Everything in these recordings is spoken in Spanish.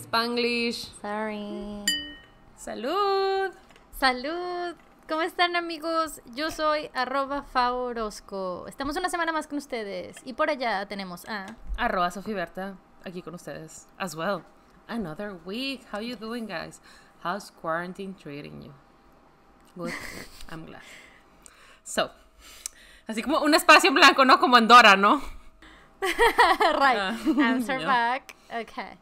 Sorry. Salud. Salud. ¿Cómo están amigos? Yo soy arroba favorosco. Estamos una semana más con ustedes. Y por allá tenemos a... Arroba Sofiberta, aquí con ustedes. As well. Another week. How you doing guys? How's quarantine treating you? Good. I'm glad. So. Así como un espacio en blanco, ¿no? Como Andorra, ¿no? right. Answer ah, back. Okay.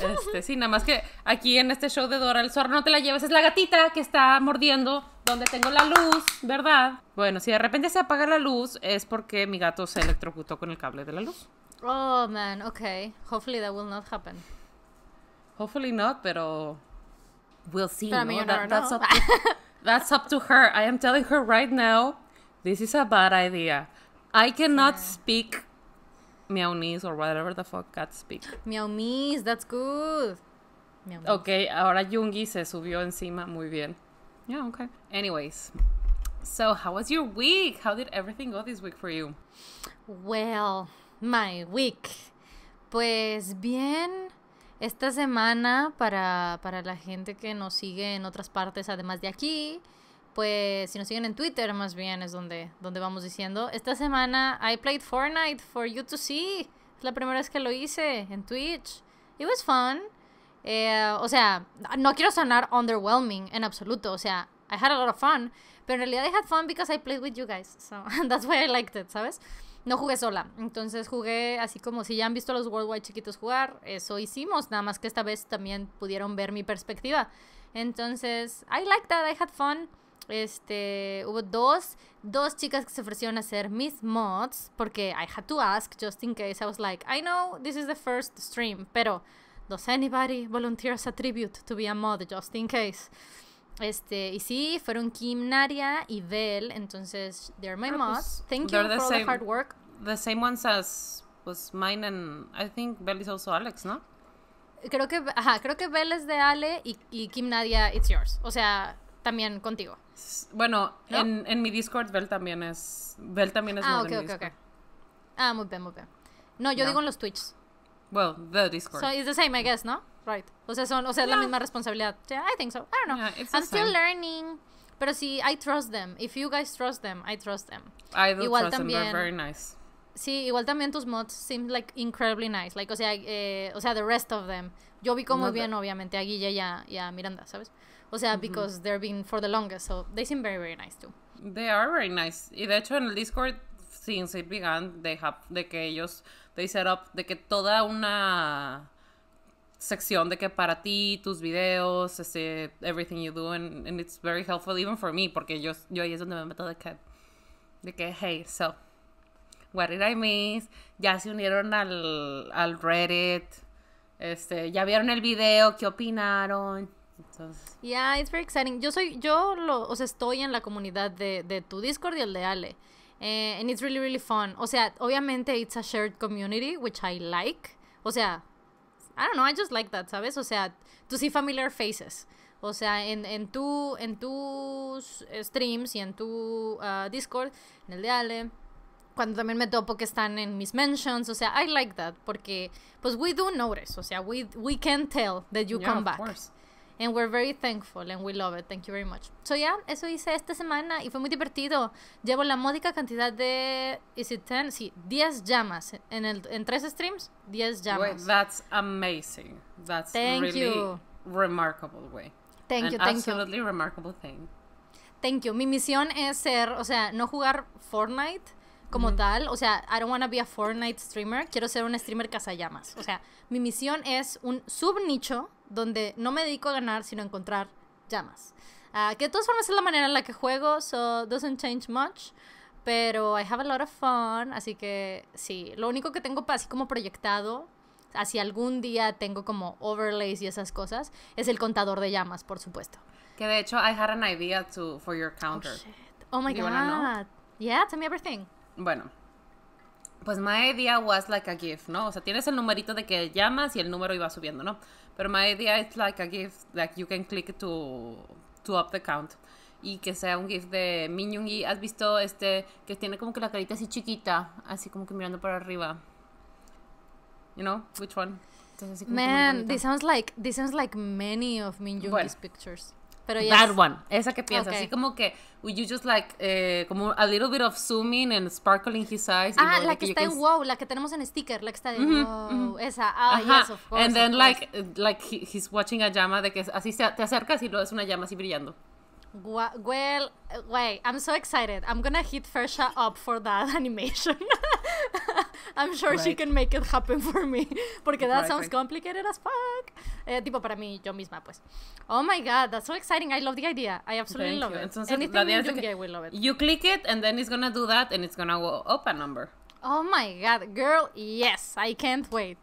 Este, sí, nada más que aquí en este show de Dora el Zorro no te la llevas es la gatita que está mordiendo donde tengo la luz, ¿verdad? Bueno, si de repente se apaga la luz es porque mi gato se electrocutó con el cable de la luz. Oh man, okay. Hopefully that will not happen. Hopefully not, pero we'll see. No? that's, up to, that's up to her. I am telling her right now, this is a bad idea. I cannot speak Meownis or whatever the fuck cats speak. Meownis, that's good. Ok, ahora Yungi se subió encima. Muy bien. Yeah, ok. Anyways, so how was your week? How did everything go this week for you? Well, my week. Pues bien. Esta semana, para, para la gente que nos sigue en otras partes, además de aquí, pues si nos siguen en Twitter más bien es donde, donde vamos diciendo. Esta semana I played Fortnite for you to see. Es la primera vez que lo hice en Twitch. It was fun. Eh, o sea, no quiero sonar underwhelming en absoluto. O sea, I had a lot of fun. Pero en realidad I had fun because I played with you guys. So that's why I liked it, ¿sabes? No jugué sola. Entonces jugué así como si ya han visto a los Worldwide chiquitos jugar. Eso hicimos. Nada más que esta vez también pudieron ver mi perspectiva. Entonces, I liked that. I had fun este, hubo dos, dos chicas que se ofrecieron a ser mis mods, porque I had to ask just in case. I was like, I know this is the first stream, pero does anybody volunteers a tribute to be a mod just in case? Este, y sí, fueron Kim Nadia y Belle, entonces they're my ah, pues, mods. Thank you for the hard work. The same ones as was mine and I think Belle is also Alex, ¿no? Creo que, ajá, creo que Belle es de Ale y, y Kim Nadia, it's yours. O sea, también contigo. Bueno, en, en, mi Discord Bel también es. Bel también es ah, ok ok ok. Ah, muy bien, muy bien. No, yo digo en los Twitch. Well, the Discord. So it's the same, I guess, ¿no? Right. O sea, son, o sea, es la misma responsabilidad. Yeah, I think so. I don't know. I'm still learning. Pero sí, I trust them. If you guys trust them, I trust them. I do igual trust también, them. They're very nice. Sí, igual también tus mods seem like incredibly nice. Like, o sea, eh, o sea, the rest of them. Yo vi como no, bien, obviamente, a Guilla y a Miranda, ¿sabes? O sea, because they've been for the longest, so they seem very, very nice too. They are very nice. Y de hecho en el Discord, since it began, they have, de que ellos, they set up, de que toda una sección de que para ti, tus videos, este, everything you do, and, and, it's very helpful even for me, porque yo, yo ahí es donde me meto de que, de que, hey, so, what did I miss? Ya se unieron al, al Reddit, este, ya vieron el video, ¿qué opinaron? Yeah, it's very exciting. Yo soy, yo lo, o sea, estoy en la comunidad de, de tu Discord y el de Ale. Eh, and it's really, really fun. O sea, obviamente it's a shared community, which I like. O sea, I don't know, I just like that, ¿sabes? O sea, to see familiar faces. O sea, en, en, tu, en tus streams y en tu uh, Discord, en el de Ale, cuando también me topo que están en mis mentions, o sea, I like that, porque, pues, we do notice, o sea, we, we can tell that you come back. And we're very thankful and we love it. Thank you very much. So yeah, eso hice esta semana y fue muy divertido. Llevo la módica cantidad de... Is it 10? Sí, 10 llamas. En, el, en tres streams, 10 llamas. Wait, that's amazing. That's thank really remarkable way. Thank you, thank absolutely remarkable thing. Thank you. Mi misión es ser, o sea, no jugar Fortnite como mm-hmm. tal. O sea, I don't want to be a Fortnite streamer. Quiero ser un streamer casa llamas. O sea, mi misión es un subnicho donde no me dedico a ganar, sino a encontrar llamas. Ah, que de todas formas es la manera en la que juego, so doesn't change much. Pero I have a lot of fun, así que sí. Lo único que tengo así como proyectado, así algún día tengo como overlays y esas cosas, es el contador de llamas, por supuesto. Que de hecho, I had an idea to, for your counter. Oh, shit. oh my god. Yeah, tell me everything. Bueno, pues my idea was like a gift, ¿no? O sea, tienes el numerito de que llamas y el número iba subiendo, ¿no? Pero my idea is like a gift, like you can click to, to up the count. Y que sea un GIF de Minyungi. ¿Has visto este que tiene como que la carita así chiquita, así como que mirando para arriba? You know, which one? Man, this sounds like this sounds like many of pictures. Pero one, esa que piensa, así como que you just like, eh, como a little bit of zooming and sparkling his eyes. Ah, la que, está en wow, la que tenemos en sticker, la que está de wow, esa, ah, Ajá. of course. And then like, eh, like he's watching a llama de que así se, te acercas y lo es una llama así brillando. Well, wait, I'm so excited. I'm gonna hit Fersha up for that animation. I'm sure right. she can make it happen for me. Porque that right, sounds right. complicated as fuck. Eh, tipo, para mí, yo misma, pues. Oh my god, that's so exciting. I love the idea. I absolutely Thank love you. it. Entonces, Anything you get, we love it. You click it, and then it's gonna do that, and it's gonna go up a number. Oh my god, girl, yes. I can't wait.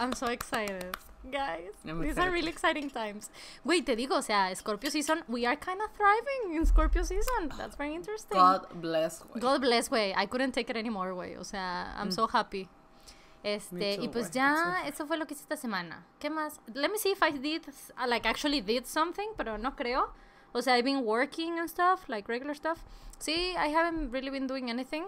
I'm so excited. guys. These are really exciting times. Güey, te digo, o sea, Scorpio season, we are kind of thriving in Scorpio season. That's very interesting. God bless, güey. God bless, güey. I couldn't take it anymore, güey. O sea, I'm so mm. happy. Este, y pues ya, eso fue lo que hice esta semana. ¿Qué más? Let me see if I did, like, actually did something, pero no creo. O sea, I've been working and stuff, like regular stuff. Sí, I haven't really been doing anything.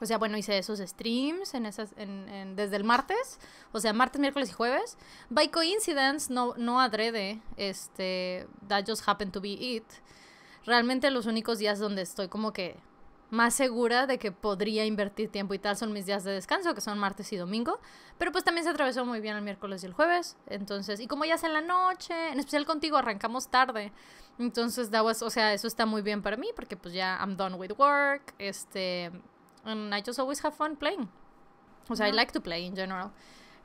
O sea, bueno, hice esos streams en esas, en, desde el martes, o sea, martes, miércoles y jueves. By coincidence, no, no adrede, este, that just happened to be it. Realmente los únicos días donde estoy como que más segura de que podría invertir tiempo y tal son mis días de descanso, que son martes y domingo. Pero pues también se atravesó muy bien el miércoles y el jueves. Entonces, y como ya es en la noche, en especial contigo, arrancamos tarde. Entonces, that was, o sea, eso está muy bien para mí porque pues ya I'm done with work. Este, and I just always have fun playing. O sea, I like to play in general.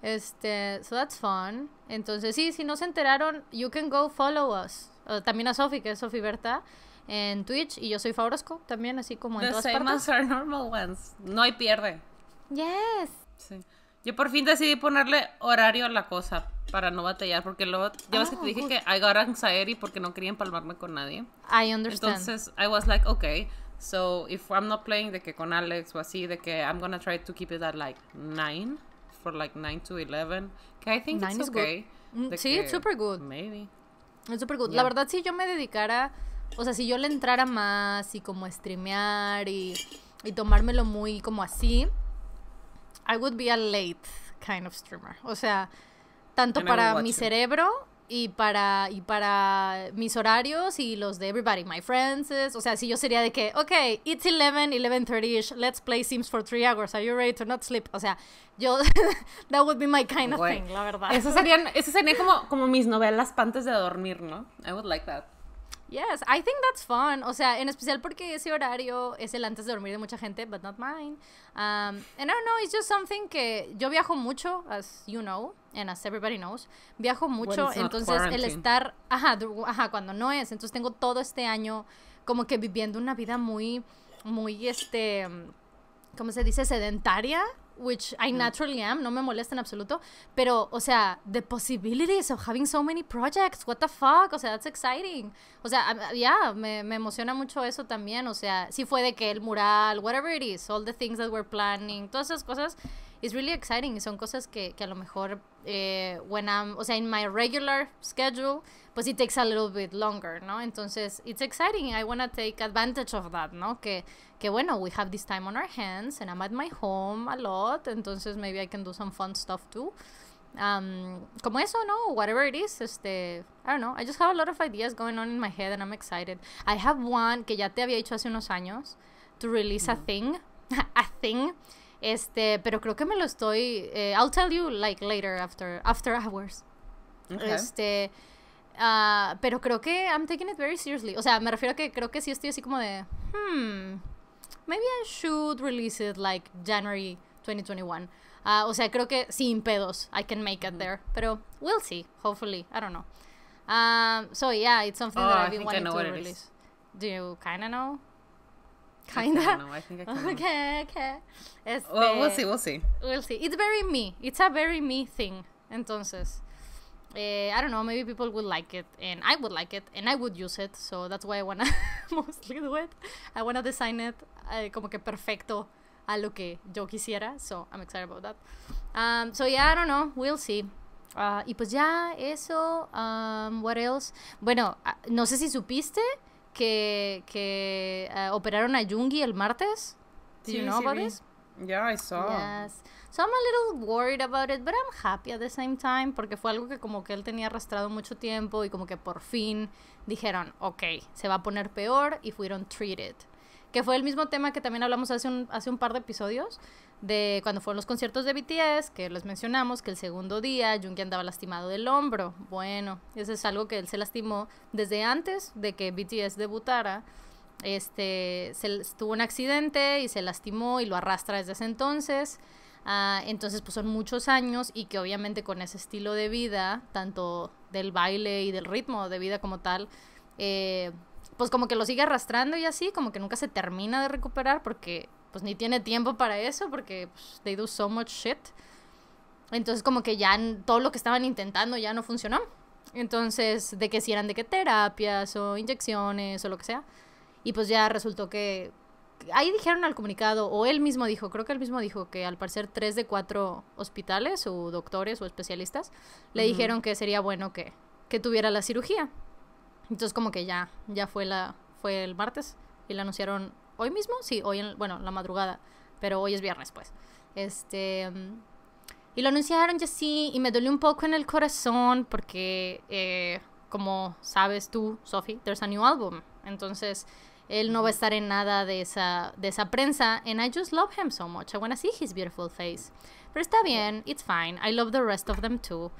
Este, so that's fun. Entonces, sí, si no se enteraron, you can go follow us. Eh, también a Sofi, que es Sofi Berta, en Twitch. Y yo soy Fabrosco también, así como en The todas same partes. As our No hay pierde. Yes. Sí. Yo por fin decidí ponerle horario a la cosa para no batallar, porque luego, ya ves que te ah, dije que I got anxiety porque no quería empalmarme con nadie. I understand. Entonces, I was like, okay So if I'm not playing de que con Alex o así, de que I'm gonna try to keep it at like 9, for like 9 to 11, que I think it's okay. Mm, sí, it's super good. Maybe. It's super good. La verdad, si yo me dedicara, o sea, si yo le entrara más y como streamear y, y tomármelo muy como así, I would be a late kind of streamer. O sea, tanto para mi cerebro y para, y para mis horarios y los de Everybody My Friends. o sea, si yo sería de que, ok, it's 11, 11.30ish, let's play Sims for three hours, are you ready to not sleep? O sea, yo, that would be my kind of thing, la verdad. Eso serían, eso sería como, como mis novelas antes de dormir, ¿no? I would like that. Yes, I think that's fun. O sea, en especial porque ese horario es el antes de dormir de mucha gente, but not mine. Um, and I don't know, it's just something que yo viajo mucho, as you know, and as everybody knows. Viajo mucho, entonces el estar, ajá, ajá, cuando no es, entonces tengo todo este año como que viviendo una vida muy, muy, este, ¿cómo se dice? Sedentaria which I mm. naturally am, no me molesta en absoluto, pero, o sea, the possibilities of having so many projects, what the fuck, o sea, that's exciting. O sea, ya, yeah, me, me, emociona mucho eso también, o sea, si fue de que el mural, whatever it is, all the things that we're planning, todas esas cosas, it's really exciting. Son cosas que, que a lo mejor, eh, when I'm, o sea, in my regular schedule, pues it takes a little bit longer, ¿no? Entonces, it's exciting. I want to take advantage of that, ¿no? Que, que bueno, we have this time on our hands and I'm at my home a lot. Entonces, maybe I can do some fun stuff too. Um, como eso, ¿no? Whatever it is, este, I don't know, I just have a lot of ideas going on in my head and I'm excited. I have one que ya te había dicho hace unos años, to release a mm. thing, a thing este, pero creo que me lo estoy. Eh, I'll tell you like later after after hours. Este. Ah, pero creo que I'm taking it very seriously. O sea, me refiero a que creo que sí estoy así como de. Hmm. Maybe I should release it like January 2021. Uh, ah, o sea, creo que sin pedos. I can make it there. Pero we'll see. Hopefully. I don't know. Um, so yeah, it's something that oh, I've been wanting to release. Do you kind of know? Kinda. I I think I okay, okay. Este, well, see, we'll see. We'll see. It's very me. It's a very me thing. Entonces, eh, I don't know. Maybe people would like it, and I would like it, and I would use it. So that's why I wanna mostly do it. I wanna design it eh, como que perfecto a lo que yo quisiera. So I'm excited about that. Um, so yeah, I don't know. We'll see. Ah, y pues ya eso. Um, what else? Bueno, ah, no sé si supiste que, que eh, operaron a Jungi el martes. ¿Sabes sí, sí, vi. Yeah, I saw. Yes. So I'm a little worried about it, but I'm happy at the same time porque fue algo que como que él tenía arrastrado mucho tiempo y como que por fin dijeron, ok, se va a poner peor y fueron treated. Que fue el mismo tema que también hablamos hace un, hace un par de episodios, de cuando fueron los conciertos de BTS, que les mencionamos que el segundo día Jungkook andaba lastimado del hombro. Bueno, eso es algo que él se lastimó desde antes de que BTS debutara. Este, se, tuvo un accidente y se lastimó y lo arrastra desde ese entonces. Ah, entonces, pues son muchos años y que obviamente con ese estilo de vida, tanto del baile y del ritmo de vida como tal, eh, pues como que lo sigue arrastrando y así, como que nunca se termina de recuperar porque pues ni tiene tiempo para eso porque pues, they do so much shit. Entonces como que ya todo lo que estaban intentando ya no funcionó. Entonces, de que si de qué terapias o inyecciones o lo que sea. Y pues ya resultó que ahí dijeron al comunicado, o él mismo dijo, creo que él mismo dijo que al parecer tres de cuatro hospitales o doctores o especialistas le dijeron que sería bueno que, que, tuviera la cirugía. Entonces como que ya, ya fue la, fue el martes y le anunciaron hoy mismo, sí, hoy, en, bueno, la madrugada, pero hoy es viernes, pues. Este. Y lo anunciaron ya sí, y me dolió un poco en el corazón porque, eh, como sabes tú, Sophie, there's a new album. Entonces, él no va a estar en nada de esa, de esa prensa. And I just love him so much. I wanna see his beautiful face. Pero está bien, it's fine. I love the rest of them too.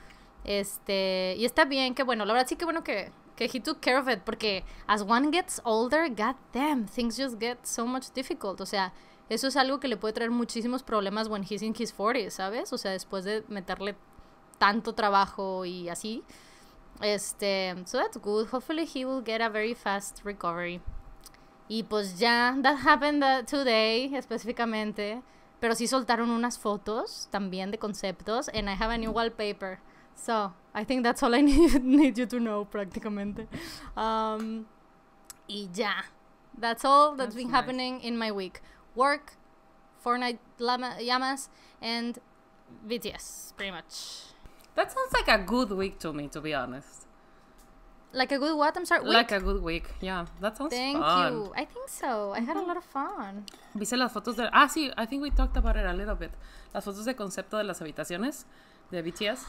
Este, y está bien, que bueno, la verdad sí que bueno que que he took care of it, porque as one gets older, god damn, things just get so much difficult. O sea, eso es algo que le puede traer muchísimos problemas when he's in his 40s, ¿sabes? O sea, después de meterle tanto trabajo y así. Este, so that's good. Hopefully he will get a very fast recovery. Y pues ya, that happened today específicamente. Pero sí soltaron unas fotos también de conceptos. And I have a new wallpaper. So, I think that's all I need, you to know prácticamente. Um, y ya. That's all that's, been happening in my week. Work, Fortnite Llamas, and BTS, pretty much. That sounds like a good week to me, to be honest. Like a good what? I'm sorry. Week? Like a good week. Yeah, that sounds Thank you. I think so. I had a mm-hmm. lot of fun. Viste las fotos de. Ah, sí, I think we talked about it a little bit. Las fotos de concepto de las habitaciones de BTS.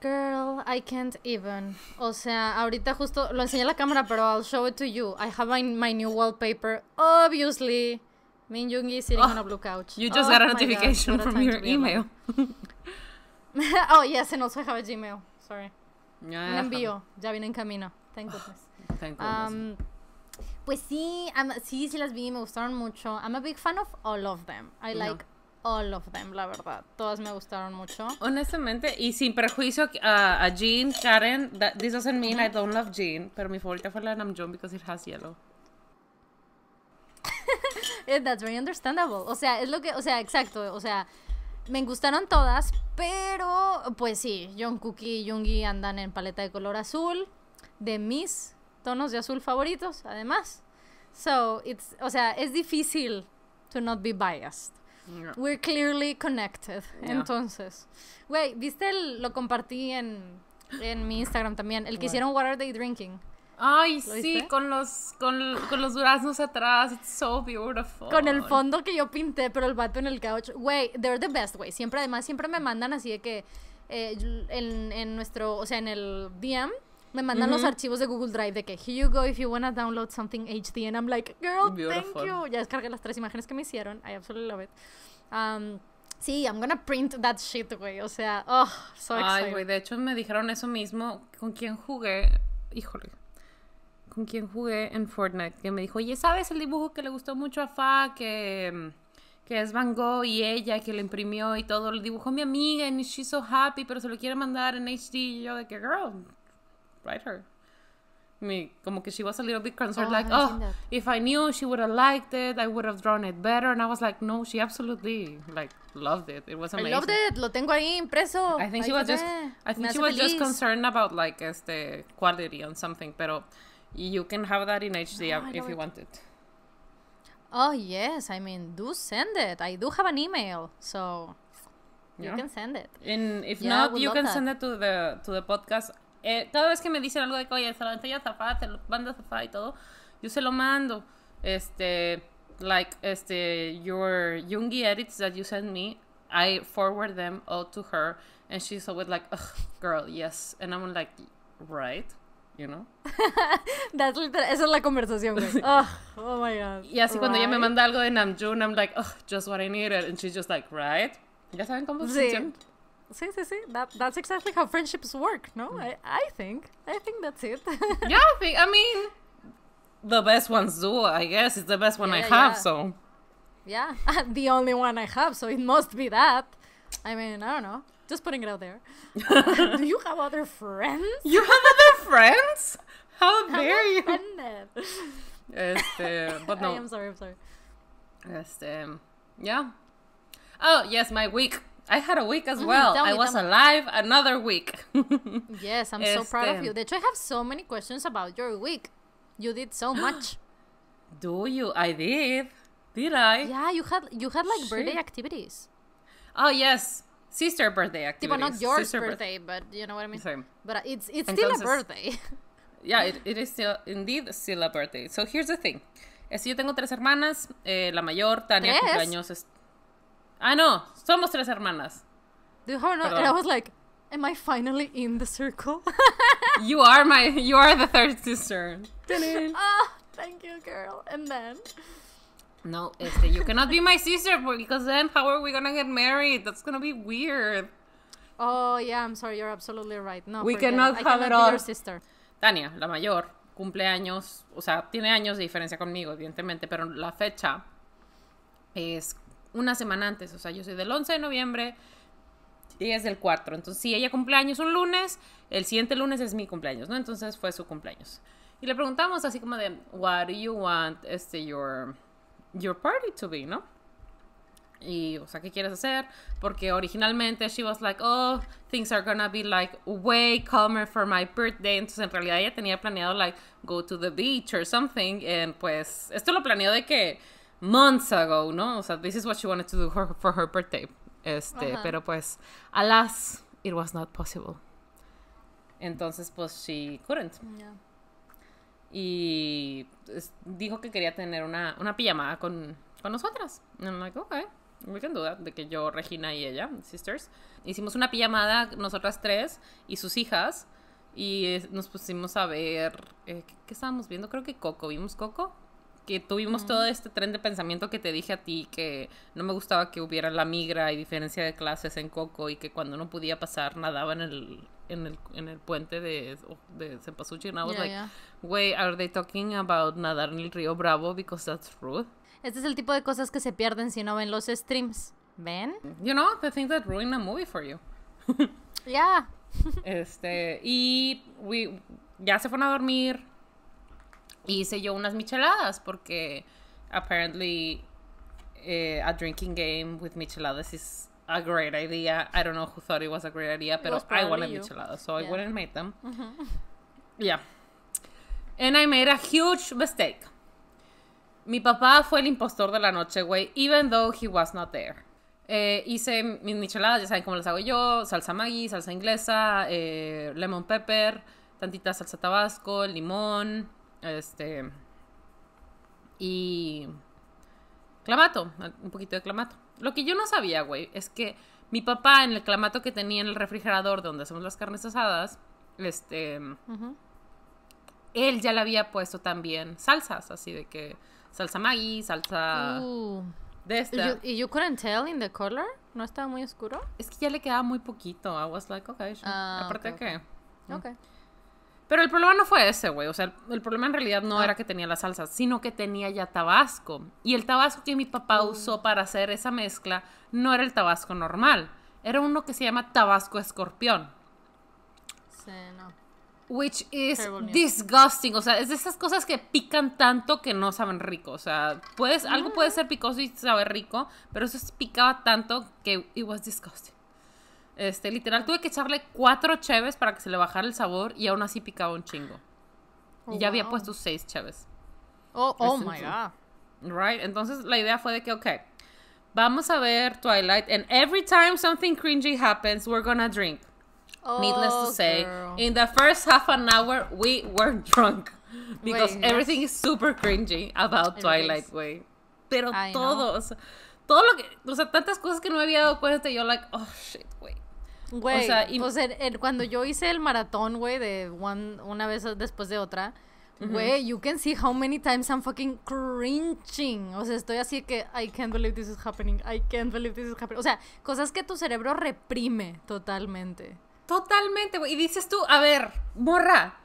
Girl, I can't even. O sea, ahorita justo lo enseñé a la cámara, pero I'll show it to you. I have my, my new wallpaper, obviously. Min is sitting on a blue oh, couch. You just oh got a notification from your email. oh, yes, and also I have a Gmail. Sorry. Un envío, ya viene en camino. Thank ah, goodness. Thank goodness. Um, pues sí, I'm, sí, sí las vi, me gustaron mucho. I'm a big fan of all of them. I like all of them, la verdad. Todas me gustaron mucho. Honestamente, y sin perjuicio a Jean, Karen, this doesn't mean I don't love Jean, pero mi favorita fue la de Namjoon because it has yellow. Eh, that's very understandable. O sea, es lo que, o sea, exacto, o sea, me gustaron todas, pero pues sí, Jungkook y Jungi andan en paleta de color azul, de mis tonos de azul favoritos, además. So, it's, o sea, es difícil to not be biased. We're clearly connected. Entonces, güey, ¿viste? El, lo compartí en, en mi Instagram también. El que hicieron What Are They Drinking. Ay, sí, con los, con, los duraznos atrás. It's so beautiful. Con el fondo que yo pinté, pero el vato en el couch. Güey, they're the best, güey. Siempre, además, siempre me mandan así de que eh, en, en nuestro, o sea, en el DM me mandan los archivos de Google Drive de que here you go if you wanna download something HD and I'm like girl thank you ya descargué las tres imágenes que me hicieron I absolutely love it um, Sí, I'm gonna print that shit, güey. O sea, oh, so güey, de hecho me dijeron eso mismo. ¿Con quien jugué? Híjole. ¿Con quien jugué en Fortnite? Que me dijo, oye, ¿sabes el dibujo que le gustó mucho a Fa? Que es Van Gogh y ella que lo imprimió y todo, lo dibujó mi amiga and She's So Happy, pero se lo quiere mandar en HD. Y yo de que, girl, writer. I mean, como que she was a little bit concerned, ah, oh, like, oh, if I knew she would have liked it, I would have drawn it better. And I was like, no, she absolutely like loved it. It was amazing. I loved it. Lo tengo ahí impreso. I think ahí she was just, ve. I think Me she was feliz. just concerned about like este quality on something. Pero you can have that in HD no, if you want it. Oh yes, I mean, do send it. I do have an email, so yeah. you can send it. And if yeah, not, you can that. send it to the to the podcast eh, cada vez que me dicen algo de que, oye, a zafada, se lo mando zafada y todo, yo se lo mando. Este, like, este, your Jungi edits that you send me, I forward them all to her, and she's always like, Ugh, girl, yes. And I'm like, right, you know? That's esa es la conversación, güey. Oh, my God. Y así cuando ella me manda algo de Namjoon, I'm like, Ugh, just what I needed. And she's just like, right. ¿Ya saben cómo sí. funciona? see, see, see. That that's exactly how friendships work. No, mm. I I think I think that's it. yeah, I think. I mean, the best ones do. I guess it's the best one yeah, I have. Yeah. So. Yeah, the only one I have, so it must be that. I mean, I don't know. Just putting it out there. do you have other friends? You have other friends? How dare you? Este, but no. I am sorry, I'm sorry. Este, yeah. Oh, yes, my week. I had a week as well. I was alive another week. yes, I'm so proud of you. Este, De hecho, I have so many questions about your week. You did so much. Do you? I did. Did I? Yeah, you had you had like birthday activities. Oh yes, sister birthday activities. Tipo, not your birthday, but you know what I mean. But it's it's still a birthday. yeah, it, it is still indeed still a birthday. So here's the thing. Es, yo tengo tres hermanas. Eh, la mayor, Tania, cumpleaños. Es, Ah, no, somos tres hermanas. you know? And I was like, am I finally in the circle? you are my, you are the third sister. oh, thank you, girl. And then. No, este, you cannot be my sister because then how are we gonna get married? That's gonna be weird. Oh yeah, I'm sorry, you're absolutely right. No, we cannot have I cannot your sister. Tania, la mayor, cumple años, o sea, tiene años de diferencia conmigo, evidentemente, pero la fecha es una semana antes. O sea, yo soy del 11 de noviembre, y es del 4. Entonces, si ella cumpleaños un lunes, el siguiente lunes es mi cumpleaños, ¿no? Entonces fue su cumpleaños. Y le preguntamos así como de, what do you want este, your, your party to be, ¿no? Y, o sea, ¿qué quieres hacer? Porque originalmente she was like, oh, things are gonna be like way calmer for my birthday. Entonces, en realidad ella tenía planeado like go to the beach or something. y pues, esto lo planeó de que months ago, ¿no? O sea, this is what she wanted to do for, her birthday. Este, pero pues, alas, it was not possible. Entonces, pues, she couldn't. Y dijo que quería tener una, una pijamada con, con nosotras. And I'm like, okay, we can do De que yo, Regina y ella, sisters, hicimos una pijamada, nosotras tres y sus hijas. Y nos pusimos a ver, eh, ¿qué, estábamos viendo? Creo que Coco, ¿vimos Coco? que tuvimos todo este tren de pensamiento que te dije a ti, que no me gustaba que hubiera la migra y diferencia de clases en Coco y que cuando no podía pasar nadaba en el, en el, puente de, oh, de y And I was like, wait, are they talking about nadar en el río Bravo because that's rude? Este es el tipo de cosas que se pierden si no ven los streams. ¿Ven? You know, the things that ruin a movie for you. yeah. este, y ya se fueron a dormir hice yo unas micheladas porque apparently eh, a drinking game with micheladas is a great idea. I don't know who thought it was a great idea, pero I wanted micheladas, so I wouldn't make them. Mm-hmm. Yeah. And I made a huge mistake. Mi papá fue el impostor de la noche, güey, even though he was not there. Eh, hice mis micheladas, ya saben cómo las hago yo, salsa Maggi, salsa inglesa, eh, lemon pepper, tantita salsa tabasco, limón, este. Y. Clamato, un poquito de clamato. Lo que yo no sabía, güey, es que mi papá en el clamato que tenía en el refrigerador donde hacemos las carnes asadas, este. Él ya le había puesto también salsas, así de que salsa Maggi, salsa. Uh. De esta. You, couldn't tell in the color? ¿No estaba muy oscuro? Es que ya le quedaba muy poquito. I was like, okay, ah, Aparte que. Pero el problema no fue ese, güey. O sea, el, problema en realidad no era que tenía la salsa, sino que tenía ya tabasco. Y el tabasco que mi papá mm. usó para hacer esa mezcla no era el tabasco normal. Era uno que se llama tabasco escorpión. Sí, no. Which is disgusting. O sea, es de esas cosas que pican tanto que no saben rico. O sea, puedes, algo puede mm. ser picoso y saber rico, pero eso picaba tanto que it was disgusting. Este, literal, tuve que echarle cuatro cheves para que se le bajara el sabor y aún así picaba un chingo. Oh, y ya había puesto seis cheves. Oh, oh my god. Right? Entonces la idea fue de que, ok, vamos a ver Twilight and every time something cringy happens, we're gonna drink. Oh, Needless to say, in the first half an hour, we were drunk. Because everything is super cringy about Twilight, güey. Pero todos, todo lo que, o sea, tantas cosas que no me había dado cuenta, yo like, oh shit, güey. Güey, o sea, pues, cuando yo hice el maratón, güey, de una vez después de otra, güey, you can see how many times I'm fucking cringing. O sea, estoy así que I can't believe this is happening, I can't believe this is happening. O sea, cosas que tu cerebro reprime totalmente. Totalmente, güey. Y dices tú, a ver, morra,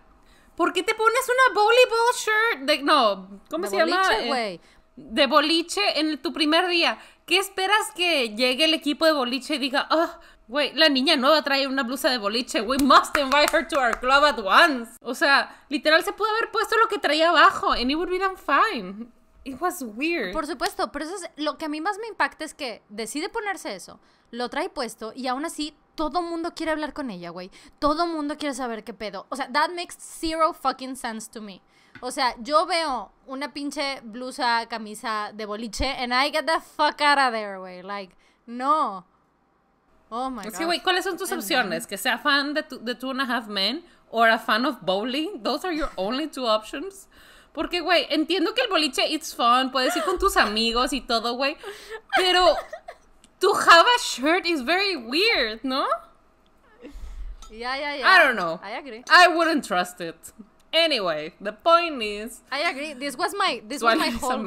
¿por qué te pones una volleyball shirt? De, no, ¿cómo de se boliche, llama? Eh, güey. de boliche en tu primer día. ¿Qué esperas que llegue el equipo de boliche y diga, oh, Güey, la niña nueva trae una blusa de boliche. We must invite her to our club at once. O sea, literal se pudo haber puesto lo que traía abajo. And it would be done fine. It was weird. Por supuesto, pero eso es lo que a mí más me impacta es que decide ponerse eso, lo trae puesto y aún así todo mundo quiere hablar con ella, güey. Todo mundo quiere saber qué pedo. O sea, that makes zero fucking sense to me. O sea, yo veo una pinche blusa, camisa de boliche and I get the fuck out of there, güey. Like, no. Oh my God. ¿cuáles son tus opciones? Que sea fan de, tu, de Two and a Half Men o a fan of bowling. Those are your only two options. Porque, güey, entiendo que el boliche es fun, puedes ir con tus amigos y todo, güey. Pero tener have shirt is very weird, ¿no? ya, ya. yeah. I don't know. I agree. I wouldn't trust it. Anyway, the point is. I agree. This was my this was my whole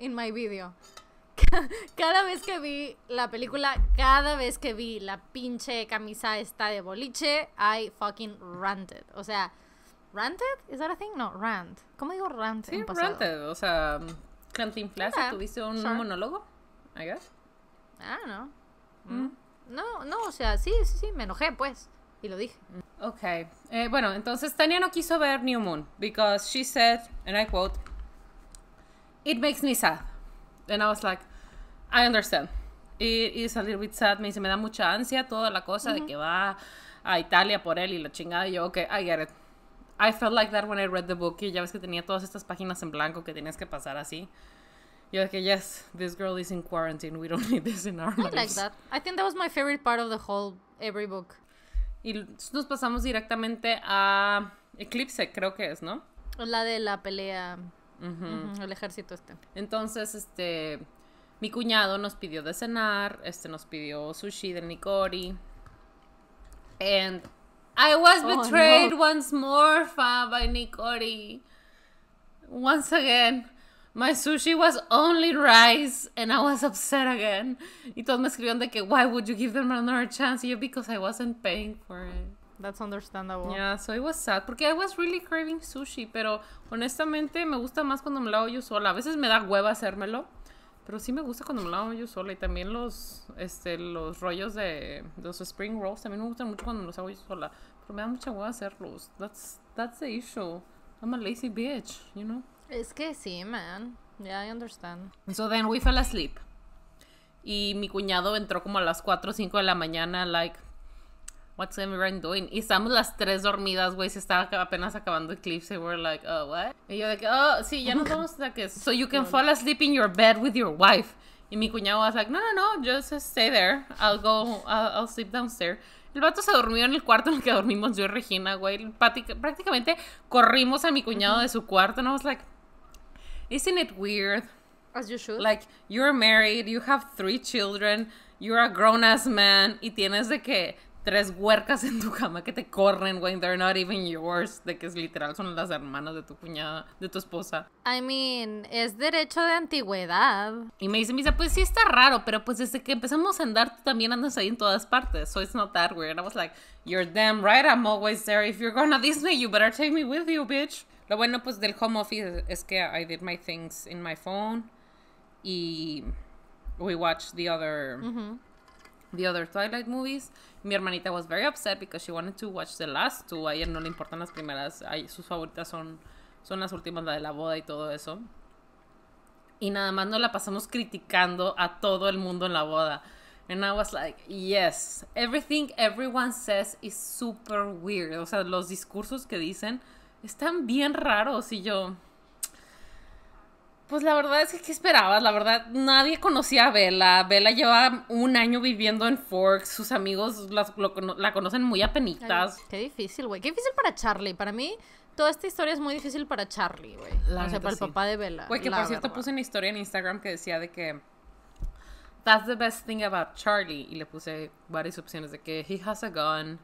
in my video. cada vez que vi la película, cada vez que vi la pinche camisa esta de boliche, I fucking ranted. O sea, ranted? Is that a thing? No, rant. ¿Cómo digo rant sí, en pasado? ranted. O sea, cantinflaste, yeah, tuviste un monólogo, I guess. Ah, no. Mm. Mm. No, no, o sea, sí, sí, sí, me enojé, pues. Y lo dije. Mm. Ok. Eh, bueno, entonces Tania no quiso ver New Moon because she said, and I quote, It makes me sad. And I was like, I understand. Y, y un poco sad me dice, me da mucha ansia toda la cosa de que va a Italia por él y la chingada. Y yo, ok, I get it. I felt like that when I read the book. Y ya ves que tenía todas estas páginas en blanco que tenías que pasar así. Yo dije, yes, this girl is in quarantine. We don't need this in our lives. I like that. I think that was my favorite part of the whole, every book. Y nos pasamos directamente a Eclipse, creo que es, ¿no? La de la pelea el ejército este. Entonces, este, mi cuñado nos pidió de cenar, este nos pidió sushi de Nikori. And I was oh, betrayed once more, fa, by Nikori. Once again. My sushi was only rice and I was upset again. Y todos me escribieron de que, why would you give them another chance? Y yo, because I wasn't paying for it. That's understandable. Yeah, so it was sad porque I was really craving sushi, pero honestamente me gusta más cuando me lo hago yo sola. A veces me da hueva hacérmelo, pero sí me gusta cuando me lo hago yo sola y también los este los rollos de los spring rolls también me gustan mucho cuando me los hago yo sola, pero me da mucha hueva hacerlos. That's that's the issue. I'm a lazy bitch, you know. Es que sí, man. Yeah, I understand. So then we fell asleep. Y mi cuñado entró como a las 4 o 5 de la mañana, like, what's everyone doing? Y estábamos las tres dormidas, güey, se estaba apenas acabando Eclipse Y we're like, oh, what? Y yo de que, oh, sí, ya oh nos vamos de que, so you can fall asleep in your bed with your wife. Y mi cuñado was like, no, no, no, just stay there, I'll go, I'll, I'll sleep downstairs. El vato se durmió en el cuarto en el que dormimos yo y Regina, güey. Prácticamente corrimos a mi cuñado de su cuarto and I was like, isn't it weird? As you should. Like, you're married, you have three children, you're a grown-ass man y tienes de que tres huercas en tu cama que te corren, güey. They're not even yours. De que es literal, son las hermanas de tu cuñada, de tu esposa. I mean, es derecho de antigüedad. Y me dice, me pues sí está raro, pero pues desde que empezamos a andar, tú también andas ahí en todas partes. So it's not that weird. I was like, you're damn right, I'm always there. If you're gonna Disney, you better take me with you, bitch. Lo bueno, pues, del home office es que I did my things in my phone. Y we watched the other... Mm-hmm the other Twilight movies. Mi hermanita was very upset because she wanted to watch the last two. Ayer no le importan las primeras. sus favoritas son, son las últimas, la de la boda y todo eso. Y nada más nos la pasamos criticando a todo el mundo en la boda. And I was like, yes, everything everyone says is super weird. O sea, los discursos que dicen están bien raros. Y yo, pues la verdad es que, ¿qué esperabas? La verdad, nadie conocía a Bella. Bella lleva un año viviendo en Forks. Sus amigos la, la conocen muy apenitas. qué difícil, güey. Qué difícil para Charlie. Para mí, toda esta historia es muy difícil para Charlie, güey. O sea, para el papá de Bella. Güey, que por cierto puse una historia en Instagram que decía de que... That's the best thing about Charlie. Y le puse varias opciones de que he has a gun...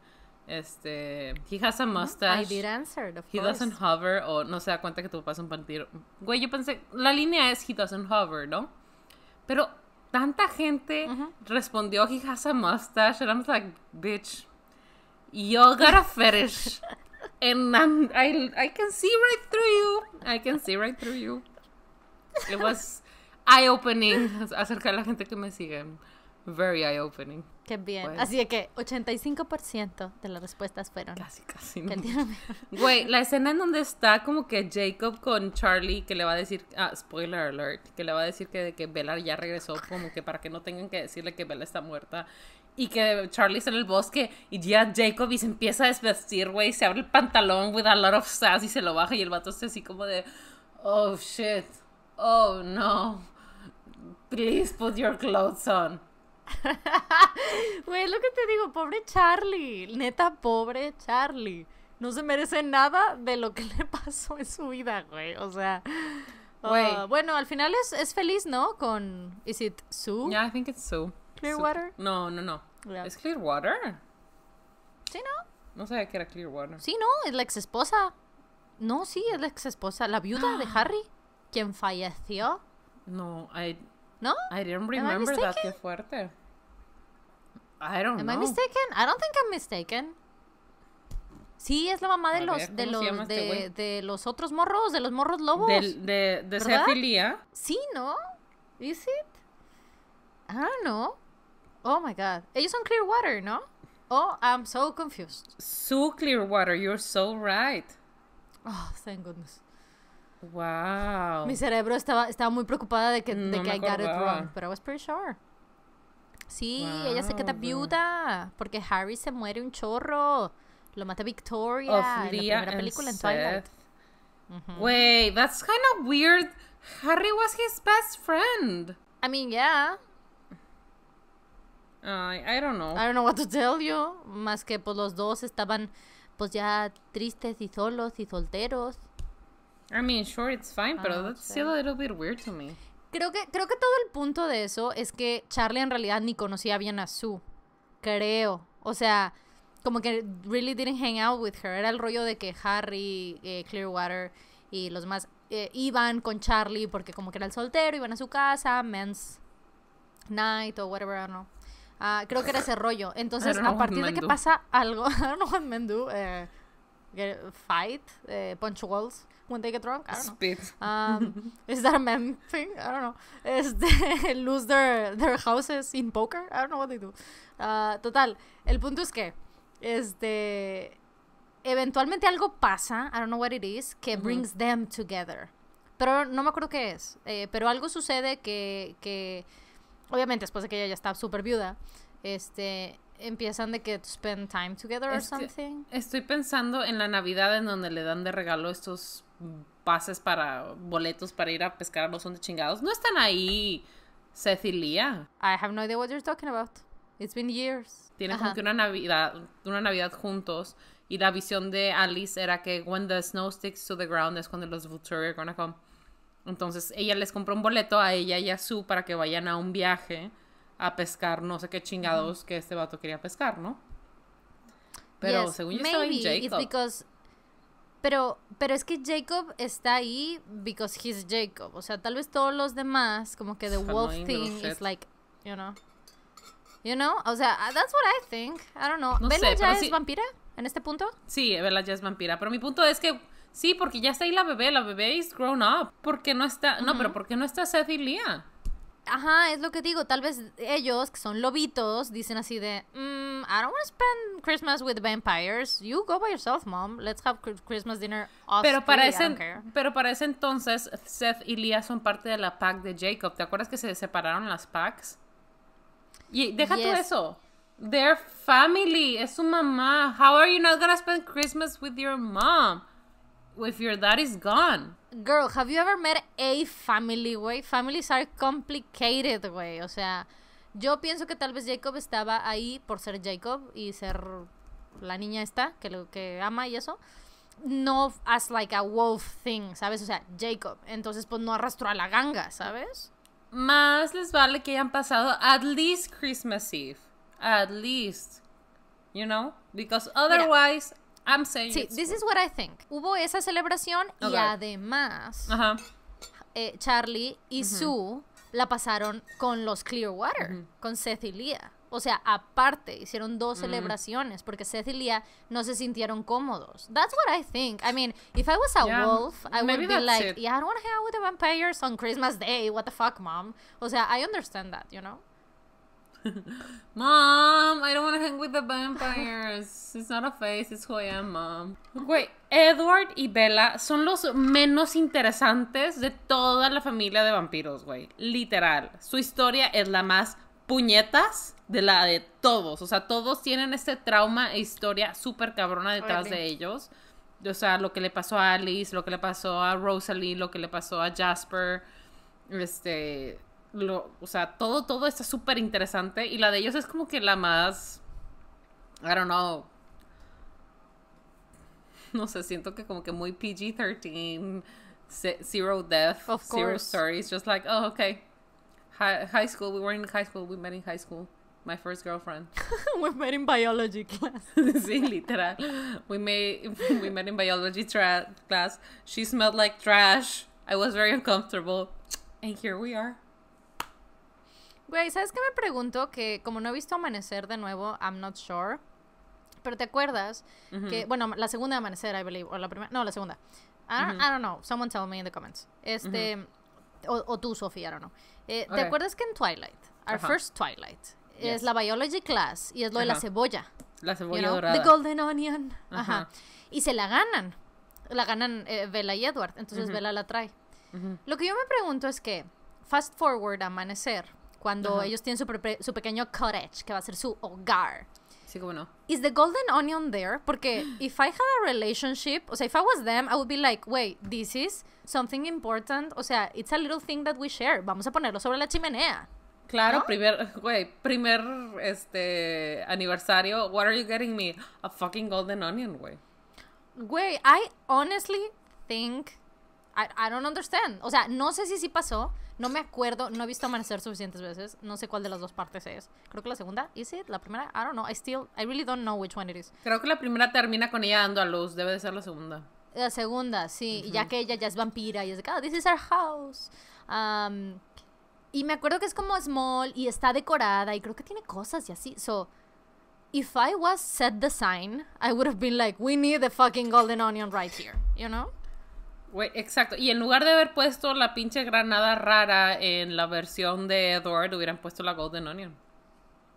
Este, he has a mustache. I did answer, of he doesn't hover o no se da cuenta que tu papá es un vampiro. Güey, yo pensé, la línea es he doesn't hover, ¿no? Pero tanta gente respondió he has a mustache and I'm like, bitch, you got a fetish. and I, I can see right through you. I can see right through you. It was eye opening acerca de la gente que me sigue very eye opening. Qué bien. Así es que 85% de las respuestas fueron. Casi, casi. Güey, la escena en donde está como que Jacob con Charlie que le va a decir, ah, spoiler alert, que le va a decir que, que Bella ya regresó, como que para que no tengan que decirle que Bella está muerta. Y que Charlie está en el bosque y ya Jacob y se empieza a desvestir, güey, se abre el pantalón with a lot of sass y se lo baja y el vato está así como de, oh shit, oh no, please put your clothes on. Güey, lo que te digo, pobre Charlie. Neta, pobre Charlie. No se merece nada de lo que le pasó en su vida, güey. O sea. Ah, güey bueno, al final es, es, feliz, ¿no? Con. ¿Is it Sue? Yeah, I think it's Sue. Clearwater? No, no, no. ¿Es Clearwater? Sí, ¿no? No sabía que era Clearwater. Sí, no, es la ex esposa. No, sí, es la ex esposa. La viuda de Harry, quien falleció. No, hay. No? I didn't remember that. fuerte. I don't Am I mistaken? I don't think I'm mistaken. Sí, es la mamá de los, de, los este de, los otros morros, de los morros lobos. de de Sí, ¿no? ¿Is it? I don't know. Oh my god. Ellos son Water, ¿no? Oh, I'm so confused. Sue Clear Water, you're so right. Oh, thank goodness. Wow. Mi cerebro estaba, estaba muy preocupada de que, de que I got it wrong, pero I was pretty sure. Sí, ella se queda viuda porque Harry se muere un chorro. Lo mata Victoria en la primera película Seth. en Twilight. Wait, that's kind of weird. Harry was his best friend. I mean, yeah. Uh, I don't know. I don't know what to tell you. Más que pues los dos estaban pues ya tristes y solos y solteros. I mean, sure, it's fine, but ah, still a little bit weird to me. Creo que, creo que todo el punto de eso es que Charlie en realidad ni conocía bien a Sue. Creo. O sea, como que really didn't hang out with her. Era el rollo de que Harry, eh, Clearwater y los más eh, iban con Charlie porque como que era el soltero, iban a su casa, men's night o whatever, I don't know. Ah, creo que era ese rollo. Entonces, a partir de que pasa algo, I don't know what men do, eh, fight, punch walls when they get drunk. I don't know. Spit. Um, is that a man thing? I don't know. Is este, they lose their, their houses in poker? I don't know what they do. Uh, total, el punto es que, este, eventualmente algo pasa, I don't know what it is, que brings them together. Pero no me acuerdo qué es. Eh, pero algo sucede que, que, obviamente, después de que ella ya está súper viuda, este, empiezan de que spend time together or something. Estoy pensando en la Navidad en donde le dan de regalo estos pases para boletos para ir a pescar a los son de chingados. No están ahí Cecilia. I have no idea what you're talking about. It's been years. Tienen como que una Navidad, una Navidad juntos. Y la visión de Alice era que when the snow sticks to the ground es cuando los Vultures are gonna come. Entonces ella les compró un boleto a ella y a Sue para que vayan a un viaje a pescar no sé qué chingados que este vato quería pescar, ¿no? Pero según yo estaba en Jacob. Pero, pero es que Jacob está ahí because he's Jacob. O sea, tal vez todos los demás, como que the wolf thing is like, you know. You know? O sea, uh, that's what I think. I don't know. ¿Bella ya es vampira en este punto? Sí, Bella ya es vampira. Pero mi punto es que sí, porque ya está ahí la bebé. La bebé is grown up. porque no está? No, pero ¿por qué no está Seth y Leah? Ajá, es lo que digo. Tal vez ellos, que son lobitos, dicen así de, mm, I don't want to spend Christmas with vampires. You go by yourself, mom. Let's have Christmas dinner off pero para, ese, pero para ese entonces, Seth y Leah son parte de la pack de Jacob. ¿Te acuerdas que se separaron las packs? Y deja tú eso. Their family, es su mamá. How are you not gonna spend Christmas with your mom? With your dad is gone. Girl, have you ever met a family, güey? Families are complicated, güey. O sea, yo pienso que tal vez Jacob estaba ahí por ser Jacob y ser la niña esta que lo que ama y eso. No as like a wolf thing, ¿sabes? O sea, Jacob. Entonces, pues no arrastró a la ganga, ¿sabes? Más les vale que hayan pasado at least Christmas Eve. At least. You know? Because otherwise, I'm saying sí, this is what I think. Hubo esa celebración y además eh, Charlie y Sue la pasaron con los Clearwater, con Seth y Leah. O sea, aparte, hicieron dos celebraciones porque Seth y Leah no se sintieron cómodos. That's what I think. I mean, if I was a wolf, I would be like, yeah, I don't want to hang out with the vampires on Christmas Day. What the fuck, mom? O sea, I understand that, you know? Mom, I don't want to hang with the vampires. It's not a face, it's who I am, mom. Güey, Edward y Bella son los menos interesantes de toda la familia de vampiros, güey. Literal. Su historia es la más puñetas de la de todos. O sea, todos tienen este trauma e historia súper cabrona detrás de ellos. O sea, lo que le pasó a Alice, lo que le pasó a Rosalie, lo que le pasó a Jasper. Este lo, o sea, todo, todo está súper interesante. Y la de ellos es como que la más. I don't know. No sé, siento que como que muy PG-13. Zero death, zero stories. Just like, oh, okay. high school, we were in high school, we met in high school. My first girlfriend. we met in biology class. sí, literal. we met in biology class. She smelled like trash. I was very uncomfortable. And here we are. Güey, ¿sabes qué me pregunto? Que como no he visto amanecer de nuevo, I'm not sure. Pero te acuerdas que, bueno, la segunda amanecer, I believe, o la primera, no, la segunda. Ah, I don't, know, someone tell me in the comments. Este, o, tú, Sofía, I don't know. Eh, ¿Te acuerdas que en Twilight, our first Twilight, es la biology class y es lo de la cebolla? La cebolla dorada. The golden onion. Ajá. Y se la ganan. La ganan eh, Bella y Edward, entonces Bella la trae. Lo que yo me pregunto es que, fast forward, amanecer cuando ellos tienen su, pequeño cottage, que va a ser su hogar. Sí, cómo no. Is the golden onion there? Porque if I had a relationship, o sea, if I was them, I would be like, wait, this is something important. O sea, it's a little thing that we share. Vamos a ponerlo sobre la chimenea. Claro, primer, güey, primer, este, aniversario. What are you getting me? A fucking golden onion, güey. Güey, I honestly think, I, I don't understand. O sea, no sé si sí pasó, no me acuerdo, no he visto amanecer suficientes veces. No sé cuál de las dos partes es. Creo que la segunda, ¿is it? La primera, No don't know. I still, I really don't know which one it is. Creo que la primera termina con ella dando a luz. Debe de ser la segunda. La segunda, sí. Ya que ella ya es vampira y es de, oh, this is our house. y me acuerdo que es como small y está decorada y creo que tiene cosas y así. So, if I was set the sign, I would have been like, we need the fucking golden onion right here, you know? exacto. Y en lugar de haber puesto la pinche granada rara en la versión de Edward, hubieran puesto la Golden Onion.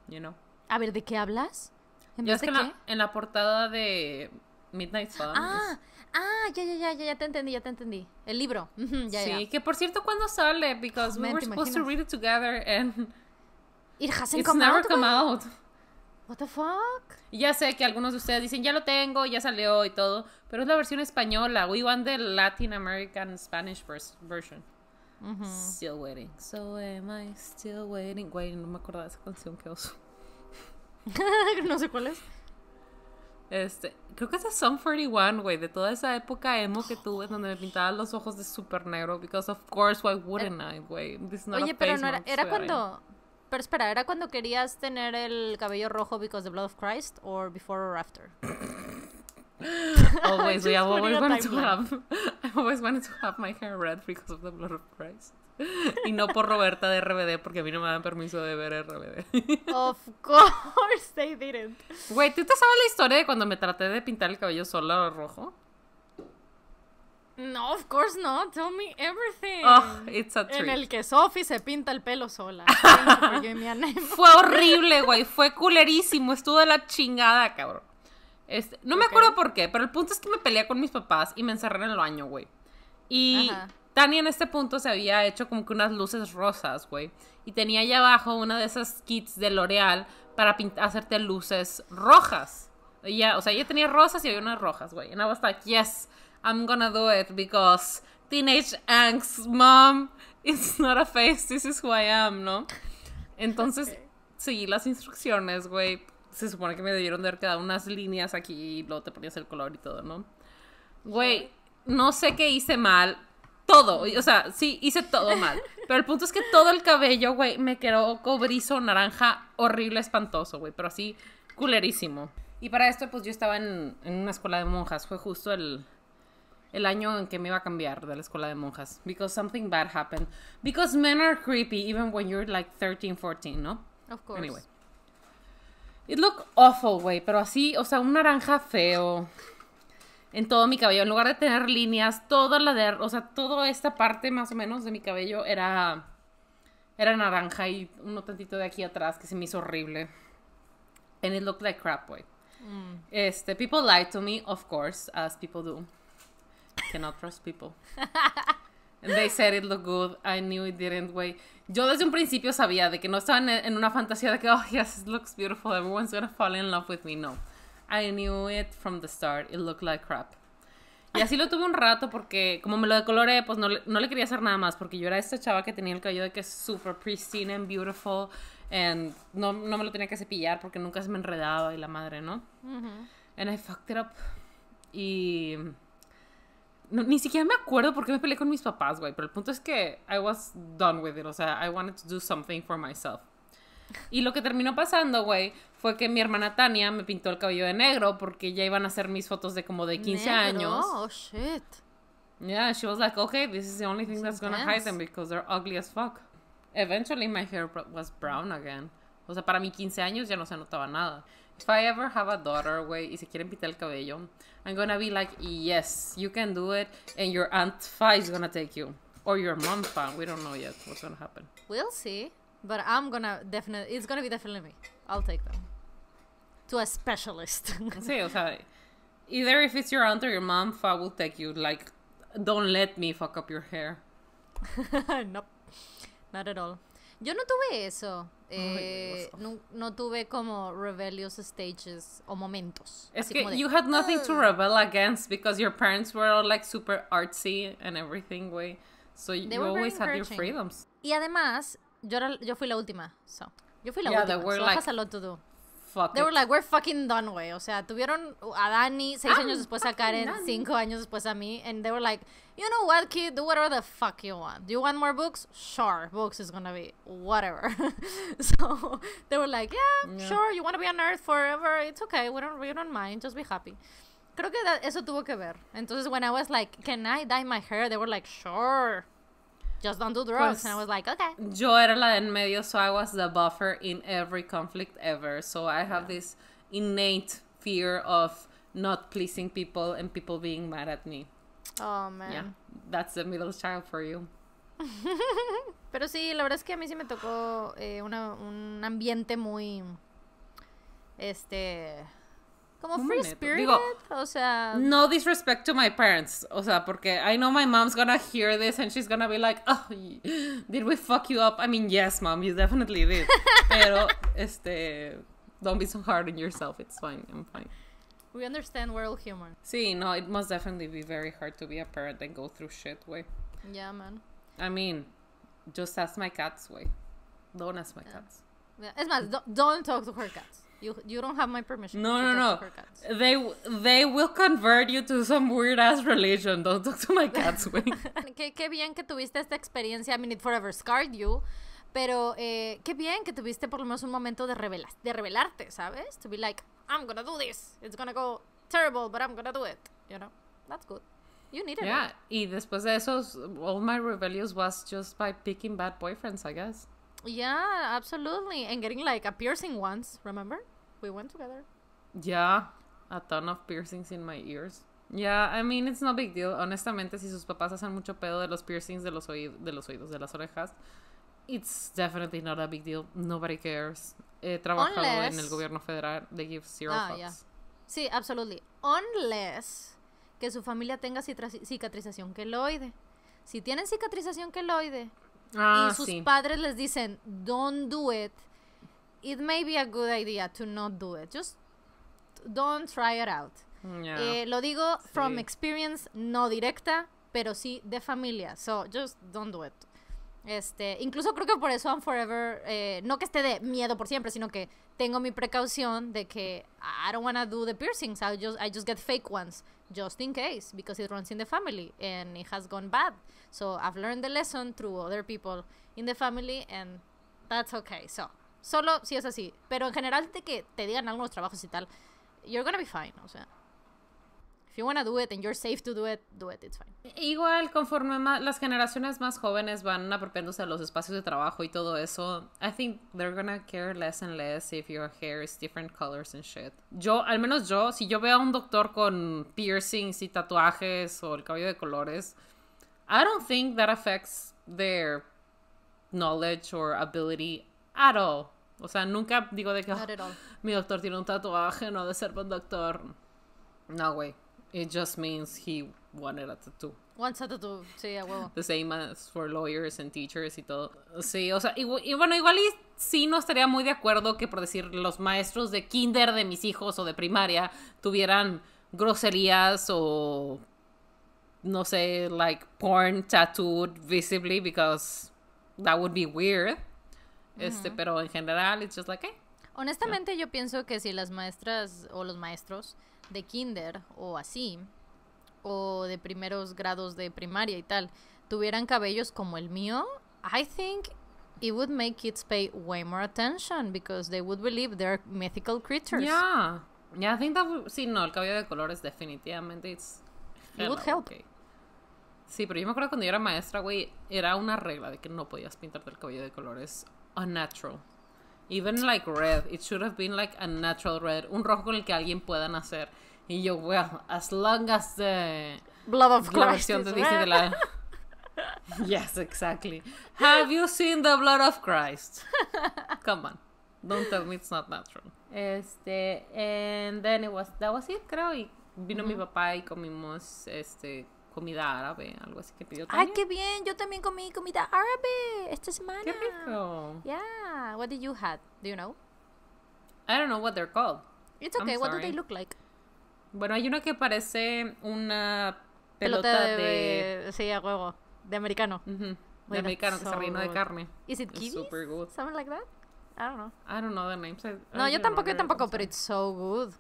You know. A ver, ¿de qué hablas? ¿En, es que en, La, portada de Midnight Sun. Ah, ah, ya, ya, ya, ya, ya te entendí, ya te entendí. El libro. sí, que por cierto, ¿cuándo sale? Because oh, we were supposed to read it together and it hasn't never come out. What the fuck? ya sé que algunos de ustedes dicen, ya lo tengo, ya salió y todo, pero es la versión española. We want the Latin American Spanish version. Still waiting. So am I still waiting. Güey, no me acordaba de esa canción, qué oso. no sé cuál es. Este, creo que es de Song 41, güey, de toda esa época emo que tuve donde me pintaba los ojos de super negro, because of course, why wouldn't eh, I, güey? Oye, a pero no era, era cuando, pero espera, ¿era cuando querías tener el cabello rojo because the blood of Christ or before or after? always, we always wanted to have. I always wanted to have my hair red because of the blood of Christ. y no por Roberta de RBD porque a mí no me dan permiso de ver RBD. of course they didn't. Güey, ¿tú te sabes la historia de cuando me traté de pintar el cabello solo rojo? No, of course not. Tell me everything. it's a En el que Sophie se pinta el pelo sola. Fue horrible, güey. Fue culerísimo. Estuvo de la chingada, cabrón. Este, no me acuerdo por qué, pero el punto es que me peleé con mis papás y me encerré en el baño, güey. Y Tani en este punto se había hecho como que unas luces rosas, güey. Y tenía allá abajo una de esas kits de L'Oreal para hacerte luces rojas. o sea, ella tenía rosas y había unas rojas, güey. Y nada más like, yes. I'm gonna do it because teenage angst, mom, it's not a face, this is who I am, ¿no? Entonces seguí las instrucciones, güey. Se supone que me debieron de haber quedado unas líneas aquí y luego te ponías el color y todo, ¿no? Güey, no sé qué hice mal. Todo, o sea, sí, hice todo mal. Pero el punto es que todo el cabello, güey, me quedó cobrizo, naranja, horrible, espantoso, güey. Pero así, culerísimo. Y para esto, pues yo estaba en, una escuela de monjas. Fue justo el, el año en que me iba a cambiar de la escuela de monjas. Because something bad happened. Because men are creepy even when you're like 13, 14, ¿no? Of course. Anyway. It looked awful, güey. Pero así, o sea, un naranja feo en todo mi cabello. En lugar de tener líneas, toda la de... O sea, toda esta parte más o menos de mi cabello era... Era naranja y uno tantito de aquí atrás que se me hizo horrible. And it looked like crap, güey. Mm. Este, people lied to me, of course, as people do. Cannot trust people. They said it looked good. I knew it didn't, Yo desde un principio sabía de que no estaban en una fantasía de que, oh, yes, it looks beautiful. Everyone's gonna fall in love with me. No. I knew it from the start. It looked like crap. Y así lo tuve un rato porque, como me lo decoloré, pues no, no le quería hacer nada más. Porque yo era esta chava que tenía el cabello de que es super pristine and beautiful. And no, no me lo tenía que cepillar porque nunca se me enredaba y la madre, ¿no? Uh And I fucked it up. Y ni siquiera me acuerdo por qué me peleé con mis papás, güey. Pero el punto es que I was done with it. O sea, I wanted to do something for myself. Y lo que terminó pasando, güey, fue que mi hermana Tania me pintó el cabello de negro porque ya iban a hacer mis fotos de como de 15 años. Oh, shit. Yeah, she was like, okay, this is the only thing that's gonna hide them because they're ugly as fuck. Eventually my hair was brown again. O sea, para mi 15 años ya no se notaba nada. if I ever have a daughter, güey, y se quieren pintar el cabello, I'm gonna be like, yes, you can do it, and your aunt Fa is gonna take you. Or your mom Fa. We don't know yet what's gonna happen. We'll see. But I'm gonna definitely, it's gonna be definitely me. I'll take them. To a specialist. sí, o sea, either if it's your aunt or your mom, Fa will take you. Like, don't let me fuck up your hair. nope. Not at all. Yo no tuve eso. Eh, no, no, tuve como rebellious stages o momentos. Es que de, you had nothing to ah". rebel against because your parents were all like super artsy and everything, way, So you, always had your freedoms. Y además, yo, era, yo fui la última, so. Yo fui la última, so I has a lot to do. fuck They it. were like, we're fucking done, güey. O sea, tuvieron a Dani seis I'm ah, años después a Karen, done. cinco años después a mí. And they were like, you know what, kid? Do whatever the fuck you want. Do you want more books? Sure. Books is gonna be whatever. so they were like, yeah, yeah. sure. You want to be on Earth forever? It's okay. We don't, we don't mind. Just be happy. Creo que eso tuvo que ver. Entonces, when I was like, can I dye my hair? They were like, sure. just don't do drugs. Pues, and I was like, okay. Yo era la en medio, so I was the buffer in every conflict ever. So I have this innate fear of not pleasing people and people being mad at me. Oh, man. Yeah, that's the middle child for you. Pero sí, la verdad es que a mí sí me tocó eh, una, un ambiente muy, este, Como free spirited, o sea. No disrespect to my parents, o sea, porque I know my mom's gonna hear this and she's gonna be like, oh, did we fuck you up? I mean, yes, mom, you definitely did. Pero, este, don't be so hard on yourself. It's fine. I'm fine. We understand we're all human. See, no, it must definitely be very hard to be a parent and go through shit way. Yeah, man. I mean, just ask my cats way. Don't ask my yeah. cats. Yeah. It's not, don't, don't talk to her cats. You, don't have my permission. No, no, no. They they will convert you to some weird ass religion. Don't talk to my cats. qué, qué bien que tuviste esta experiencia. I mean, it forever scarred you. Pero eh, qué bien que tuviste por lo menos un momento de, revela de revelarte, ¿sabes? To be like, I'm gonna do this. It's gonna go terrible, but I'm gonna do it. You know, that's good. You need it. Yeah, y después de eso, all my rebellions was just by picking bad boyfriends, I guess. Yeah, absolutely. And getting like a piercing once, remember? We went together. Yeah, a ton of piercings in my ears. Yeah, I mean, it's no big deal. Honestamente, si sus papás hacen mucho pedo de los piercings de los, oídos, de los oídos, de las orejas, it's definitely not a big deal. Nobody cares. He trabajado en el gobierno federal. They give zero ah, fucks. Sí, absolutely. Unless que su familia tenga cicatrización queloide. Si tienen cicatrización queloide, Ah, y sus padres les dicen, don't do it, it may be a good idea to not do it. Just don't try it out. Eh, lo digo from experience no directa, pero sí de familia. So just don't do it. Este, incluso creo que por eso I'm Forever, eh, no que esté de miedo por siempre, sino que tengo mi precaución de que I don't wanna do the piercings, I just, I just get fake ones, just in case, because it runs in the family and it has gone bad. So I've learned the lesson through other people in the family and that's okay. So, solo si es así, pero en general de que te digan algunos trabajos y tal, you're gonna be fine, o sea. If you want do it and you're safe to do it, do it, it's fine. Igual, conforme más, las generaciones más jóvenes van apropiándose de los espacios de trabajo y todo eso, I think they're gonna care less and less if your hair is different colors and shit. Yo, al menos yo, si yo veo a un doctor con piercings y tatuajes o el cabello de colores, I don't think that affects their knowledge or ability at all. O sea, nunca digo de que ah, mi doctor tiene un tatuaje, no de ser buen doctor. No, güey. It just means he wanted a tattoo. Wants a tattoo, sí, a huevo. The same as for lawyers and teachers y todo. Sí, o sea, y, bueno, igual y sí no estaría muy de acuerdo que por decir los maestros de kinder de mis hijos o de primaria tuvieran groserías o no sé, like porn tattooed visibly because that would be weird. Este, pero en general it's just like, hey. Eh. Honestamente, yo pienso que si las maestras o los maestros de kinder o así, o de primeros grados de primaria y tal, tuvieran cabellos como el mío, I think it would make kids pay way more attention because they would believe they're mythical creatures. Yeah. Yeah, I think that Sí, no, el cabello de colores definitivamente it's... it would help. Sí, pero yo me acuerdo cuando yo era maestra, güey, era una regla de que no podías pintarte el cabello de colores unnatural. Even like red, it should have been like a natural red, un rojo con el que alguien pueda nacer. Y yo, well, as long as the blood of Christ Yes, exactly. Have you seen the blood of Christ? Come on. Don't tell me it's not natural. Este, and then it was, that was it, creo. Y vino mi papá y comimos este comida árabe, algo así que pidió también. ¡Ay, qué bien! Yo también comí comida árabe esta semana. ¡Qué rico! Yeah. What did you have? Do you know? I don't know what they're called. It's okay. what do they look like? Bueno, hay una que parece una pelota, de, Sí, a huevo. De americano. de americano, que se rellena de carne. Is it kiwis? Super good. Something like that? I don't know. I don't know the names. no, yo tampoco, yo tampoco, pero it's so good.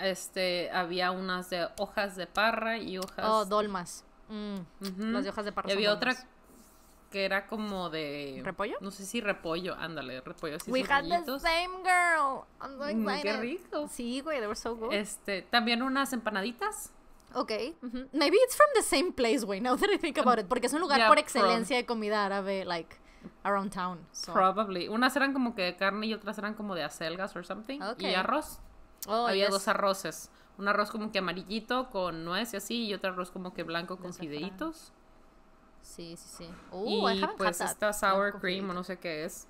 Este, había unas de hojas de parra y hojas. Oh, dolmas. Mm. Las de hojas de parra. Y había otra que era como de. ¿Repollo? No sé si repollo, ándale, repollo. Sí, We had the same girl. I'm so mm, excited. Qué rico. Sí, güey, they were so good. Este, también unas empanaditas. Ok. Maybe it's from the same place, güey, now that I think about it. Porque es un lugar por excelencia de comida árabe, like, around town. Probably. Unas eran como que de carne y otras eran como de acelgas or something. Y arroz. Oh, Había dos arroces. Un arroz como que amarillito con nuez y así, y otro arroz como que blanco con fideitos. Sí, sí, sí. y pues esta sour cream o no sé qué es.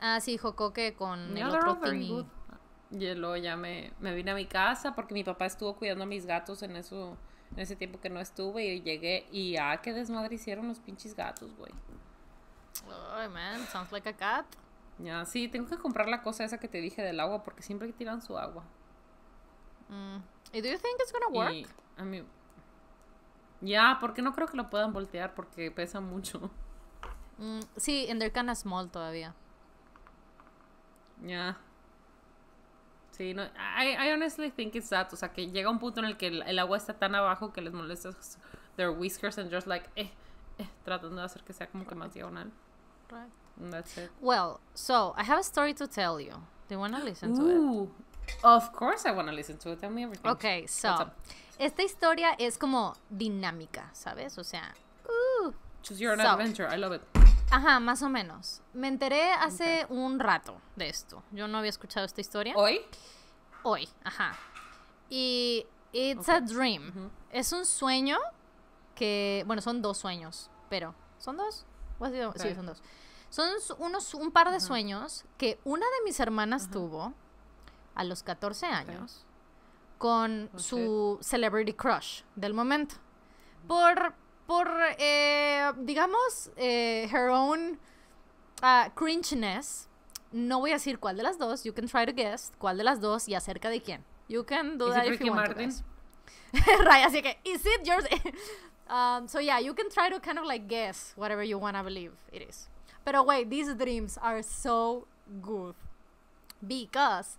Ah, sí, jocoque con el otro Y luego ya me, me, vine a mi casa porque mi papá estuvo cuidando a mis gatos en eso en ese tiempo que no estuve y llegué y ah, qué desmadre hicieron los pinches gatos, güey. Oh, man, sounds like a cat. Ya, sí, tengo que comprar la cosa esa que te dije del agua porque siempre que tiran su agua. Mm. ¿Y do you think it's gonna work? ya, porque no creo que lo puedan voltear porque pesa mucho. Mm, sí, en they're kinda small todavía. Ya. Sí, no, I, I, honestly think it's that. O sea, que llega un punto en el que el, agua está tan abajo que les molesta their whiskers and just like, eh, eh, tratando de hacer que sea como que más diagonal. Right that's it. Well, so I have a story to tell you. Do you want to listen to it? Of course, I want to listen to it. Tell me everything. Okay, so esta historia es como dinámica, ¿sabes? O sea, uh, choose your adventure. I love it. Ajá, más o menos. Me enteré hace un rato de esto. Yo no había escuchado esta historia. ¿Hoy? Hoy, ajá. Y it's a dream. Es un sueño que, bueno, son dos sueños, pero ¿son dos? Sí, son dos. Son unos, un par de sueños que una de mis hermanas tuvo a los 14 años con su celebrity crush del momento. Por, por eh, digamos, eh, her own ah, cringe ness No voy a decir cuál de las dos. You can try to guess cuál de las dos y acerca de quién. You can do is that if you want Martin? así que, is it yours? Um, so yeah, you can try to kind of like guess whatever you want to believe it is. Pero, güey, these dreams are so good. Because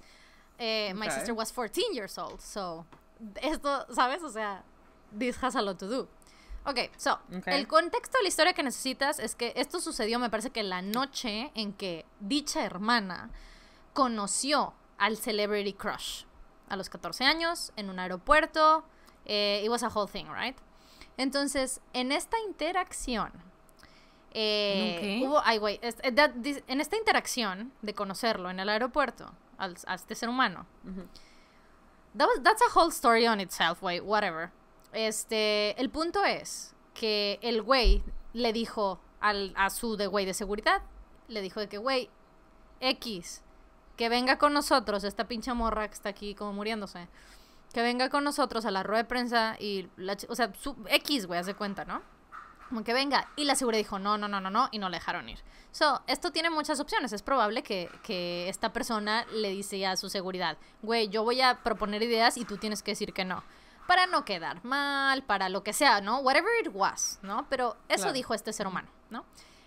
eh, my sister was 14 years old. So, esto, ¿sabes? O sea, this has a lot to do. Ok, so, el contexto de la historia que necesitas es que esto sucedió, me parece que la noche en que dicha hermana conoció al Celebrity Crush a los 14 años en un aeropuerto. Eh, it was a whole thing, right? Entonces, en esta interacción, eh, hubo, ay, güey, eh, en esta interacción de conocerlo en el aeropuerto, a este ser humano, that's a whole story on itself, güey, whatever. Este, el punto es que el güey le dijo a su de güey de seguridad, le dijo de que, güey, X, que venga con nosotros, esta pincha morra que está aquí como muriéndose, que venga con nosotros a la rueda de prensa y, la, o sea, su, X, güey, hace cuenta, ¿no? como que venga. Y la seguridad dijo, no, no, no, no, no, y no le dejaron ir. So, esto tiene muchas opciones. Es probable que, que esta persona le dice a su seguridad, güey, yo voy a proponer ideas y tú tienes que decir que no. Para no quedar mal, para lo que sea, ¿no? Whatever it was, ¿no? Pero eso dijo este ser humano, ¿no?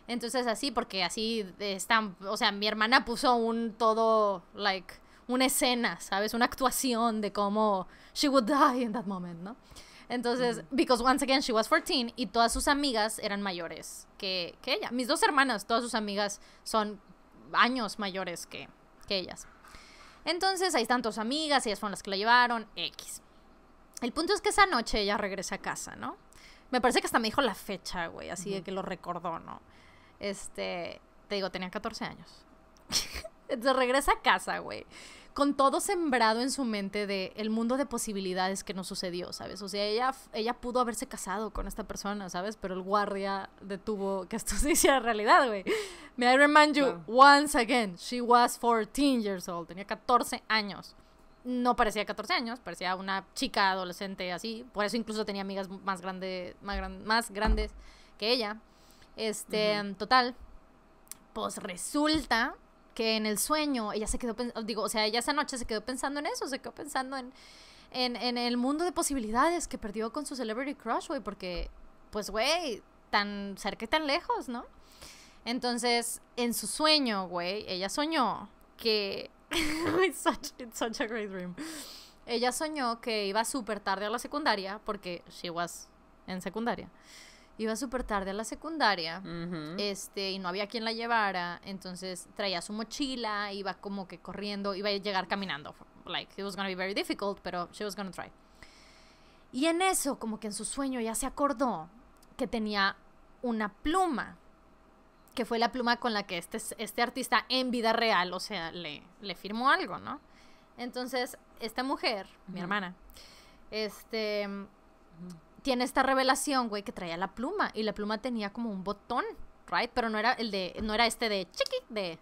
Entonces así, porque así eh, están, o sea, mi hermana puso un todo, like, una escena, ¿sabes? Una actuación de cómo she would die in that moment, ¿no? Entonces, because once again she was 14 y todas sus amigas eran mayores que, que ella. Mis dos hermanas, todas sus amigas son años mayores que, que ellas. Entonces, ahí están tus amigas, ellas fueron las que la llevaron, X. El punto es que esa noche ella regresa a casa, ¿no? Me parece que hasta me dijo la fecha, güey, así de que lo recordó, ¿no? Este, te digo, tenía 14 años. Entonces regresa a casa, güey con todo sembrado en su mente de el mundo de posibilidades que no sucedió, ¿sabes? O sea, ella, ella pudo haberse casado con esta persona, ¿sabes? Pero el guardia detuvo que esto se hiciera realidad, güey. Me I remind you, once again, she was 14 years old, tenía 14 años no parecía 14 años, parecía una chica adolescente así, por eso incluso tenía amigas más, grande, más, grandes que ella. Este, en total, pues resulta que en el sueño ella se quedó pensando, digo, o sea, ella esa noche se quedó pensando en eso, se quedó pensando en, en, en el mundo de posibilidades que perdió con su Celebrity Crush, güey, porque, pues, güey, tan cerca y tan lejos, ¿no? Entonces, en su sueño, güey, ella soñó que... it's such a great dream. Ella soñó que iba súper tarde a la secundaria porque she was en secundaria iba súper tarde a la secundaria este, y no había quien la llevara, entonces traía su mochila, iba como que corriendo, iba a llegar caminando. Like, it was gonna be very difficult, pero she was gonna try. Y en eso, como que en su sueño ya se acordó que tenía una pluma, que fue la pluma con la que este, este artista en vida real, o sea, le, le firmó algo, ¿no? Entonces, esta mujer, mi hermana, este tiene esta revelación, güey, que traía la pluma y la pluma tenía como un botón, right? Pero no era el de no era este de chiqui de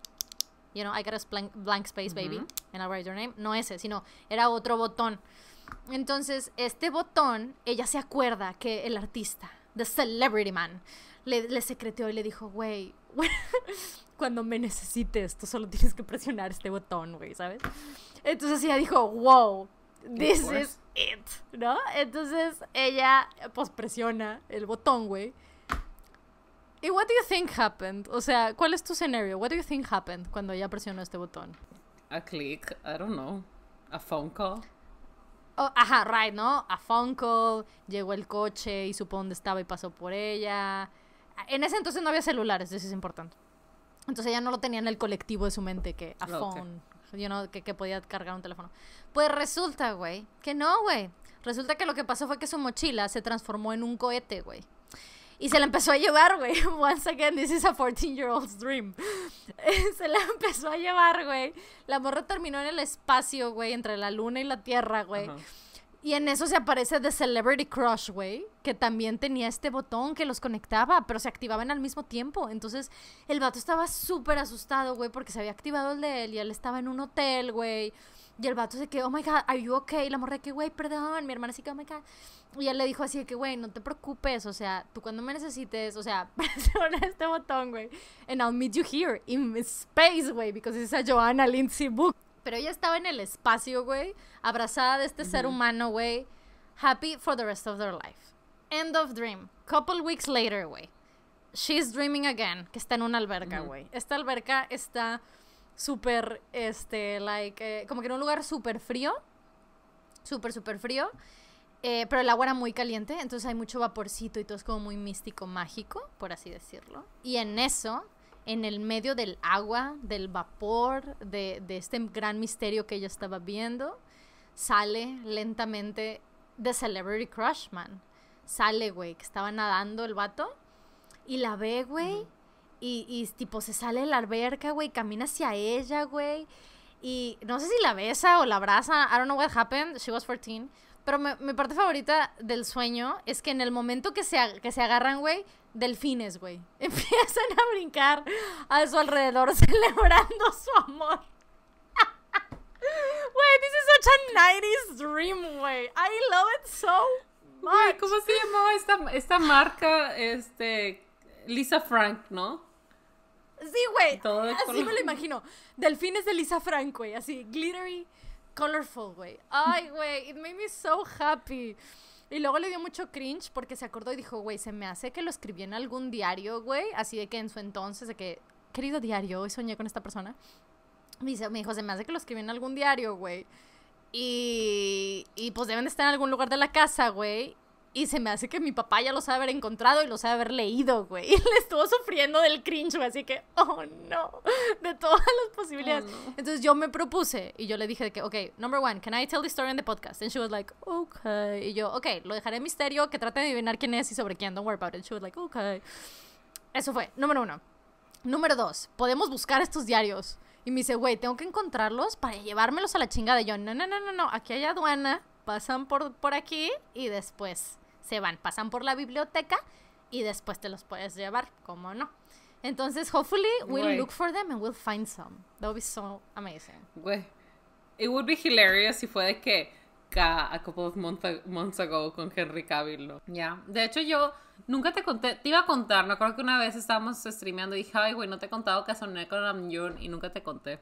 you know, I got a blank, space, baby, and I'll write your name. No ese, sino era otro botón. Entonces, este botón, ella se acuerda que el artista, the celebrity man, le, le secreteó y le dijo, güey, cuando me necesites, tú solo tienes que presionar este botón, güey, ¿sabes? Entonces ella dijo, wow, this is ¿no? Entonces ella, pues presiona el botón, güey. ¿Y what do you think happened? O sea, ¿cuál es tu escenario? What do you think happened cuando ella presionó este botón? A click, I don't know. A phone call. Oh, ajá, right, ¿no? A phone call, llegó el coche y supo dónde estaba y pasó por ella. En ese entonces no había celulares, eso es importante. Entonces ella no lo tenía en el colectivo de su mente que a phone, yo no que, que podía cargar un teléfono. Pues resulta, güey, que no, güey. Resulta que lo que pasó fue que su mochila se transformó en un cohete, güey. Y se la empezó a llevar, güey. Once again, this is a 14-year-old's dream. se la empezó a llevar, güey. La morra terminó en el espacio, güey, entre la luna y la tierra, güey. Y en eso se aparece The Celebrity Crush, güey, que también tenía este botón que los conectaba, pero se activaban al mismo tiempo. Entonces, el vato estaba súper asustado, güey, porque se había activado el de él y él estaba en un hotel, güey. Y el vato se quedó, oh my god, are you okay? la morra que, güey, perdón, mi hermana sí que, oh my god. Y él le dijo así que, güey, no te preocupes, o sea, tú cuando me necesites, o sea, presiona este botón, güey, and I'll meet you here in space, güey, because it's a Joanna Lindsay book. Pero ella estaba en el espacio, güey, abrazada de este ser humano, güey, happy for the rest of their life. End of dream. Couple weeks later, güey. She's dreaming again, que está en una alberca, güey. Esta alberca está súper, este, like, eh, como que en un lugar súper frío. Súper, súper frío. Eh, pero el agua era muy caliente, entonces hay mucho vaporcito y todo es como muy místico, mágico, por así decirlo. Y en eso en el medio del agua, del vapor, de, este gran misterio que ella estaba viendo, sale lentamente The Celebrity Crush Man. Sale, güey, que estaba nadando el vato. Y la ve, güey. Y, y, tipo se sale de la alberca, güey, camina hacia ella, güey. Y no sé si la besa o la abraza, I don't know what happened, she was 14. Pero mi parte favorita del sueño es que en el momento que se, que se agarran, güey, delfines, güey, empiezan a brincar a su alrededor celebrando su amor. Güey, this is such a 90s dream, güey. I love it so much. Güey, ¿Cómo se llamaba esta, esta marca? Este, Lisa Frank, ¿no? Sí, güey. Así me lo imagino. Delfines de Lisa Frank, güey. Así, glittery, colorful, güey. Ay, güey, it made me so happy. Y luego le dio mucho cringe porque se acordó y dijo, güey, se me hace que lo escribí en algún diario, güey. Así de que en su entonces, de que, querido diario, hoy soñé con esta persona. Me, dice, me dijo, se me hace que lo escribí en algún diario, güey. Y, y pues deben de estar en algún lugar de la casa, güey. Y se me hace que mi papá ya lo sabe haber encontrado y lo sabe haber leído, güey. Y le estuvo sufriendo del cringe, güey. Así que, oh no, de todas las posibilidades. Oh, Entonces yo me propuse y yo le dije que, ok, number one, can I tell the story in the podcast? And she was like, okay. Y yo, ok, lo dejaré en misterio, que trate de adivinar quién es y sobre quién, don't worry about it. And she was like, okay. Eso fue, número uno. Número dos, podemos buscar estos diarios. Y me dice, güey, tengo que encontrarlos para llevármelos a la chingada. Y yo, no, no, no, no, no, aquí hay aduana, pasan por, por aquí y después se van, pasan por la biblioteca y después te los puedes llevar, como no. Entonces, hopefully, we'll look for them and we'll find some. That would be so amazing. Güey. It would be hilarious si fue de que a couple of months, ago con Henry Cavill, Ya. Yeah. De hecho, yo nunca te conté, te iba a contar, me acuerdo que una vez estábamos streameando y dije, ay, güey, no te he contado que soné con Namjoon y nunca te conté.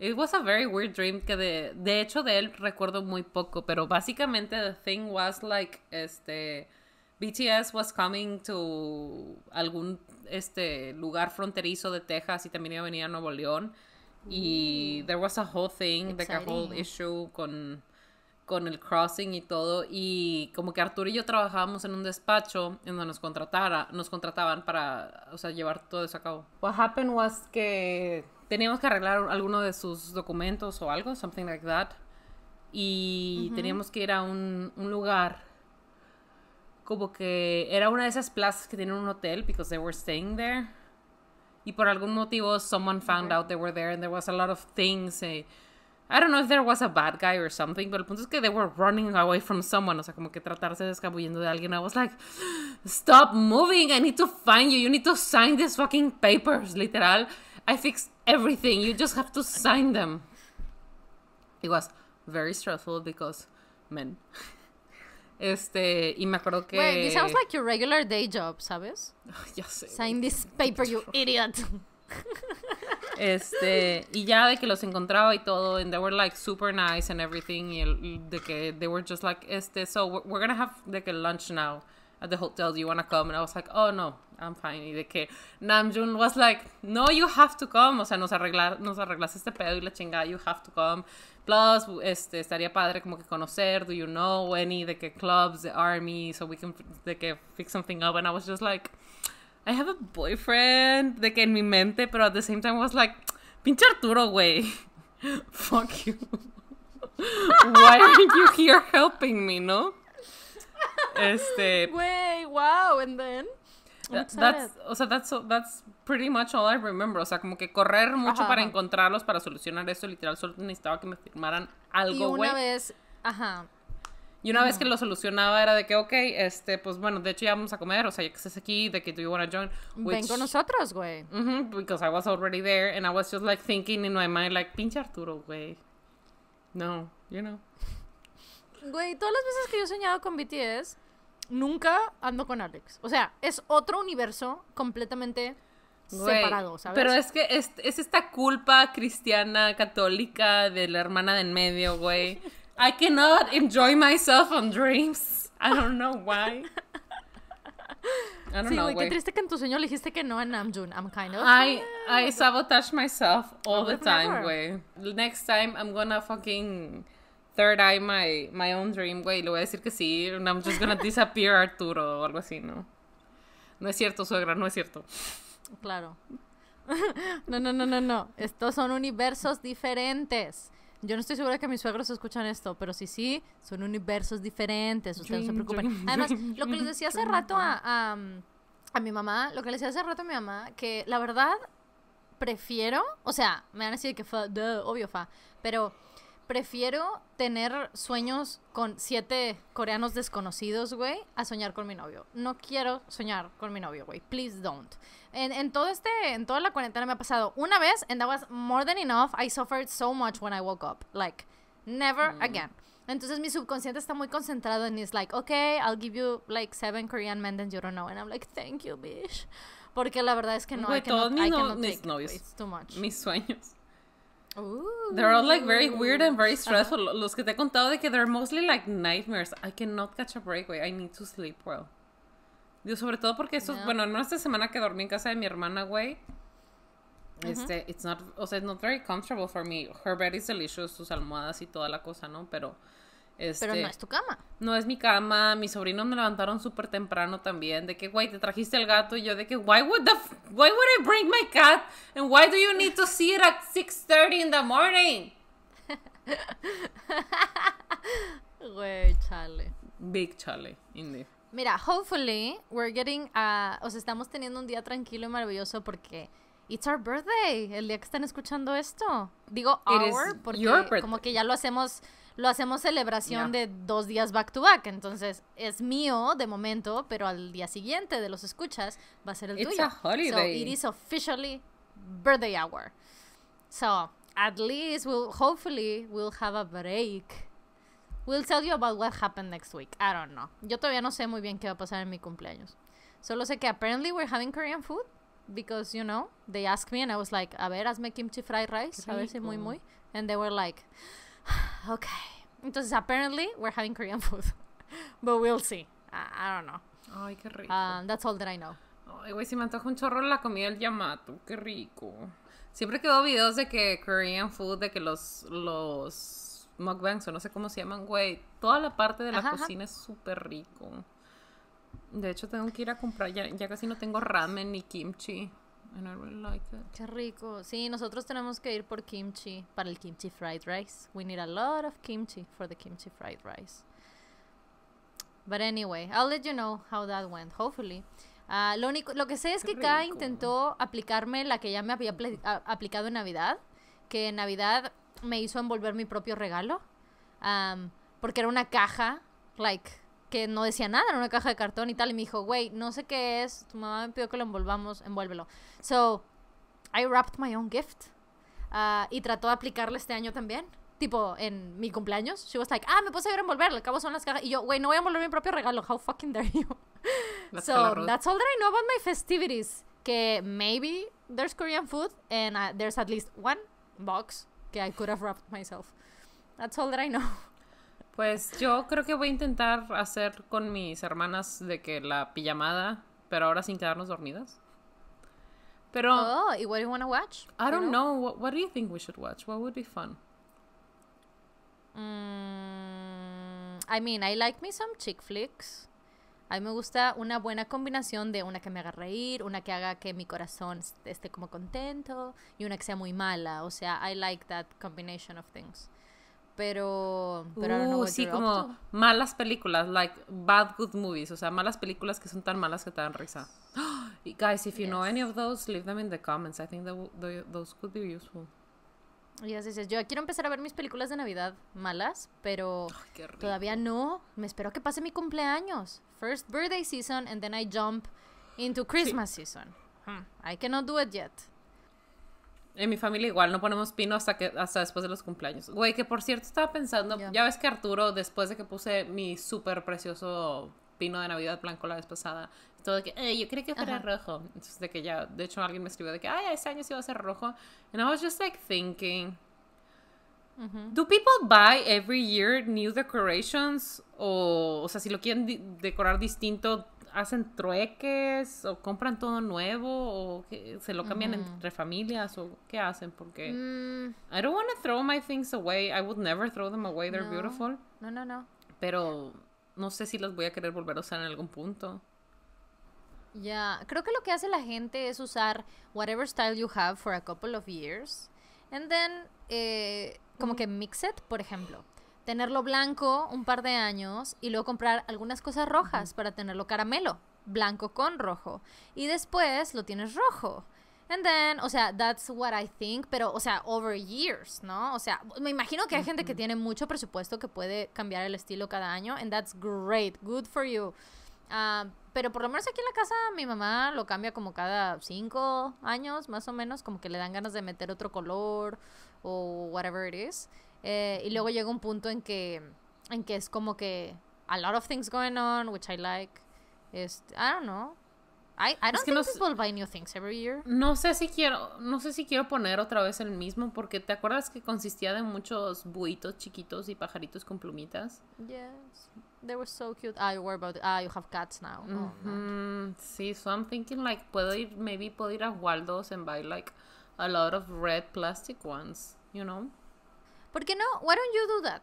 It was a very weird dream que de, de hecho de él recuerdo muy poco, pero básicamente the thing was like este BTS was coming to algún este lugar fronterizo de Texas y también iba a venir a Nuevo León y there was a whole thing, whole issue con con el crossing y todo y como que Arturo y yo trabajábamos en un despacho en donde nos contratara, nos contrataban para, o sea, llevar todo eso a cabo. What happened was que teníamos que arreglar alguno de sus documentos o algo, something like that. Y teníamos que ir a un, un, lugar como que era una de esas plazas que tienen un hotel because they were staying there. Y por algún motivo someone found out they were there and there was a lot of things. Eh, I don't know if there was a bad guy or something, pero el punto es que they were running away from someone, o sea, como que tratarse de escabullendo de alguien. I was like, stop moving, I need to find you, you need to sign these fucking papers, literal. I fixed everything. You just have to sign them. It was very stressful because men. Este, y me acuerdo que. Wait, this sounds like your regular day job, ¿sabes? ya sé. Sign this paper, you idiot. este, y ya de que los encontraba y todo, and they were like super nice and everything, y el, de que they were just like, este, so we're, we're gonna have like a lunch now at the hotel, do you wanna come? And I was like, oh no, I'm fine. Y de que Namjoon was like, no, you have to come. O sea, nos, arregla, nos arreglas este pedo y la chinga you have to come. Plus, este, estaría padre como que conocer, do you know any de que clubs, the army, so we can de que fix something up. And I was just like, I have a boyfriend, de que en mi mente, pero at the same time was like, pinche Arturo, güey. Fuck you. Why aren't you here helping me, no? Este. Güey, wow, and then that's, o sea, that's, that's, pretty much all I remember. O sea, como que correr mucho para encontrarlos, para solucionar esto. Literal, solo necesitaba que me firmaran algo, güey. Y una vez, ajá. Y una vez que lo solucionaba era de que, ok, este, pues bueno, de hecho ya vamos a comer, o sea, ya que estás aquí, de que do you a join? Which, Ven con nosotros, güey. because I was already there and I was just like thinking in my mind, like, pinche Arturo, güey. No, you know. Güey, todas las veces que yo he soñado con BTS, nunca ando con Alex. O sea, es otro universo completamente separado, ¿sabes? Pero es que es, es, esta culpa cristiana, católica, de la hermana de en medio, güey. I cannot enjoy myself on dreams. I don't know why. I don't sí, know, güey, qué triste que en tu sueño le dijiste que no a Namjoon. I'm kind of... I, I sabotage myself all the time, güey. Next time I'm gonna fucking... Third Eye My, Own Dream, güey, le voy a decir que sí, I'm just gonna disappear Arturo o algo así, ¿no? No es cierto, suegra, no es cierto. Claro. No, no, no, no, no. Estos son universos diferentes. Yo no estoy segura de que mis suegros escuchan esto, pero sí, sí, son universos diferentes. Ustedes no se preocupen. Además, lo que les decía hace rato a, a, a mi mamá, lo que les decía hace rato a mi mamá, que la verdad prefiero, o sea, me van a decir que fa, obvio fa, pero prefiero tener sueños con siete coreanos desconocidos, güey, a soñar con mi novio. No quiero soñar con mi novio, güey. Please don't. En, en, todo este, en toda la cuarentena me ha pasado una vez, and that was more than enough. I suffered so much when I woke up. Like, never mm. again. Entonces mi subconsciente está muy concentrado en es like, okay, I'll give you like seven Korean men that you don't know. And I'm like, thank you, bitch. Porque la verdad es que no, hay I cannot, no, take It's too much. Mis sueños. They're all like very weird and very stressful. Los que te he contado de que they're mostly like nightmares. I cannot catch a break, güey. I need to sleep well. Yo sobre todo porque eso, bueno, no esta semana que dormí en casa de mi hermana, güey. Este, it's not, o sea, it's not very comfortable for me. Her bed is delicious, sus almohadas y toda la cosa, ¿no? Pero pero este, no es tu cama. No es mi cama. Mis sobrinos me levantaron súper temprano también. De que, güey, te trajiste el gato. Y yo, de que, why would, the why would I bring my cat? And why do you need to see it at 6:30 in the morning? Güey, chale. Big chale, indeed. Mira, hopefully we're getting a, o sea, estamos teniendo un día tranquilo y maravilloso porque it's our birthday, el día que están escuchando esto. Digo our porque como que ya lo hacemos lo hacemos celebración de dos días back to back. Entonces, es mío de momento, pero al día siguiente de los escuchas va a ser el It's A holiday. So it is officially birthday hour. So at least hopefully we'll have a break. We'll tell you about what happened next week. I don't know. Yo todavía no sé muy bien qué va a pasar en mi cumpleaños. Solo sé que apparently we're having Korean food because you know they asked me and I was like, a ver, hazme kimchi fried rice, a ver si muy muy, and they were like. Ok. Entonces, apparently, we're having Korean food. But we'll see. I, don't know. Ay, qué rico. Um, that's all that I know. Ay, güey, si me antoja un chorro la comida del Yamato. Qué rico. Siempre quedo videos de que Korean food, de que los, los mukbangs o no sé cómo se llaman, güey. Toda la parte de la cocina es súper rico. De hecho, tengo que ir a comprar. Ya, ya casi no tengo ramen ni kimchi. And I really like Qué rico. Sí, nosotros tenemos que ir por kimchi para el kimchi fried rice. We need a lot of kimchi for the kimchi fried rice. But anyway, I'll let you know how that went, hopefully. Ah, lo, único, lo que sé es que Kai intentó aplicarme la que ya me había aplicado en Navidad, que en Navidad me hizo envolver mi propio regalo, porque era una caja, like, que no decía nada, era una caja de cartón y tal. Y me dijo, güey, no sé qué es, tu mamá me pidió que lo envolvamos, envuélvelo. So, I wrapped my own gift. Ah, y trató de aplicarle este año también. Tipo, en mi cumpleaños, she was like, ah, me puse a ir a envolverlo, al cabo son las cajas. Y yo, güey, no voy a envolver mi propio regalo, how fucking dare you. That's so, that's all that I know about my festivities. Que maybe there's Korean food and ah, there's at least one box que I could have wrapped myself. That's all that I know. Pues yo creo que voy a intentar hacer con mis hermanas de que la pijamada, pero ahora sin quedarnos dormidas. Pero Oh, ¿y what do you watch? I don't know. What, do you think we should watch? What would be fun? Mm, I mean, I like me some chick flicks. A mí me gusta una buena combinación de una que me haga reír, una que haga que mi corazón esté como contento y una que sea muy mala. O sea, I like that combination of things pero, pero uh, sí, como malas películas, like bad good movies, o sea, malas películas que son tan malas que te dan risa. guys, if you know any of those, leave them in the comments. I think that those could be useful. Yes, yes, Yo quiero empezar a ver mis películas de Navidad malas, pero todavía no. Me espero que pase mi cumpleaños. First birthday season and then I jump into Christmas season. Hmm, I cannot do it yet. En mi familia igual, no ponemos pino hasta que hasta después de los cumpleaños. Güey, que por cierto estaba pensando, ya ves que Arturo, después de que puse mi súper precioso pino de Navidad blanco la vez pasada, todo de que, hey, yo creí que fuera rojo. Entonces de que ya, de hecho alguien me escribió de que, ay, ese año sí iba a ser rojo. And I was just like thinking, do people buy every year new decorations? O, o sea, si lo quieren decorar distinto, hacen trueques o compran todo nuevo o se lo cambian entre familias o qué hacen porque mm. I don't want to throw my things away. I would never throw them away. They're beautiful. No, no, no. Pero no sé si las voy a querer volver a usar en algún punto. Ya, creo que lo que hace la gente es usar whatever style you have for a couple of years and then eh, como que mix it, por ejemplo tenerlo blanco un par de años y luego comprar algunas cosas rojas para tenerlo caramelo, blanco con rojo. Y después lo tienes rojo. And then, o sea, that's what I think, pero, o sea, over years, ¿no? O sea, me imagino que hay gente que tiene mucho presupuesto que puede cambiar el estilo cada año, and that's great, good for you. Ah, pero por lo menos aquí en la casa mi mamá lo cambia como cada cinco años, más o menos, como que le dan ganas de meter otro color o whatever it is. Eh, y luego llega un punto en que, en que es como que a lot of things going on, which I like. Is, este, I don't know. I, I don't es think people buy new things every year. No sé si quiero, no sé si quiero poner otra vez el mismo, porque te acuerdas que consistía de muchos buitos chiquitos y pajaritos con plumitas. Yes. They were so cute. Ah, you about Ah, you have cats now. Oh, Sí, so I'm thinking like maybe puedo ir a Waldo's and buy like a lot of red plastic ones, you know? ¿Por qué no? Why don't you do that?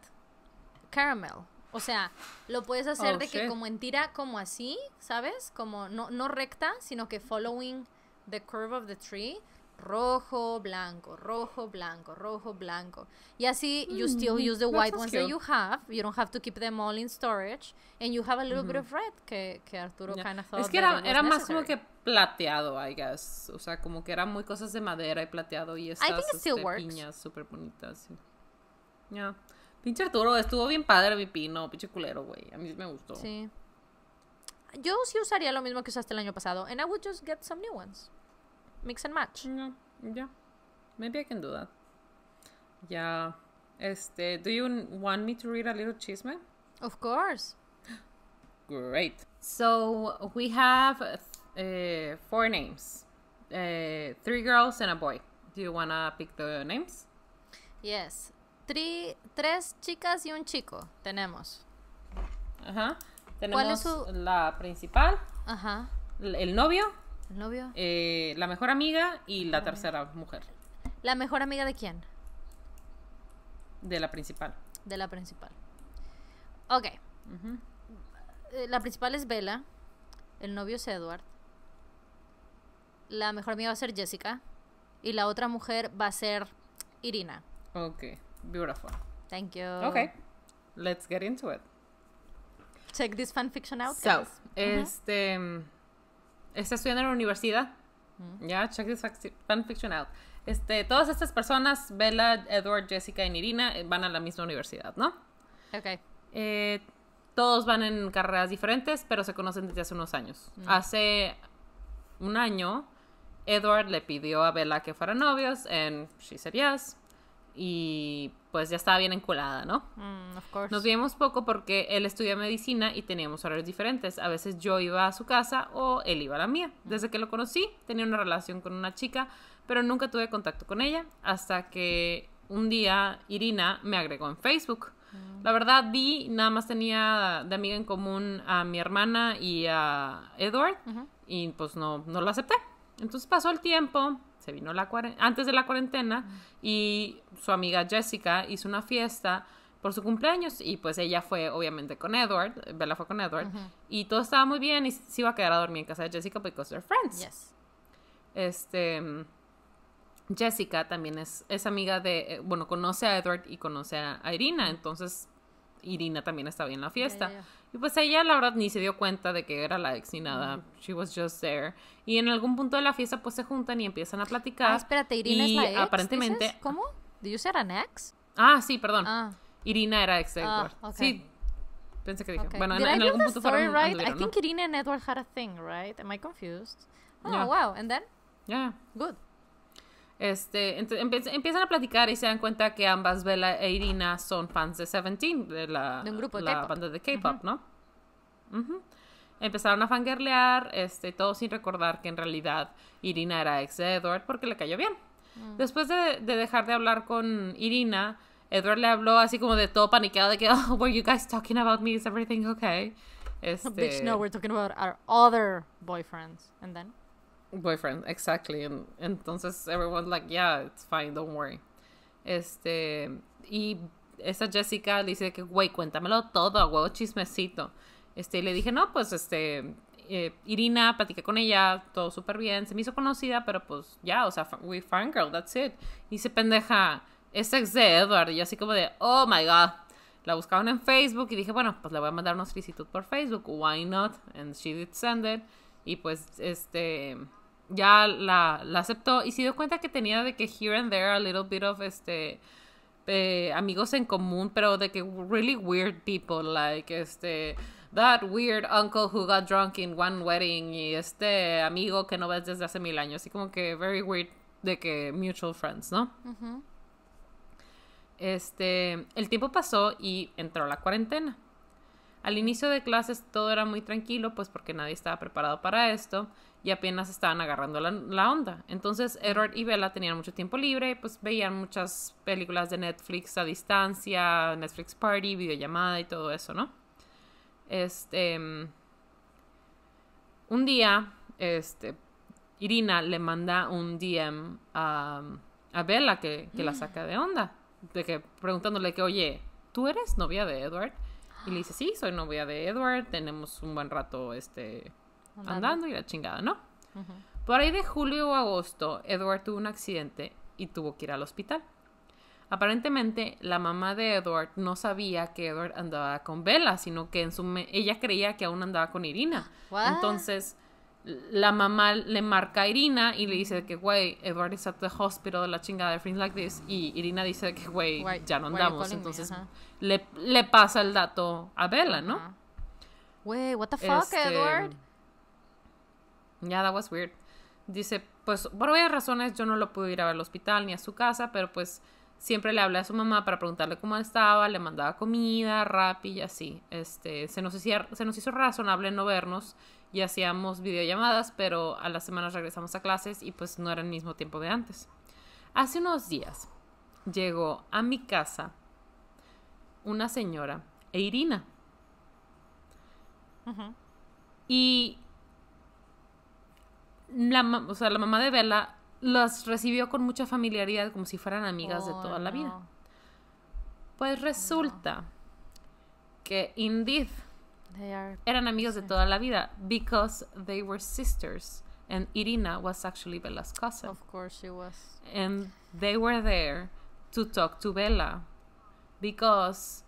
Caramel. O sea, lo puedes hacer oh, de que como en tira, como así, ¿sabes? Como no, no recta, sino que following the curve of the tree. Rojo, blanco, rojo, blanco, rojo, blanco. Y así, you mm, still use the white ones that you have. You don't have to keep them all in storage. And you have a little bit of red que, que Arturo yeah. kind of thought Es que era, era más como que plateado, I guess. O sea, como que eran muy cosas de madera y plateado. Y estas este, piñas súper bonitas. Sí. Ya. Yeah. Pinche Arturo, estuvo bien padre mi pino, pinche culero, güey. A mí me gustó. Sí. Yo sí usaría lo mismo que usaste el año pasado. And I would just get some new ones. Mix and match. ya. Maybe I can do that. Ya. Yeah. Este, do you want me to read a little chisme? Of course. Great. So we have eh, four names eh, three girls and a boy. Do you want to pick the names? Yes tres chicas y un chico tenemos. Ajá. ¿Cuál es la principal. Ajá. El novio. El novio. Eh, la mejor amiga y la tercera mujer. ¿La mejor amiga de quién? De la principal. De la principal. Ok. Eh, la principal es Bella. El novio es Edward. La mejor amiga va a ser Jessica. Y la otra mujer va a ser Irina. Ok. Beautiful. Thank you. Okay, let's get into it. Check this fanfiction out. So, uh-huh. este. estudiando en la universidad. Mm-hmm. Ya, check this fanfiction out. Este, todas estas personas, Bella, Edward, Jessica y Irina, eh, van a la misma universidad, ¿no? Ok. Eh, todos van en carreras diferentes, pero se conocen desde hace unos años. Mm. Hace un año, Edward le pidió a Bella que fueran novios, and she said yes y pues ya estaba bien enculada, ¿no? Mm, of course. Nos vimos poco porque él estudia medicina y teníamos horarios diferentes. A veces yo iba a su casa o él iba a la mía. Mm. Desde que lo conocí tenía una relación con una chica, pero nunca tuve contacto con ella hasta que un día Irina me agregó en Facebook. Mm. La verdad vi, nada más tenía de amiga en común a mi hermana y a Edward y pues no, no lo acepté. Entonces pasó el tiempo, se vino la antes de la cuarentena y su amiga Jessica hizo una fiesta por su cumpleaños y pues ella fue obviamente con Edward, Bella fue con Edward y todo estaba muy bien y se iba a quedar a dormir en casa de Jessica because they're friends. Este mm, Jessica también es, amiga de, eh, bueno, conoce a Edward y conoce a Irina, entonces Irina también estaba en la fiesta pues ella, la verdad, ni se dio cuenta de que era la ex ni nada. She was just there. Y en algún punto de la fiesta, pues se juntan y empiezan a platicar. Ah, espérate, Irina es la ex. Aparentemente. ¿Cómo? ¿Did you an ex? Ah, sí, perdón. Ah. Irina era ex de ah, Edward. Ah, Sí. Pensé que dije. Bueno, en, algún punto fueron. Right? I think Irina and Edward had a thing, right? Am I confused? Oh, wow. And then? Yeah. Good. Este, empiezan a platicar y se dan cuenta que ambas, Bella e Irina, son fans de Seventeen, de la, de un grupo de banda de K-pop, ¿no? Empezaron a fangirlear, este, todo sin recordar que en realidad Irina era ex de Edward porque le cayó bien. Mm. Después de, de, dejar de hablar con Irina, Edward le habló así como de todo paniqueado, de que, oh, were you guys talking about me? Is everything okay? Este... Bitch, no, este we're talking about our other boyfriends. And then boyfriend, exactly. And entonces everyone's like, yeah, it's fine, don't worry. Este, y esa Jessica le dice que, güey, cuéntamelo todo, güey, chismecito. Este, y le dije, no, pues, este, eh, Irina, platiqué con ella, todo súper bien, se me hizo conocida, pero pues, ya, o sea, we girl, that's it. Y se pendeja, es ex de Edward, y así como de, oh my god. La buscaron en Facebook y dije, bueno, pues le voy a mandar una solicitud por Facebook, why not? And she did send it. Y pues, este, ya la, la, aceptó y se dio cuenta que tenía de que here and there a little bit of este eh, amigos en común, pero de que really weird people, like este that weird uncle who got drunk in one wedding y este amigo que no ves desde hace mil años, así como que very weird de que mutual friends, ¿no? Este, el tiempo pasó y entró la cuarentena. Al inicio de clases todo era muy tranquilo, pues porque nadie estaba preparado para esto y apenas estaban agarrando la, onda. Entonces Edward y Bella tenían mucho tiempo libre, pues veían muchas películas de Netflix a distancia, Netflix Party, videollamada y todo eso, ¿no? Este... Mm, un día, este, Irina le manda un DM a, a Bella que, que la mm. saca de onda, de que, preguntándole que, oye, ¿tú eres novia de Edward? Y le dice, sí, soy novia de Edward, tenemos un buen rato, este, andando, y la chingada, ¿no? Por ahí de julio o agosto, Edward tuvo un accidente y tuvo que ir al hospital. Aparentemente, la mamá de Edward no sabía que Edward andaba con Bella, sino que en su ella creía que aún andaba con Irina. Entonces, la mamá le marca a Irina y le dice que, güey, Edward está en el hospital, la chingada de Friends Like This. Y Irina dice que, güey, ya no andamos. Entonces, le, pasa el dato a Bella, ¿no? Güey, what the fuck, este, Edward? Yeah, that was weird. Dice, pues por varias razones yo no lo pude ir a ver al hospital ni a su casa, pero pues siempre le hablé a su mamá para preguntarle cómo estaba, le mandaba comida, rap y así. Este, se, nos se nos hizo razonable no vernos y hacíamos videollamadas, pero a las semanas regresamos a clases y pues no era el mismo tiempo de antes. Hace unos días llegó a mi casa una señora, e Irina. Y la, o sea, la mamá de Bella los recibió con mucha familiaridad, como si fueran amigas de toda la vida. Pues resulta que, indeed, eran amigos de toda la vida, because they were sisters. And Irina was actually Bella's cousin. Of course she was. And they were there to talk to Bella because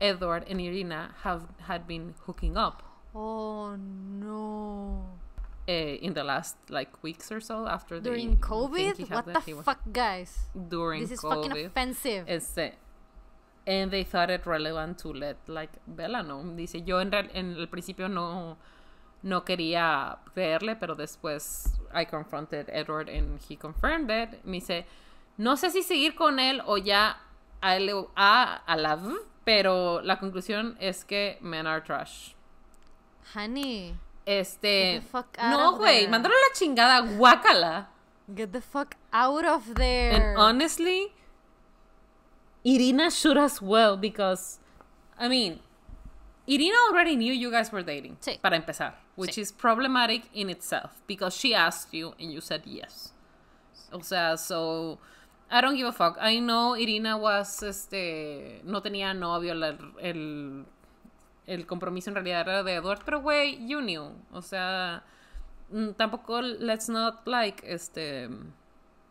Edward and Irina have had been hooking up. Oh no. Eh, in the last like weeks or so after during the, COVID. What the fuck, guys? During this is COVID, fucking offensive. Este, and they thought it relevant to let like Bella know. Dice yo en, el principio no no quería verle pero después I confronted Edward and he confirmed it. Me dice no sé si seguir con él o ya a, a, la pero la conclusión es que men are trash. Honey. Este. no, güey. Mándalo la chingada, guácala. Get the fuck out of there. And honestly, Irina should as well because, I mean, Irina already knew you guys were dating. Para empezar, which is problematic in itself because she asked you and you said yes. O sea, so I don't give a fuck. I know Irina was, este, no tenía novio el el compromiso en realidad era de Edward, pero güey, you knew, o sea, mm, tampoco let's not like este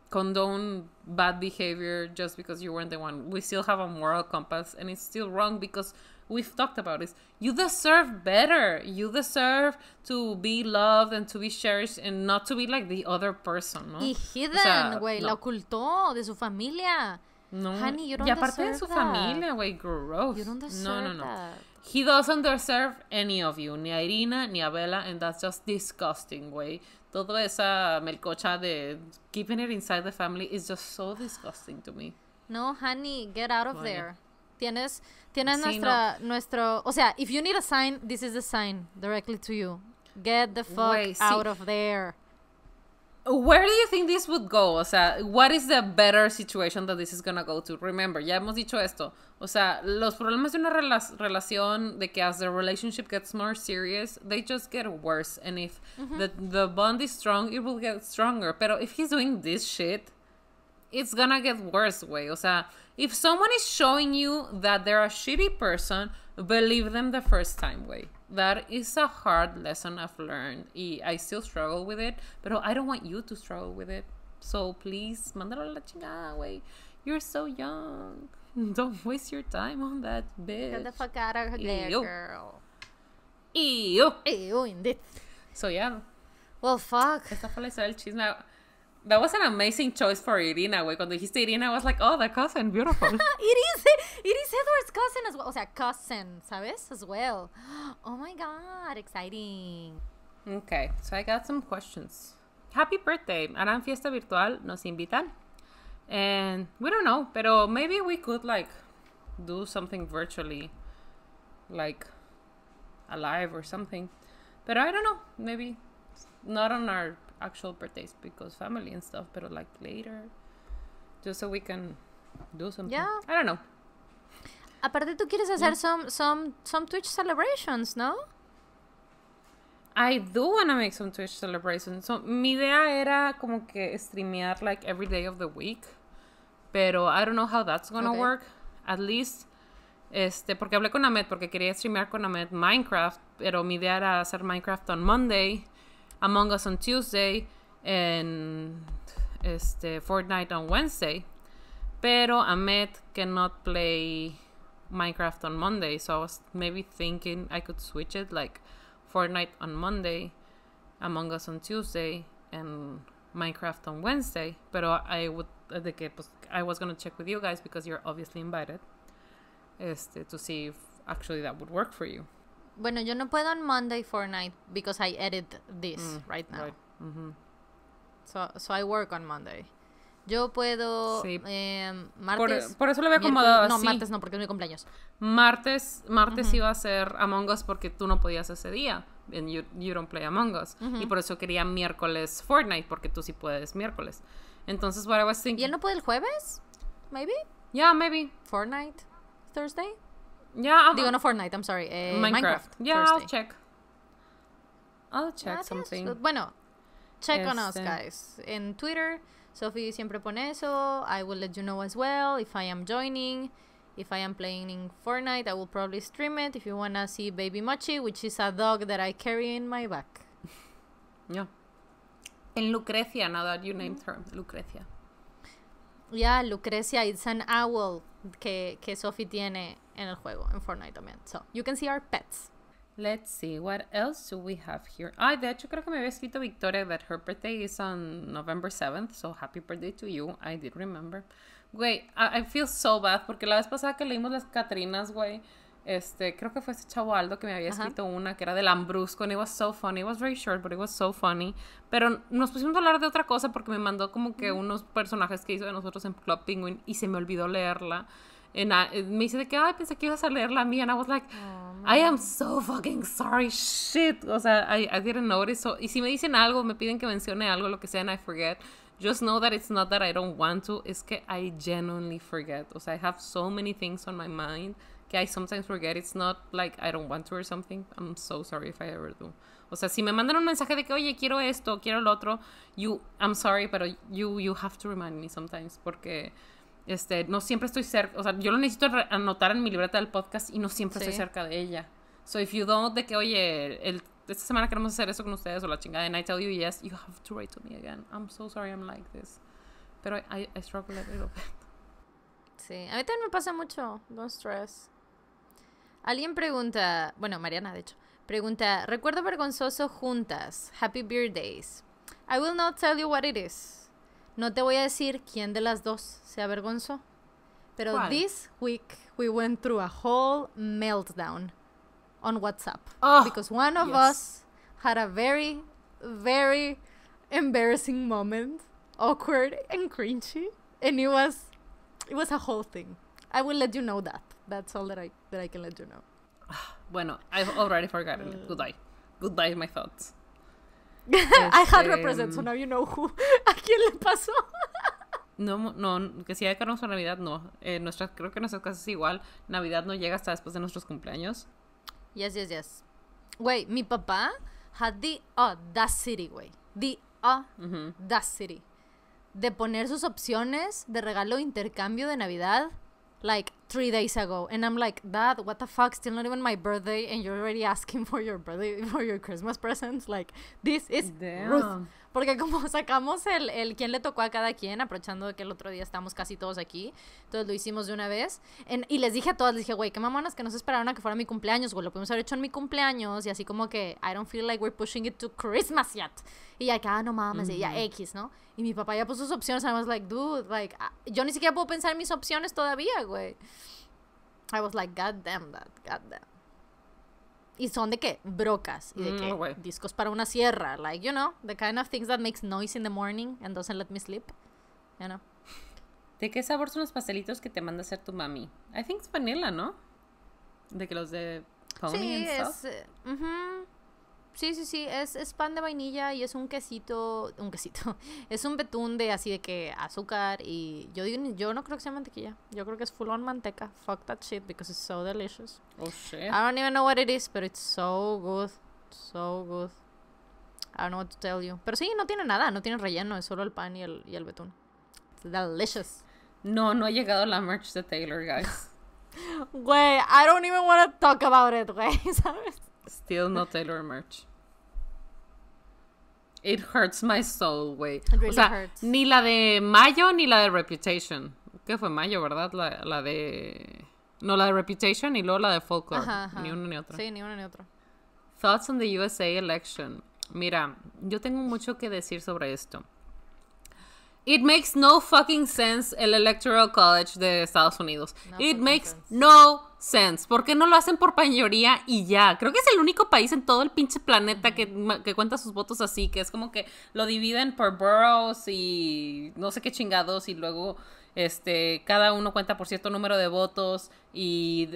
condone bad behavior just because you weren't the one. We still have a moral compass and it's still wrong because we've talked about this. You deserve better. You deserve to be loved and to be cherished and not to be like the other person, ¿no? Y hidden, güey, la ocultó de su familia. No. Honey, you don't y aparte de su familia, güey, gross. no, He doesn't deserve any of you, ni a Irina ni a Bella, and that's just disgusting, way. Todo esa melcocha de keeping it inside the family is just so disgusting to me. No, honey, get out of there. Tienes, tienes sí, nuestra, no. nuestro, o sea, if you need a sign, this is the sign directly to you. Get the fuck out sí. of there. Where do you think this would go? O sea, what is the better situation that this is gonna go to? Remember, ya hemos dicho esto. O sea, los problemas de una rela relación, de que as the relationship gets more serious, they just get worse. And if mm -hmm. the, the bond is strong, it will get stronger. Pero if he's doing this shit, it's gonna get worse, way. O sea, if someone is showing you that they're a shitty person, believe them the first time, way that is a hard lesson I've learned. I still struggle with it, but I don't want you to struggle with it. So please, mandalo la chingada, you You're so young. Don't waste your time on that bitch. Get the fuck out of there, Ew. girl. Ew. Ew, indeed. So, yeah. Well, fuck. Esta fue la historia del chisme that was an amazing choice for Irina. Way cuando dijiste Irina, I was like, oh, the cousin, beautiful. it is, eh, it is Edward's cousin as well. O sea, cousin, sabes, as well. Oh my god, exciting. Okay, so I got some questions. Happy birthday! Harán fiesta virtual, nos invitan, and we don't know, pero maybe we could like do something virtually, like alive or something. But I don't know. Maybe not on our actual birthdays because family and stuff, but like later, just so we can do something. Yeah. I don't know. Aparte, tú quieres hacer mm. some some some Twitch celebrations, ¿no? I do want to make some Twitch celebrations. So, mi idea era como que streamear like every day of the week, pero I don't know how that's gonna work. At least este, porque hablé con Ahmed, porque quería streamear con Ahmed Minecraft, pero mi idea era hacer Minecraft on Monday Among Us on Tuesday and este, Fortnite on Wednesday. Pero Ahmed cannot play Minecraft on Monday, so I was maybe thinking I could switch it like Fortnite on Monday, Among Us on Tuesday, and Minecraft on Wednesday. Pero I would the que pues, I was gonna check with you guys because you're obviously invited, este, to see if actually that would work for you. Bueno, yo no puedo en Monday Fortnite because I edit this mm, right now. Right. so, I work on Monday. Yo puedo sí. Em, martes. Por, eso lo había acomodado No, martes no, porque es mi cumpleaños. Martes, martes iba a ser Among Us porque tú no podías ese día. And you, don't play Among Us. Y por eso quería miércoles Fortnite, porque tú sí puedes miércoles. Entonces, what I was thinking. ¿Y él no puede el jueves? Maybe. Yeah, maybe. Fortnite. Thursday. Yeah. I'm, Digo, no Fortnite, I'm sorry. Eh, Minecraft. Yeah, I'll check. I'll check something. Bueno, check on us, este. guys. En Twitter, Sophie siempre pone eso. I will let you know as well if I am joining. If I am playing in Fortnite, I will probably stream it. If you want to see Baby Mochi, which is a dog that I carry in my back. Yeah. En Lucrecia, now that you named mm-hmm. her, Lucrecia ya Lucrecia It's an Owl que, que Sophie tiene en el juego, en Fortnite también. So, you can see our pets. Let's see, what else do we have here? Ay, de hecho creo que me había escrito Victoria that her birthday is on November 7th, so happy birthday to you. I did remember. Güey, I, I, feel so bad porque la vez pasada que leímos las Catrinas, güey, este, creo que fue ese chavo Aldo que me había escrito una que era del Ambrusco, and it was so funny, it was very short, but it was so funny. Pero nos pusimos a hablar de otra cosa porque me mandó como que unos personajes que hizo de nosotros en Club Penguin y se me olvidó leerla. y eh, me dice de que, pensé que ibas a leerla la mía. And I was like, I am so fucking sorry, shit. O sea, I, didn't notice. So, y si me dicen algo, me piden que mencione algo, lo que sea, and I forget. Just know that it's not that I don't want to, es que I genuinely forget. O sea, I have so many things on my mind que I sometimes forget. It's not like I don't want to or something. I'm so sorry if I ever do. O sea, si me mandan un mensaje de que, oye, quiero esto, quiero lo otro, you, I'm sorry, pero you, you have to remind me sometimes porque este, no siempre estoy cerca. O sea, yo lo necesito anotar en mi libreta del podcast y no siempre estoy cerca de ella. So if you don't, de que, oye, el, esta semana queremos hacer eso con ustedes o la chingada, and I tell you yes, you have to write to me again. I'm so sorry I'm like this. Pero I, I, I struggle a little bit. Sí, a mí también me pasa mucho. Don't stress. Alguien pregunta, bueno, Mariana de hecho, pregunta, recuerdo vergonzoso juntas, happy Days. I will not tell you what it is. No te voy a decir quién de las dos se avergonzó. Pero this week we went through a whole meltdown on WhatsApp ah, because one of us had a very very embarrassing moment, awkward and cringy, and it was it was a whole thing. I will let you know that that's all that I that I can let you know. Bueno, I've already forgotten. Mm. Goodbye. Goodbye, my thoughts. I had este, represents, so mm. now you know who. ¿A quién le pasó? no, no, que si hay que para Navidad, no. Eh, creo que en nuestras casas es igual. Navidad no llega hasta después de nuestros cumpleaños. Yes, yes, yes. Güey, mi papá had the audacity, güey. The audacity. De poner sus opciones de regalo intercambio de Navidad like three days ago and i'm like dad what the fuck still not even my birthday and you're already asking for your birthday for your christmas presents like this is Damn. ruth Porque como sacamos el, el quién le tocó a cada quien, aprovechando que el otro día estamos casi todos aquí, entonces lo hicimos de una vez. y les dije a todas, les dije, güey, qué mamonas que no se esperaron a que fuera mi cumpleaños, güey, lo pudimos haber hecho en mi cumpleaños y así como que, I don't feel like we're pushing it to Christmas yet. Y ya que, ah, no mames, ya X, ¿no? Y mi papá ya puso sus opciones, and I was like, dude, like, ah, yo ni siquiera puedo pensar en mis opciones todavía, güey. I was like, god damn that, god y son de que brocas y de mm, qué? discos para una sierra, like you know, the kind of things that makes noise in the morning and doesn't let me sleep, you know. ¿De qué sabor son los pastelitos que te manda hacer tu mami? I think it's vanilla, ¿no? De que los de pony sí, es uh, Sí, sí, sí, es, pan de vainilla y es un quesito, un quesito, es un betún de así de que azúcar y yo digo, yo no creo que sea mantequilla, yo creo que es full on manteca. Fuck that shit because it's so delicious. Oh shit. I don't even know what it is, but it's so good, so good. I don't know what to tell you. Pero sí, no tiene nada, no tiene relleno, es solo el pan y el, y el betún. It's delicious. No, no ha llegado la merch de Taylor, guys. Güey, I don't even want to talk about it, güey, ¿sabes? Still no Taylor merch. It hurts my soul, güey. o sea, ni la de Mayo ni la de Reputation. ¿Qué fue Mayo, verdad? La, la de. No, la de Reputation y luego la de Folklore. Ni una ni otra Sí, ni uno ni otro. Thoughts on the USA election. Mira, yo tengo mucho que decir sobre esto. It makes no fucking sense el Electoral College de Estados Unidos. It makes no sense. ¿Por qué no lo hacen por mayoría y ya? Creo que es el único país en todo el pinche planeta que, que cuenta sus votos así, que es como que lo dividen por boroughs y no sé qué chingados y luego este, cada uno cuenta por cierto número de votos y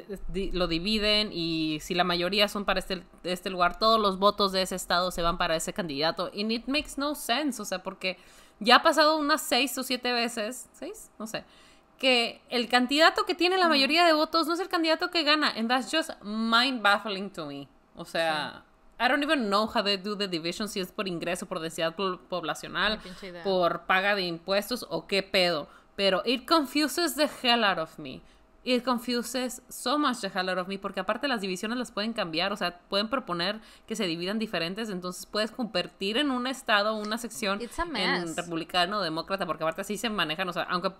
lo dividen y si la mayoría son para este, este lugar, todos los votos de ese estado se van para ese candidato. And it makes no sense, o sea, porque ya ha pasado unas seis o siete veces, seis, no sé, que el candidato que tiene la mayoría de votos no es el candidato que gana. And that's just mind baffling to me. O sea, I don't even know how they do the division, si es por ingreso, por densidad poblacional, por paga de impuestos o qué pedo. Pero it confuses the hell out of me. It confuses so much the hell of me, porque aparte las divisiones las pueden cambiar, o sea, pueden proponer que se dividan diferentes, entonces puedes convertir en un estado una sección en republicano o demócrata, porque aparte así se manejan, o sea, aunque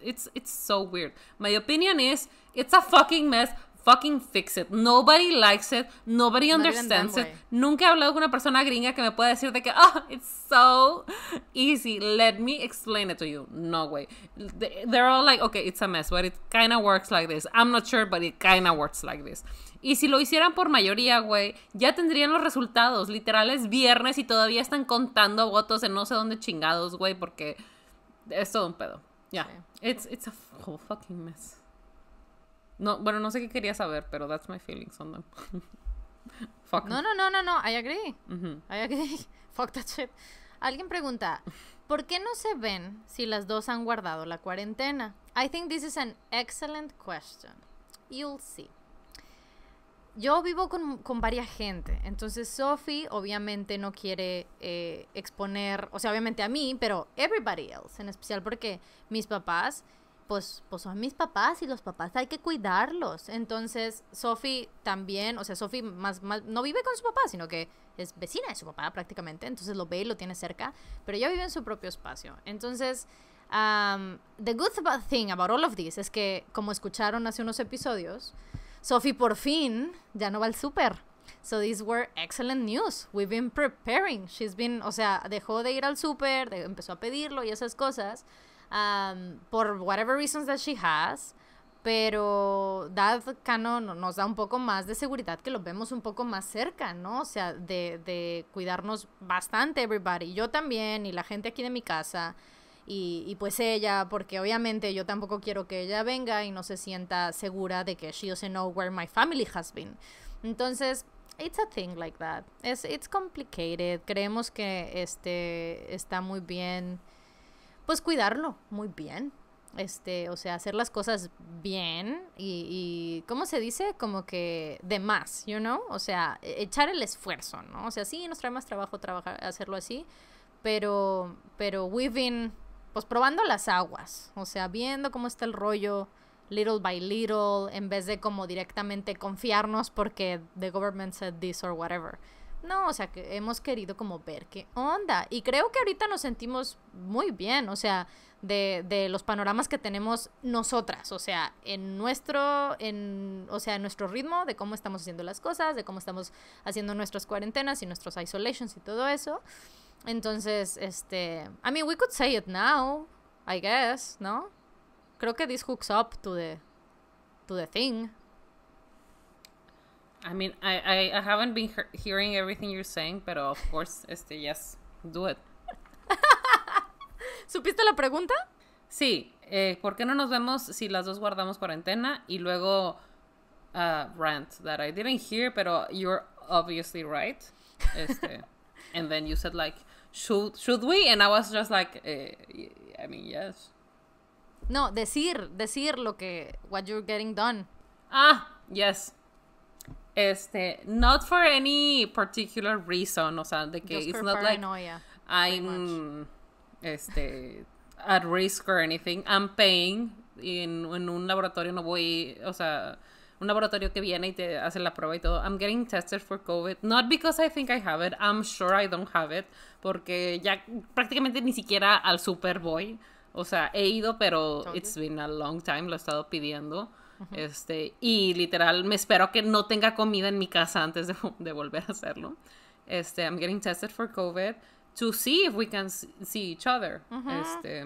it's, it's so weird. My opinion is, it's a fucking mess fucking fix it. Nobody likes it. Nobody understands it. Nunca he hablado con una persona gringa que me pueda decir de que, oh, it's so easy. Let me explain it to you. No way. They're all like, okay, it's a mess, but it kind of works like this. I'm not sure, but it kind of works like this. Y si lo hicieran por mayoría, güey, ya tendrían los resultados. Literal es viernes y todavía están contando votos en no sé dónde chingados, güey, porque es todo un pedo. Yeah. It's, it's a whole fucking mess. No, bueno, no sé qué quería saber, pero that's my feelings on them. No, no, no, no, no. I agree. I agree. Fuck that shit. Alguien pregunta, ¿por qué no se ven si las dos han guardado la cuarentena? I think this is an excellent question. You'll see. Yo vivo con, con varias gente, entonces Sophie obviamente no quiere eh, exponer, o sea, obviamente a mí, pero everybody else, en especial porque mis papás pues, pues son mis papás y los papás hay que cuidarlos. Entonces, Sophie también, o sea, Sophie más, no vive con su papá, sino que es vecina de su papá prácticamente, entonces lo ve y lo tiene cerca, pero ella vive en su propio espacio. Entonces, um, the good thing about all of this es que, como escucharon hace unos episodios, Sophie por fin ya no va al súper. So these were excellent news. We've been preparing. She's been, o sea, dejó de ir al súper, empezó a pedirlo y esas cosas por whatever reasons that she has. Pero Dad Canon nos da un poco más de seguridad que los vemos un poco más cerca, ¿no? O sea, de, cuidarnos bastante, everybody. Yo también y la gente aquí de mi casa. Y, pues ella, porque obviamente yo tampoco quiero que ella venga y no se sienta segura de que she doesn't know where my family has been. Entonces, it's a thing like that. It's, complicated. Creemos que este está muy bien pues cuidarlo muy bien. Este, o sea, hacer las cosas bien y, ¿cómo se dice? Como que de más, you know? O sea, e, echar el esfuerzo, ¿no? O sea, sí nos trae más trabajo trabajar, hacerlo así, pero, pero we've been, pues probando las aguas, o sea, viendo cómo está el rollo, little by little, en vez de como directamente confiarnos porque the government said this or whatever. No, o sea, que hemos querido como ver qué onda. Y creo que ahorita nos sentimos muy bien, o sea, de, los panoramas que tenemos nosotras, o sea, en nuestro, en, o sea, nuestro ritmo, de cómo estamos haciendo las cosas, de cómo estamos haciendo nuestras cuarentenas y nuestros isolations y todo eso. Entonces, este, I mean, we could say it now, I guess, ¿no? Creo que this hooks up to the, to the thing. I mean, I, I, haven't been hearing everything you're saying, Pero, of course, este, yes, do it. ¿Supiste la pregunta? Sí, eh, ¿por qué no nos vemos si las dos guardamos cuarentena? Y luego, uh, rant that I didn't hear, pero you're obviously right. Este, and then you said like, should, should we? And I was just like, eh, I mean, yes. No, decir, decir lo que, what you're getting done. Ah, yes. Este, not for any particular reason, o sea, de que it's not like I'm este at risk or anything. I'm paying en, en un laboratorio no voy, o sea, un laboratorio que viene y te hace la prueba y todo. I'm getting tested for COVID. Not because I think I have it. I'm sure I don't have it. Porque ya prácticamente ni siquiera al voy, O sea, he ido, pero it's been a long time. Lo he estado pidiendo. Este, y literal, me espero que no tenga comida en mi casa antes de, volver a hacerlo. Este, I'm getting tested for COVID to see if we can see each other. Este,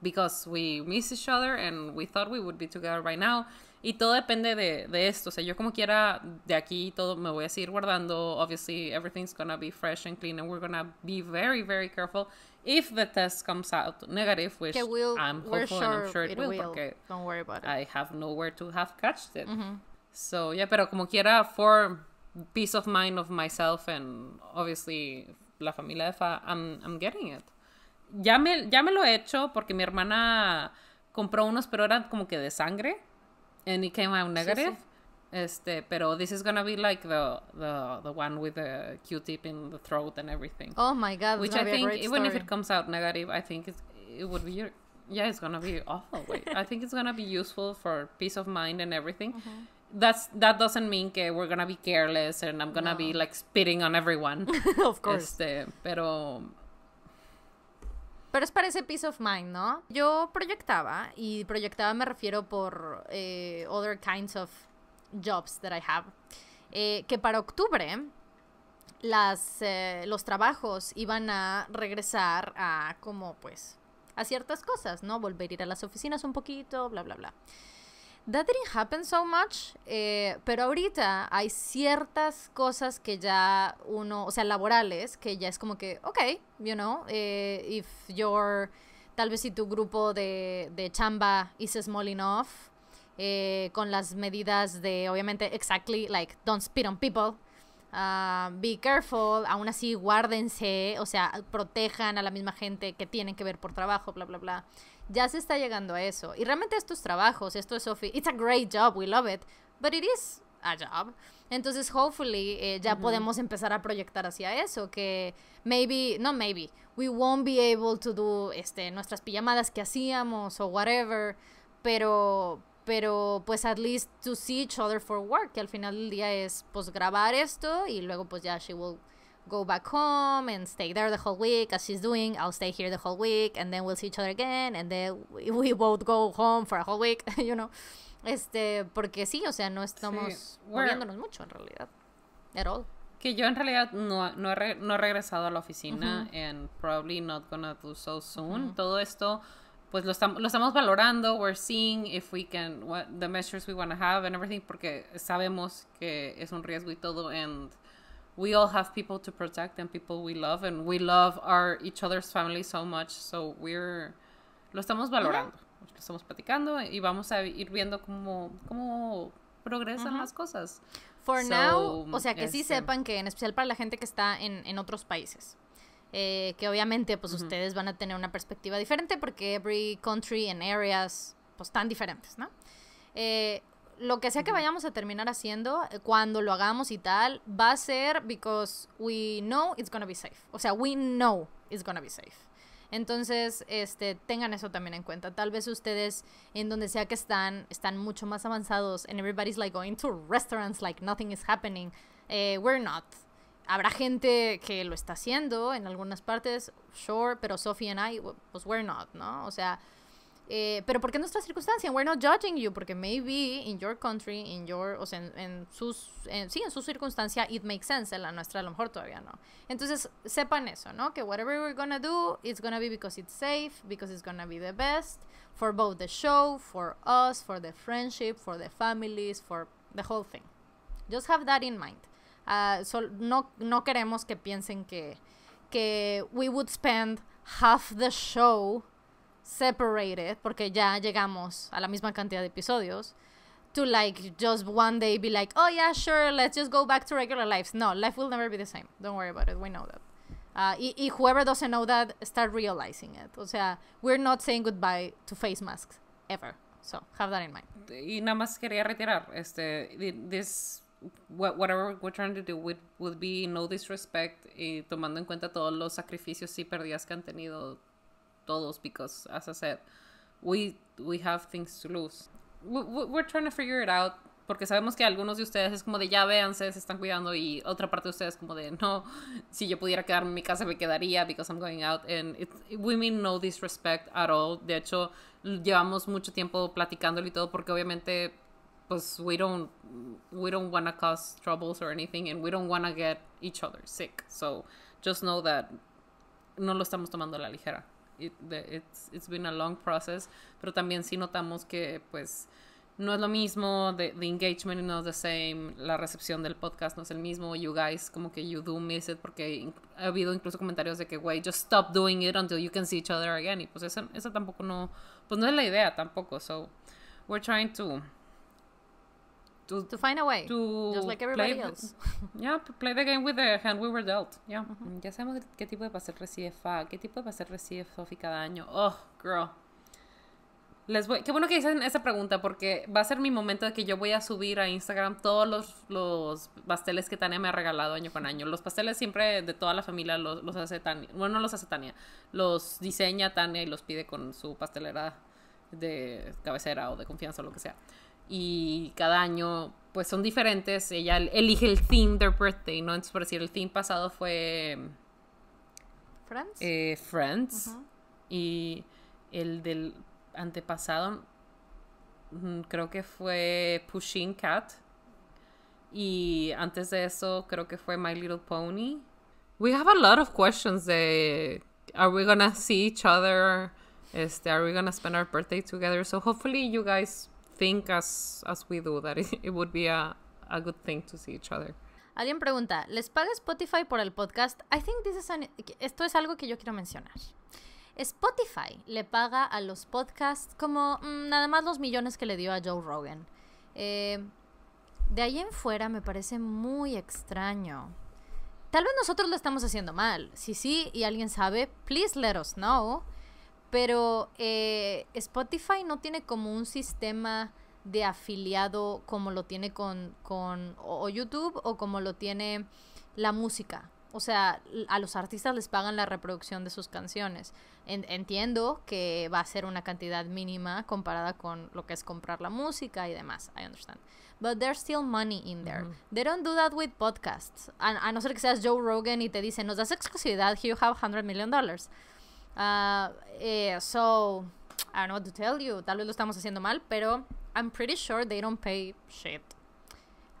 because we miss each other and we thought we would be together right now. Y todo depende de, de, esto. O sea, yo como quiera, de aquí todo me voy a seguir guardando. Obviously, everything's gonna be fresh and clean and we're gonna be very, very careful if the test comes out negative, which I'm hopeful and I'm sure it, will, will, Don't worry about it. I have nowhere to have catched it. Mm-hmm. So yeah, pero como quiera, for peace of mind of myself and obviously la familia Fa, I'm, I'm getting it. Ya me, ya me lo he hecho porque mi hermana compró unos, pero eran como que de sangre. And it came out negative. Este, pero this is gonna be like the the the one with the Q-tip in the throat and everything. Oh my god! Which I think, even story. if it comes out negative, I think it's, it would be yeah, it's gonna be awful. Wait, I think it's gonna be useful for peace of mind and everything. Mm-hmm. That's that doesn't mean que we're gonna be careless and I'm gonna no. be like spitting on everyone. of course. Este, pero Pero es para ese peace of mind, ¿no? Yo proyectaba, y proyectaba me refiero por eh, other kinds of jobs that I have, eh, que para octubre las, eh, los trabajos iban a regresar a como pues a ciertas cosas, ¿no? Volver a ir a las oficinas un poquito, bla, bla, bla. That didn't happen so much, eh, pero ahorita hay ciertas cosas que ya uno, o sea, laborales, que ya es como que, ok, you know, if your, tal vez si tu grupo de, de chamba is small enough, eh, con las medidas de, obviamente, exactly like don't spit on people. Ah, be careful, aún así guárdense, o sea, protejan a la misma gente que tienen que ver por trabajo, bla, bla, bla. Ya se está llegando a eso. Y realmente estos trabajos, esto es Sophie, it's a great job, we love it, but it is a job. Entonces, hopefully, eh, ya podemos empezar a proyectar hacia eso, que maybe, no maybe, we won't be able to do este, nuestras pijamadas que hacíamos o whatever, pero, pero pues at least to see each other for work, que al final del día es pues grabar esto y luego pues ya she will go back home and stay there the whole week as she's doing. I'll stay here the whole week and then we'll see each other again and then we both go home for a whole week, you know. Este, porque sí, o sea, no estamos sí. moviéndonos mucho en realidad. At all. Que yo en realidad no, no, he, no regresado a la oficina and probably not gonna do so soon. Todo esto pues lo estamos, lo estamos valorando, we're seeing if we can, what the measures we want to have and everything, porque sabemos que es un riesgo y todo, and we all have people to protect and people we love, and we love our each other's family so much, so we're, lo estamos valorando, lo estamos platicando y vamos a ir viendo cómo, cómo progresan las cosas. For now, o sea, que sí este sepan que, en especial para la gente que está en, en otros países. Eh, que obviamente pues ustedes van a tener una perspectiva diferente porque every country and areas pues tan diferentes, ¿no? Eh, lo que sea que vayamos a terminar haciendo eh, cuando lo hagamos y tal va a ser because we know it's gonna be safe. O sea, we know it's gonna be safe. Entonces, este, tengan eso también en cuenta. Tal vez ustedes, en donde sea que están, están mucho más avanzados. And everybody's like going to restaurants like nothing is happening. we're not habrá gente que lo está haciendo en algunas partes, sure, pero Sophie and I, pues we're not, ¿no? O sea, eh, pero ¿por qué nuestra circunstancia? We're not judging you, porque maybe in your country, in your, o sea, en, sus, en, sí, en su circunstancia, it makes sense, en la nuestra a lo mejor todavía no. Entonces, sepan eso, ¿no? Que whatever we're gonna do, it's gonna be because it's safe, because it's gonna be the best, for both the show, for us, for the friendship, for the families, for the whole thing. Just have that in mind so, no, no queremos que piensen que, que we would spend half the show separated, porque ya llegamos a la misma cantidad de episodios, to like just one day be like, oh yeah, sure, let's just go back to regular lives. No, life will never be the same. Don't worry about it. We know that. Ah, y, y, whoever doesn't know that, start realizing it. O sea, we're not saying goodbye to face masks ever. So have that in mind. Y nada más quería retirar, este, this what, whatever we're trying to do would, would be no disrespect y tomando en cuenta todos los sacrificios y pérdidas que han tenido todos because as I said we we have things to lose we, we're trying to figure it out porque sabemos que algunos de ustedes es como de ya véanse, se están cuidando y otra parte de ustedes como de no, si yo pudiera quedarme en mi casa me quedaría because I'm going out and it, we mean no disrespect at all. De hecho, llevamos mucho tiempo platicándolo y todo porque obviamente we don't we don't want to cause troubles or anything and we don't want to get each other sick. So just know that no lo estamos tomando a la ligera. it's, it's been a long process, pero también sí notamos que pues no es lo mismo, the, engagement is not the same, la recepción del podcast no es el mismo, you guys como que you do miss it, porque ha habido incluso comentarios de que, güey, just stop doing it until you can see each other again, y pues esa, esa tampoco no, pues no es la idea tampoco, so we're trying to to, find a way. To just like everybody else. yeah, play the game with the hand we were dealt. Mm, ya sabemos qué tipo de pastel recibe Fa, qué tipo de pastel recibe Sophie cada año. Oh, girl. Les voy, qué bueno que dicen esa pregunta porque va a ser mi momento de que yo voy a subir a Instagram todos los, los pasteles que Tania me ha regalado año con año. Los pasteles siempre de toda la familia los, los hace Tania. Bueno, no los hace Tania. Los diseña Tania y los pide con su pastelera de cabecera o de confianza o lo que sea y cada año pues son diferentes. Ella elige el theme their birthday, ¿no? Entonces, por decir, el theme pasado fue... Friends. Eh, Friends. Y el del antepasado mm, creo que fue Pushing Cat. Y antes de eso creo que fue My Little Pony. We have a lot of questions de are we gonna see each other? Este, are we gonna spend our birthday together? So hopefully you guys a, good Alguien pregunta, ¿les paga Spotify por el podcast? think esto es algo que yo quiero mencionar. Spotify le paga a los podcasts como mm, nada más los millones que le dio a Joe Rogan. Eh, de ahí en fuera me parece muy extraño. Tal vez nosotros lo estamos haciendo mal. Si sí y alguien sabe, please let us know pero eh, Spotify no tiene como un sistema de afiliado como lo tiene con, con o, YouTube o como lo tiene la música. O sea, a los artistas les pagan la reproducción de sus canciones. entiendo que va a ser una cantidad mínima comparada con lo que es comprar la música y demás. I understand. But there's still money in there. They don't do that with podcasts. A, no ser que seas Joe Rogan y te dicen, nos das exclusividad, you have hundred million dollars. Uh, so, I don't know what to tell you. Tal vez lo estamos haciendo mal, pero I'm pretty sure they don't pay shit.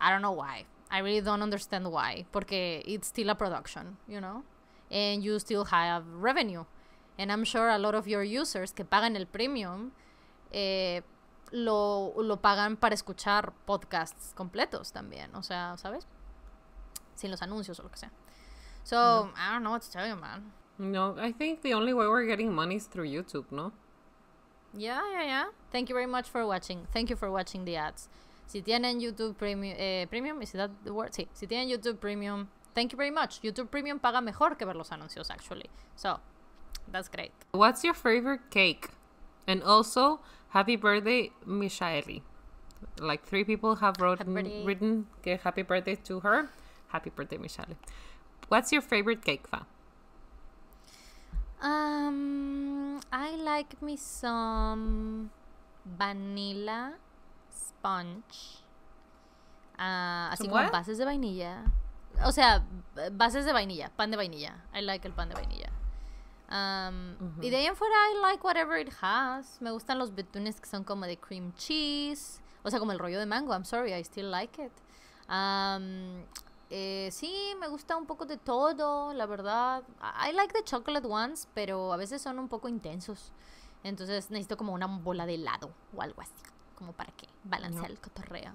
I don't know why. I really don't understand why. Porque it's still a production, you know? And you still have revenue. And I'm sure a lot of your users que pagan el premium eh, lo, lo pagan para escuchar podcasts completos también. O sea, ¿sabes? Sin los anuncios o lo que sea. So, I don't know what to tell you, man. No, I think the only way we're getting money is through YouTube, no? Yeah, yeah, yeah. Thank you very much for watching. Thank you for watching the ads. Si tienen YouTube Premium, eh, Premium, is that the word? Sí. Si tienen YouTube Premium, thank you very much. YouTube Premium paga mejor que ver los anuncios, actually. So, that's great. What's your favorite cake? And also, happy birthday, Michaeli. Like three people have wrote, happy written happy birthday to her. Happy birthday, Michaeli. What's your favorite cake, Fa? Um, I like me some vanilla sponge. Ah, así como bases de vainilla. O sea, bases de vainilla, pan de vainilla. I like el pan de vainilla. Um, y de ahí en fuera, I like whatever it has. Me gustan los betunes que son como de cream cheese. O sea, como el rollo de mango. I'm sorry, I still like it. Um, eh, sí, me gusta un poco de todo, la verdad. I like the chocolate ones, pero a veces son un poco intensos. Entonces necesito como una bola de helado o algo así, como para que balancee el cotorreo.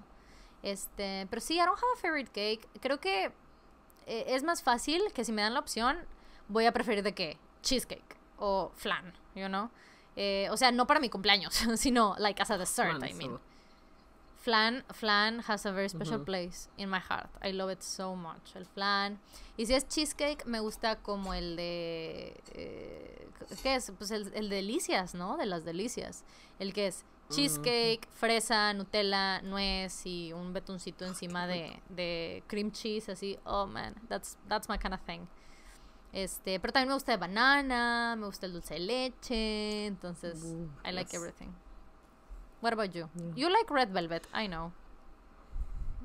Este, pero sí, I don't have a favorite cake. Creo que eh, es más fácil que si me dan la opción, voy a preferir de qué, cheesecake o flan, you know. Eh, o sea, no para mi cumpleaños, sino like as a dessert, I mean flan, flan has a very special place in my heart. I love it so much. El flan. Y si es cheesecake, me gusta como el de. Eh, ¿Qué es? Pues el, delicias, ¿no? De las delicias. El que es cheesecake, fresa, Nutella, nuez y un betoncito encima de, de, cream cheese, así. Oh man, that's, that's my kind of thing. Este, pero también me gusta de banana, me gusta el dulce de leche, entonces I like everything. What about you? Mm. You like red velvet, I know.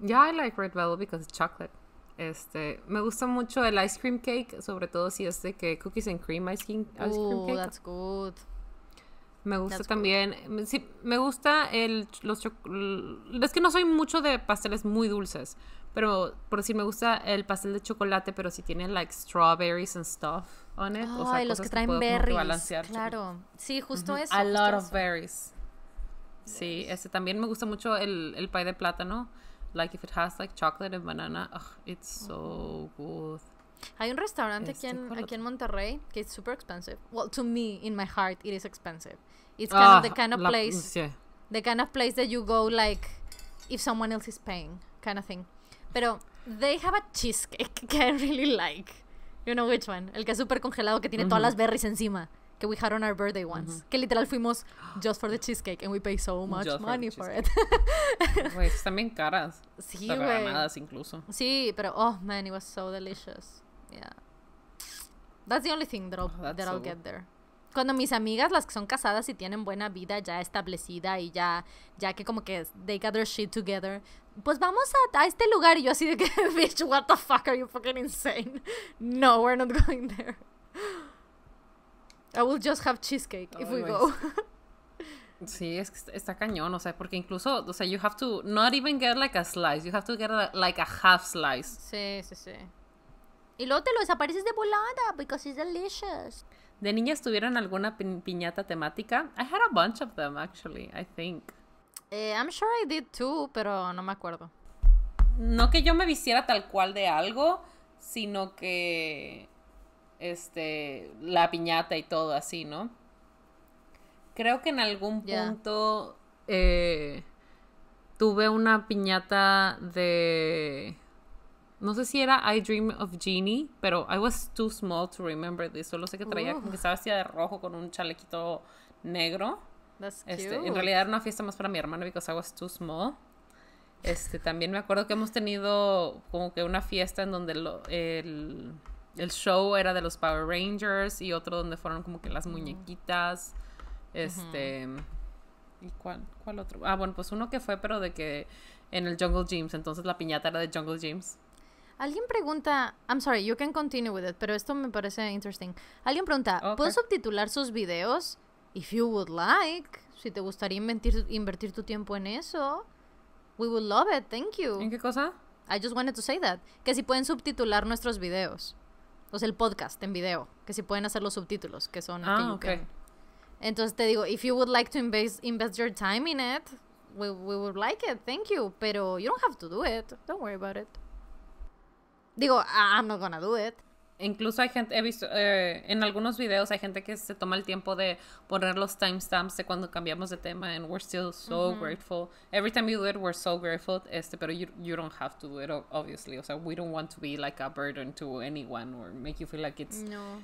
Yeah, I like red velvet because it's chocolate. Este, me gusta mucho el ice cream cake, sobre todo si es de que cookies and cream ice cream, cake. that's good. Me gusta también, sí, me gusta el los es que no soy mucho de pasteles muy dulces, pero por decir me gusta el pastel de chocolate, pero si tiene like strawberries and stuff on it, o los que traen berries, claro. Sí, justo eso. A lot of berries. Sí, ese también me gusta mucho el, el pie de plátano. Like if it has like chocolate and banana, Ugh, it's so good. Hay un restaurante este aquí en, aquí en Monterrey que es super expensive. Well, to me, in my heart, it is expensive. It's kind of ah, the kind of place, the kind of place that you go like if someone else is paying, kind of thing. Pero they have a cheesecake que I really like. You know which one? El que es super congelado que tiene todas las berries encima que we had on our birthday once. Que literal fuimos just for the cheesecake and we paid so much money for, it. Güey, están bien caras. Sí, güey. incluso. Sí, pero oh man, it was so delicious. Yeah. That's the only thing that I'll, get there. Cuando mis amigas, las que son casadas y tienen buena vida ya establecida y ya, ya que como que they got their shit together, pues vamos a, a este lugar y yo así de que, bitch, what the fuck are you fucking insane? No, we're not going there. I will just have cheesecake if we go. Sí, es que está, cañón, o sea, porque incluso, o sea, you have to not even get like a slice, you have to get like a half slice. Sí, sí, sí. Y luego te lo desapareces de volada, because it's delicious. ¿De niñas tuvieron alguna piñata temática? I had a bunch of them, actually, I think. Eh, I'm sure I did too, pero no me acuerdo. No que yo me vistiera tal cual de algo, sino que este, la piñata y todo así, ¿no? Creo que en algún punto eh, tuve una piñata de... No sé si era I Dream of Genie, pero I was too small to remember this. Solo sé que traía, que estaba vestida de rojo con un chalequito negro. Este, en realidad era una fiesta más para mi hermano because I was too small. Este, también me acuerdo que hemos tenido como que una fiesta en donde el el show era de los Power Rangers y otro donde fueron como que las muñequitas. Este. ¿Y cuál, cuál otro? Ah, bueno, pues uno que fue, pero de que en el Jungle Gyms. Entonces la piñata era de Jungle Gyms. Alguien pregunta, I'm sorry, you can continue with it, pero esto me parece interesting. Alguien pregunta, ¿puedes subtitular sus videos? If you would like, si te gustaría invertir, invertir tu tiempo en eso, we would love it, thank you. ¿En qué cosa? I just wanted to say that, que si pueden subtitular nuestros videos o sea, el podcast en video, que si pueden hacer los subtítulos, que son... Ah, que okay. Entonces te digo, if you would like to invest, invest your time in it, we, we would like it, thank you, pero you don't have to do it, don't worry about it. Digo, I'm not gonna do it. Incluso hay gente, he visto, eh, en algunos videos hay gente que se toma el tiempo de poner los timestamps de cuando cambiamos de tema and we're still so grateful. Every time you do it, we're so grateful. Este, pero you, you don't have to do it, obviously. O sea, we don't want to be like a burden to anyone or make you feel like it's no.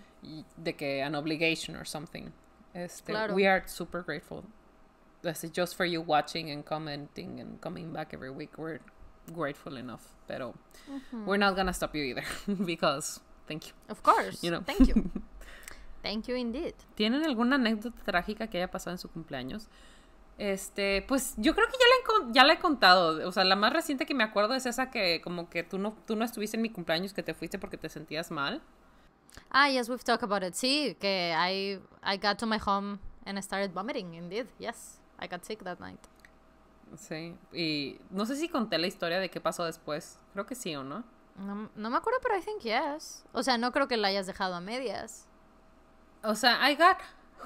de que an obligation or something. Este, we are super grateful. just for you watching and commenting and coming back every week. We're grateful enough, pero we're not gonna stop you either because Thank you. Of course. You know. Thank you. Thank you indeed. ¿Tienen alguna anécdota trágica que haya pasado en su cumpleaños? Este, pues yo creo que ya la, ya la he contado. O sea, la más reciente que me acuerdo es esa que como que tú no, tú no estuviste en mi cumpleaños, que te fuiste porque te sentías mal. Ah, yes, we've talked about it. Sí, que I, I got to my home and I started vomiting, indeed. Yes, I got sick that night. Sí, y no sé si conté la historia de qué pasó después. Creo que sí o no. No, me acuerdo, pero I think yes. O sea, no creo que la hayas dejado a medias. O sea, I got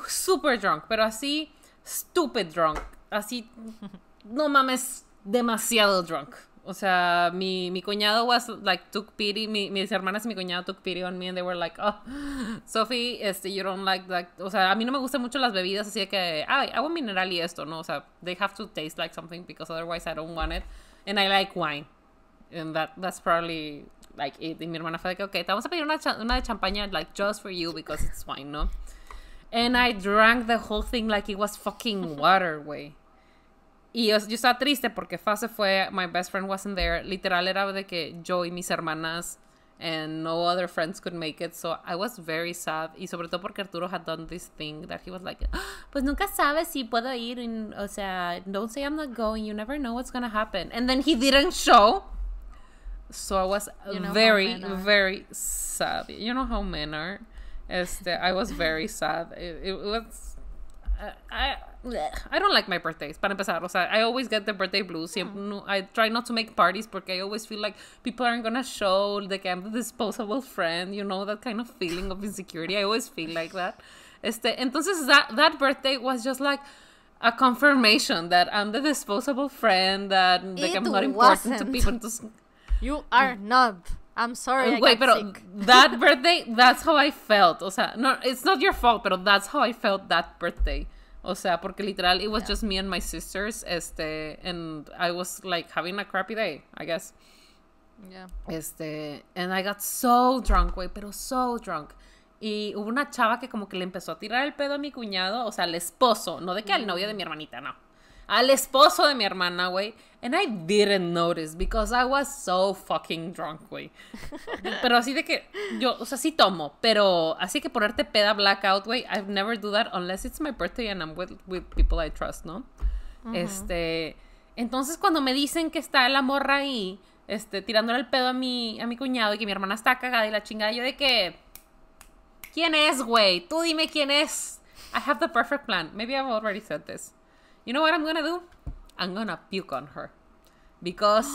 super drunk, pero así stupid drunk. Así, no mames, demasiado drunk. O sea, mi, mi cuñado was like took pity, mi, mis hermanas y mi cuñado took pity on me and they were like, oh, Sophie, este, you don't like that. O sea, a mí no me gustan mucho las bebidas, así que, ay, agua mineral y esto, ¿no? O sea, they have to taste like something because otherwise I don't want it. And I like wine. And that, that's probably like it. Y mi hermana fue de que, ok, te vamos a pedir una, una de champaña, like just for you, because it's wine, ¿no? And I drank the whole thing like it was fucking water, güey. Y yo, yo, estaba triste porque Fase fue, my best friend wasn't there. Literal era de que yo y mis hermanas and no other friends could make it. So I was very sad. Y sobre todo porque Arturo had done this thing that he was like, ah, pues nunca sabes si puedo ir. En, o sea, don't say I'm not going. You never know what's gonna happen. And then he didn't show. So I was you know very, very sad. You know how men are. Este, I was very sad. It, it was. I, I, I don't like my birthdays. Para empezar, o sea, I always get the birthday blues. Hmm. I try not to make parties because I always feel like people aren't gonna show like I'm the disposable friend. You know that kind of feeling of insecurity. I always feel like that. Este, entonces that that birthday was just like a confirmation that I'm the disposable friend, that like, I'm not important to people. Entonces, You are mm. not. I'm sorry. Wait, pero that birthday, that's how I felt. O sea, no, it's not your fault, pero that's how I felt that birthday. O sea, porque literal, it was just me and my sisters, este, and I was like having a crappy day, I guess. Yeah. Este, and I got so drunk, güey, pero so drunk. Y hubo una chava que como que le empezó a tirar el pedo a mi cuñado, o sea, al esposo, no de que al novio de mm. mi hermanita, no. Al esposo de mi hermana, güey. And I didn't notice because I was so fucking drunk, güey. Pero así de que yo, o sea, sí tomo, pero así que ponerte peda blackout, güey, I've never do that unless it's my birthday and I'm with, with people I trust, ¿no? Este, entonces cuando me dicen que está la morra ahí, este, tirándole el pedo a mi, a mi cuñado y que mi hermana está cagada y la chingada, yo de que, ¿quién es, güey? Tú dime quién es. I have the perfect plan. Maybe I've already said this. You know what I'm gonna do? I'm gonna puke on her. Because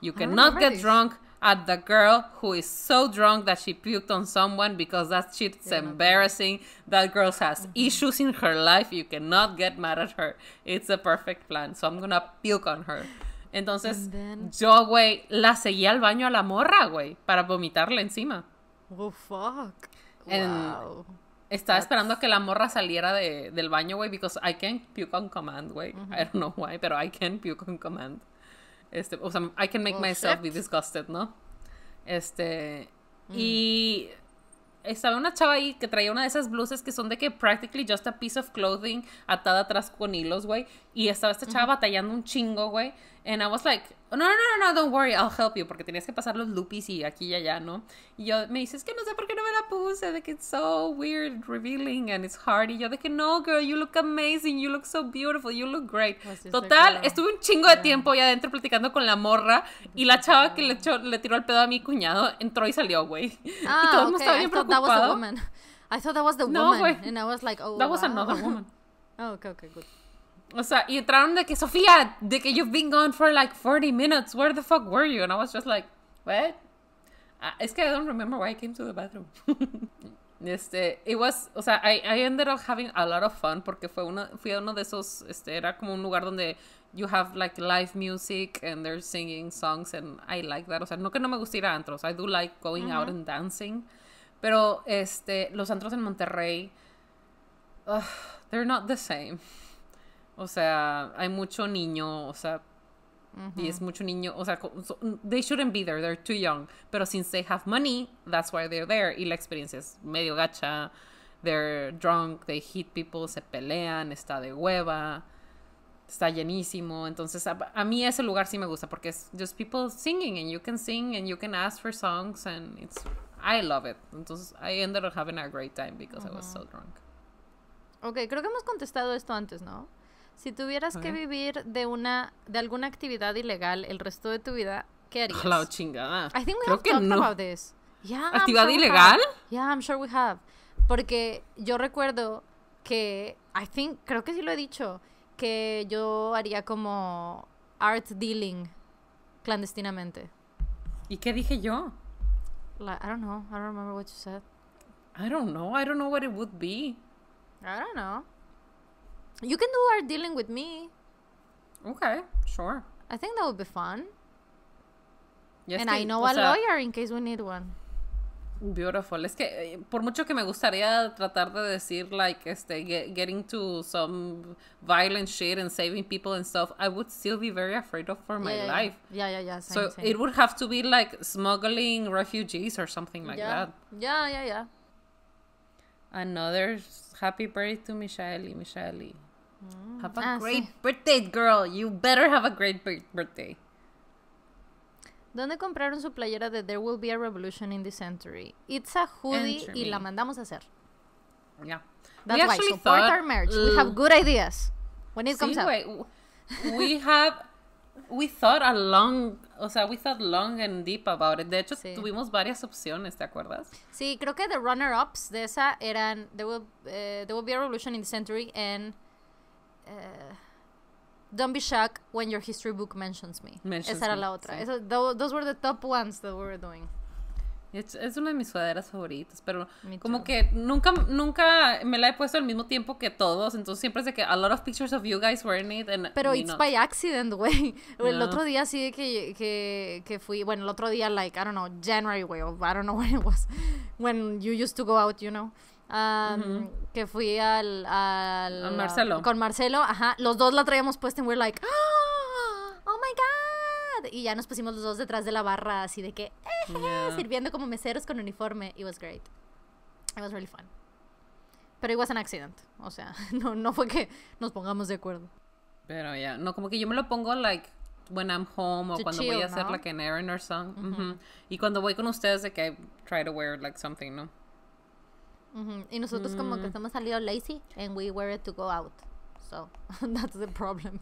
you cannot get this. drunk at the girl who is so drunk that she puked on someone because that shit's yeah, embarrassing. That girl has mm -hmm. issues in her life. You cannot get mad at her. It's a perfect plan. So I'm gonna puke on her. Entonces, then... yo, güey, la seguí al baño a la morra, güey, para vomitarle encima. Oh, fuck. And wow. Estaba esperando a que la morra saliera de, del baño, güey, because I can't puke on command, güey. I don't know why, pero I can puke on command. Este, o sea, I can make oh, myself be disgusted, ¿no? Este, mm. y estaba una chava ahí que traía una de esas blusas que son de que practically just a piece of clothing atada atrás con hilos, güey. Y estaba esta chava batallando un chingo, güey. And I was like, oh, no, no, no, no, don't worry, I'll help you. Porque tenías que pasar los loopies y aquí y allá, ¿no? Y yo me dices es que no sé por qué no me la puse, de que es so weird, revealing, and it's hard. Y yo de que no, girl, you look amazing, you look so beautiful, you look great. Pues Total, estuve un chingo de tiempo ya adentro platicando con la morra y la chava que le, tiró el pedo a mi cuñado entró y salió, güey. Ah, y todo el mundo estaba bien I thought That was a woman. I thought that was the woman. No, güey. And I was like, oh, That wow. was another woman. oh, okay, okay, good. O sea, y entraron de que, Sofía, de que you've been gone for like 40 minutes, where the fuck were you? And I was just like, what? Ah, es que I don't remember why I came to the bathroom. este, it was, o sea, I, I, ended up having a lot of fun porque fue uno, fui a uno de esos, este, era como un lugar donde you have like live music and they're singing songs and I like that. O sea, no que no me guste ir a antros, I do like going out and dancing. Pero, este, los antros en Monterrey, they're not the same. O sea, hay mucho niño, o sea, y es mucho niño, o sea, they shouldn't be there, they're too young. Pero since they have money, that's why they're there. Y la experiencia es medio gacha, they're drunk, they hit people, se pelean, está de hueva, está llenísimo. Entonces, a, mí ese lugar sí me gusta porque es just people singing and you can sing and you can ask for songs and it's, I love it. Entonces, I ended up having a great time because I was so drunk. Ok, creo que hemos contestado esto antes, ¿no? Si tuvieras que vivir de una de alguna actividad ilegal el resto de tu vida, ¿qué harías? La chingada. I think we Creo have que talked no. about this. Yeah, ¿Actividad ilegal? Yeah, I'm sure we have. Porque yo recuerdo que I think creo que sí lo he dicho que yo haría como art dealing clandestinamente. ¿Y qué dije yo? No I don't know. I don't remember what you said. I don't know. I don't know what it would be. I don't know. You can do our dealing with me. Okay, sure. I think that would be fun. Yes and I know a sea, lawyer in case we need one. Beautiful. Es que eh, por mucho que me gustaría tratar de decir like este get, getting to some violent shit and saving people and stuff, I would still be very afraid of for my yeah, life. Yeah, yeah, yeah. Same, so same. it would have to be like smuggling refugees or something like yeah. that. Yeah, yeah, yeah. Another happy birthday to Michelle, Michelle. Have a ah, great birthday, girl. You better have a great birthday. ¿Dónde compraron su playera de There Will Be a Revolution in the Century? It's a hoodie y la mandamos a hacer. Yeah. That's we why support our merch. we have good ideas when it comes out. We have we thought a long, o sea, we thought long and deep about it. De hecho, tuvimos varias opciones, ¿te acuerdas? Sí, creo que the runner ups de esa eran There Will, eh, there will Be a Revolution in the Century and Uh, Don't be shocked when your history book mentions me. Esa era la otra. those were the top ones that we were doing. Es, una de mis sudaderas favoritas, pero como que nunca, nunca me la he puesto al mismo tiempo que todos, entonces siempre es de que a lot of pictures of you guys were in it. And pero it's by accident, güey. El otro día sí que, que, que fui, bueno, el otro día, like, I don't know, January, güey, I don't know when it was, when you used to go out, you know que fui al, al con Marcelo. Con Marcelo, ajá, los dos la traíamos puesta y we're like, ah, oh, my god. Y ya nos pusimos los dos detrás de la barra así de que eh, sirviendo como meseros con uniforme. It was great. It was really fun. Pero it was an accident, o sea, no no fue que nos pongamos de acuerdo. Pero ya, no como que yo me lo pongo like when I'm home o cuando voy a hacer like an errand or something. Y cuando voy con ustedes de que try to wear like something, ¿no? Y nosotros como que mm. estamos salido lazy and we wear it to go out. So that's the problem.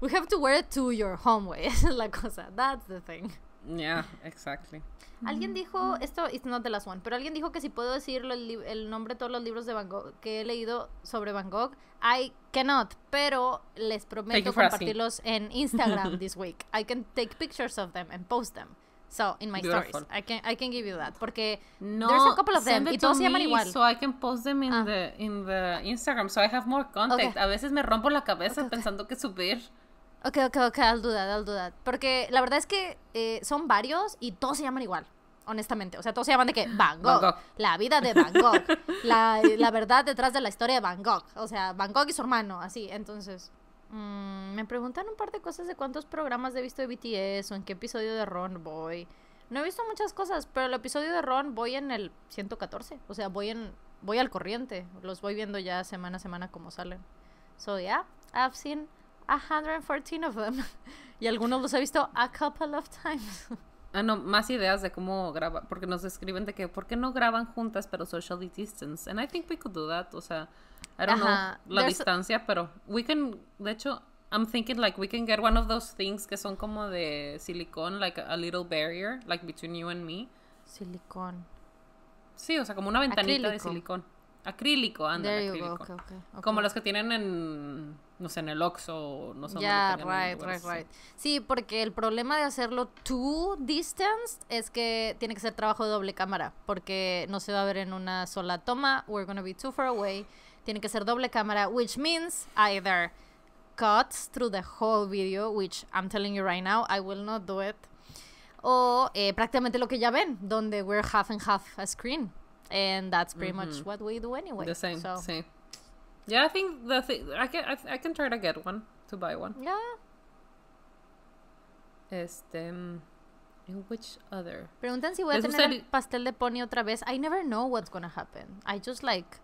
We have to wear it to your home, way. Esa es la cosa. That's the thing. Yeah, exactly. Alguien mm, dijo, mm. esto is not the last one, pero alguien dijo que si puedo decir el, nombre de todos los libros de Van Gogh que he leído sobre Van Gogh, I cannot, pero les prometo compartirlos en Instagram this week. I can take pictures of them and post them. So in my Beautiful. stories, I can I can give you that porque no, there's a couple of them y todos se llaman igual. So I can post them in ah. the in the Instagram, so I have more context. A veces me rompo la cabeza pensando que subir. Ok, ok, ok, al duda al duda Porque la verdad es que eh, son varios y todos se llaman igual, honestamente. O sea, todos se llaman de que Van Gogh, la vida de Van Gogh, la, la verdad detrás de la historia de Van Gogh. O sea, Van Gogh y su hermano, así, entonces. Mm, me preguntan un par de cosas de cuántos programas he visto de BTS o en qué episodio de Ron voy. No he visto muchas cosas, pero el episodio de Ron voy en el 114. O sea, voy en voy al corriente. Los voy viendo ya semana a semana como salen. So yeah, I've seen 114 of them. y algunos los he visto a couple of times. Ah, no, más ideas de cómo grabar, porque nos escriben de que, ¿por qué no graban juntas pero socially distance? And I think we could do that, o sea, I don't know la distancia, pero we can, de hecho, I'm thinking like we can get one of those things que son como de silicón, like a, little barrier, like between you and me. Silicón. Sí, o sea, como una ventanita de silicón. Acrílico, anda, acrílico. okay, Como los que tienen en, no sé, en el Oxxo, no sé yeah, right, right, right. Sí, porque el problema de hacerlo too distance es que tiene que ser trabajo de doble cámara, porque no se va a ver en una sola toma. We're gonna be too far away tiene que ser doble cámara, which means either cuts through the whole video, which I'm telling you right now, I will not do it. O eh, prácticamente lo que ya ven, donde we're half and half a screen. And that's pretty much what we do anyway. The same, so. Yeah, I think the I can I, can try to get one to buy one. Yeah. Este, mm, which other? Preguntan si voy a tener pastel de pony otra vez. I never know what's gonna happen. I just like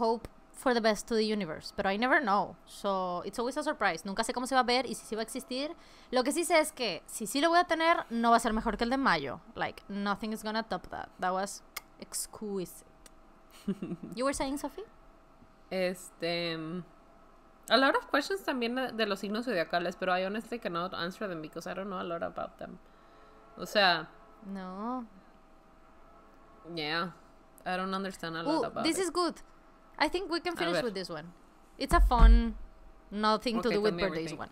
hope for the best to the universe, pero I never know. So it's always a surprise. Nunca sé cómo se va a ver y si sí va a existir. Lo que sí sé es que si sí lo voy a tener, no va a ser mejor que el de mayo. Like, nothing is gonna top that. That was exquisite. you were saying, Sophie? Este. A lot of questions también de los signos zodiacales, pero I honestly cannot answer them because I don't know a lot about them. O sea. No. Yeah. I don't understand a lot Ooh, about this is good. I think we can finish with this one. It's a fun, nothing to do with birthdays one.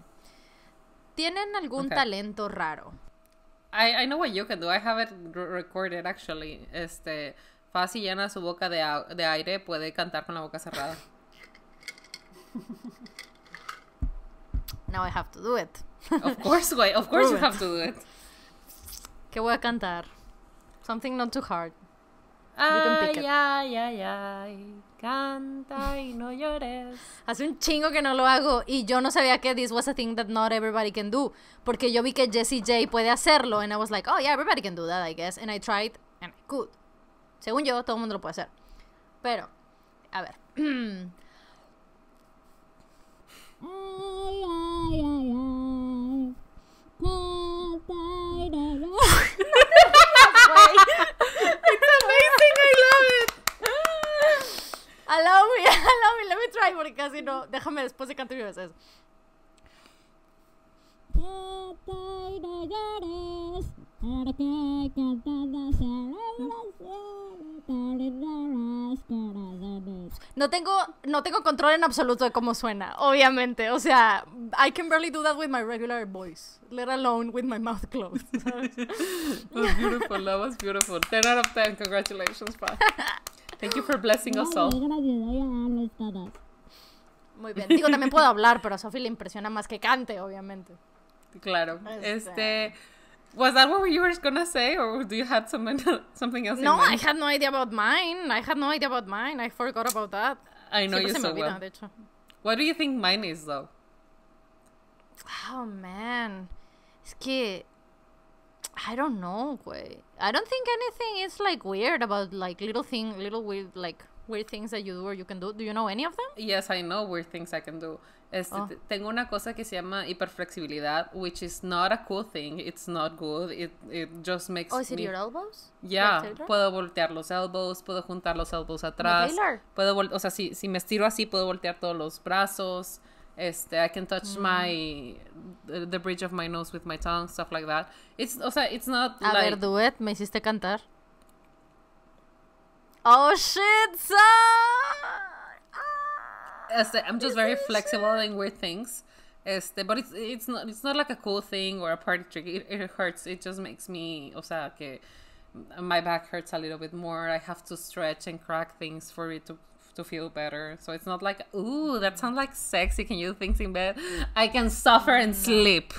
¿Tienen algún talento raro? I, I know what you can do. I have it recorded actually. Este, Fácil llena su boca de, de aire, puede cantar con la boca cerrada. Now I have to do it. Of course, güey. Of course you have to do it. ¿Qué voy a cantar? Something not too hard. Ay, you can pick ay, ay, ay, ay. Canta y no llores. Hace un chingo que no lo hago y yo no sabía que this was a thing that not everybody can do. Porque yo vi que Jessie J puede hacerlo and I was like, oh yeah, everybody can do that, I guess. And I tried and I could. Según yo, todo el mundo lo puede hacer. Pero, a ver. try, porque casi no. Déjame después de cantar veces. No tengo, no tengo control en absoluto de cómo suena, obviamente. O sea, I can barely do that with my regular voice, let alone with my mouth closed. that was beautiful, that was beautiful. 10 out of 10, congratulations, Pat. Thank you for blessing us all. Muy bien. Digo, también puedo hablar, pero a Sophie le impresiona más que cante, obviamente. Claro. este Was that what you were gonna say, or do you had something something else? No, I had no idea about mine. I had no idea about mine. I forgot about that. I know you so well. What do you think mine is, though? Oh man, it's que I don't know, güey. I don't think anything is like weird about like little thing, little weird like weird things that you do or you can do. Do you know any of them? Yes, I know weird things I can do. Este, oh. Tengo una cosa que se llama hiperflexibilidad, which is not a cool thing. It's not good. It, it just makes. Oh, is it your elbows? Yeah. puedo voltear los elbows, puedo juntar los elbows atrás. Puedo, vol o sea, si, si me estiro así, puedo voltear todos los brazos. Este, I can touch mm. my the bridge of my nose with my tongue, stuff like that. It's, o sea, it's not. A ver, duet, me hiciste cantar. Oh shit, son! Este, I'm just very flexible in weird things. Este, but it's, it's, not, it's not like a cool thing or a party trick. It, it hurts. It just makes me, o sea, que my back hurts a little bit more. I have to stretch and crack things for it to to feel better. So it's not like, ooh, that sounds like sexy. Can you do things in bed? I can suffer and sleep.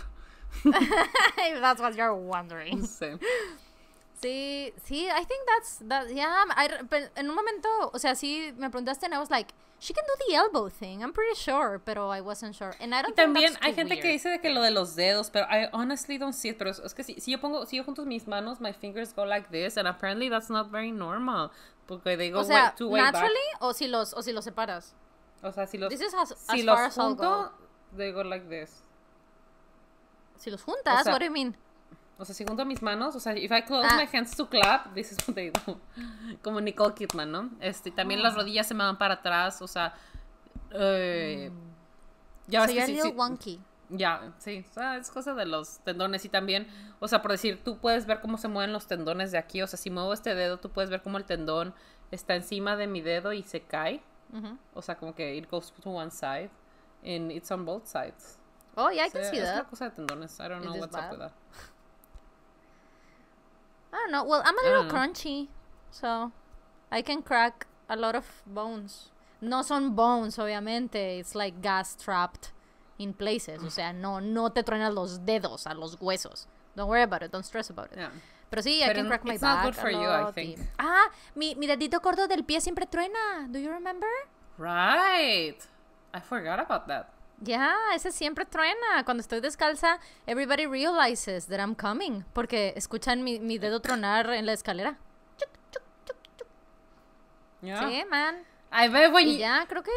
if that's what you're wondering. Same. sí, sí, I think that's that. Yeah, I, but en un momento, o sea, sí me preguntaste, and I was like. She can do the elbow thing, I'm pretty sure, pero I wasn't sure. And I don't y también hay gente que dice de que lo de los dedos, pero I honestly don't see it. Pero es, que si, yo pongo, si yo junto mis manos, my fingers go like this, and apparently that's not very normal. Porque they go o sea, way, two way naturally, back. o si los, o si los separas. O sea, si los, si los as junto, they go like this. Si los juntas, o sea, what do you mean? O sea, si junto mis manos, o sea, if I close my ah. hands to clap, this is what they do. Como Nicole Kidman, ¿no? Este, también las ah. rodillas se me van para atrás, o sea, eh, mm. ya so sí, wonky. Ya, sí, o sea, es cosa de los tendones y también, o sea, por decir, tú puedes ver cómo se mueven los tendones de aquí, o sea, si muevo este dedo, tú puedes ver cómo el tendón está encima de mi dedo y se cae, o sea, como que it goes to one side and it's on both sides. Oh, yeah, I can see that. Es una cosa de tendones, I don't know what's up with that. I don't know. Well, I'm a little crunchy, so I can crack a lot of bones. No son bones, obviamente. It's like gas trapped in places. O sea, no, no te truenas los dedos a los huesos. Don't worry about it. Don't stress about it. Pero sí, I can crack my it's good for you, I think. Ah, mi, mi dedito corto del pie siempre truena. Do you remember? Right. I forgot about that. Ya, ese siempre truena. Cuando estoy descalza, everybody realizes that I'm coming. Porque escuchan mi, mi dedo tronar en la escalera. yeah. Sí, man. I bet when you, ya, creo que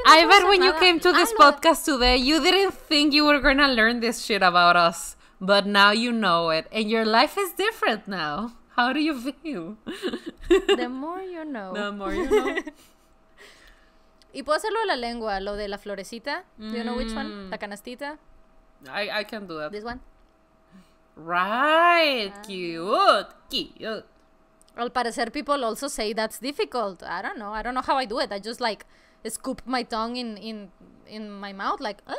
when you came to ah, this podcast today, you didn't think you were gonna learn this shit about us. But now you know it. And your life is different now. How do you feel? The more you know. The more you know. Y puedo hacerlo de la lengua, lo de la florecita. Mm. Do you know which one? Mm. La canastita. I, I can do that. This one. Right. Ah. Cute. Cute. Al parecer, people also say that's difficult. I don't know. I don't know how I do it. I just like scoop my tongue in in in my mouth, like, uh,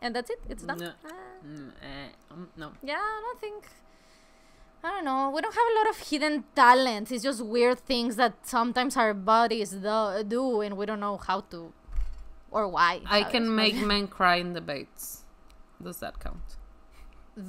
and that's it. It's done. No. Ah. Mm, eh, um, no. Yeah, I don't think. I don't know. We don't have a lot of hidden talents. It's just weird things that sometimes our bodies do, do and we don't know how to or why. I can make men cry in debates. Does that count?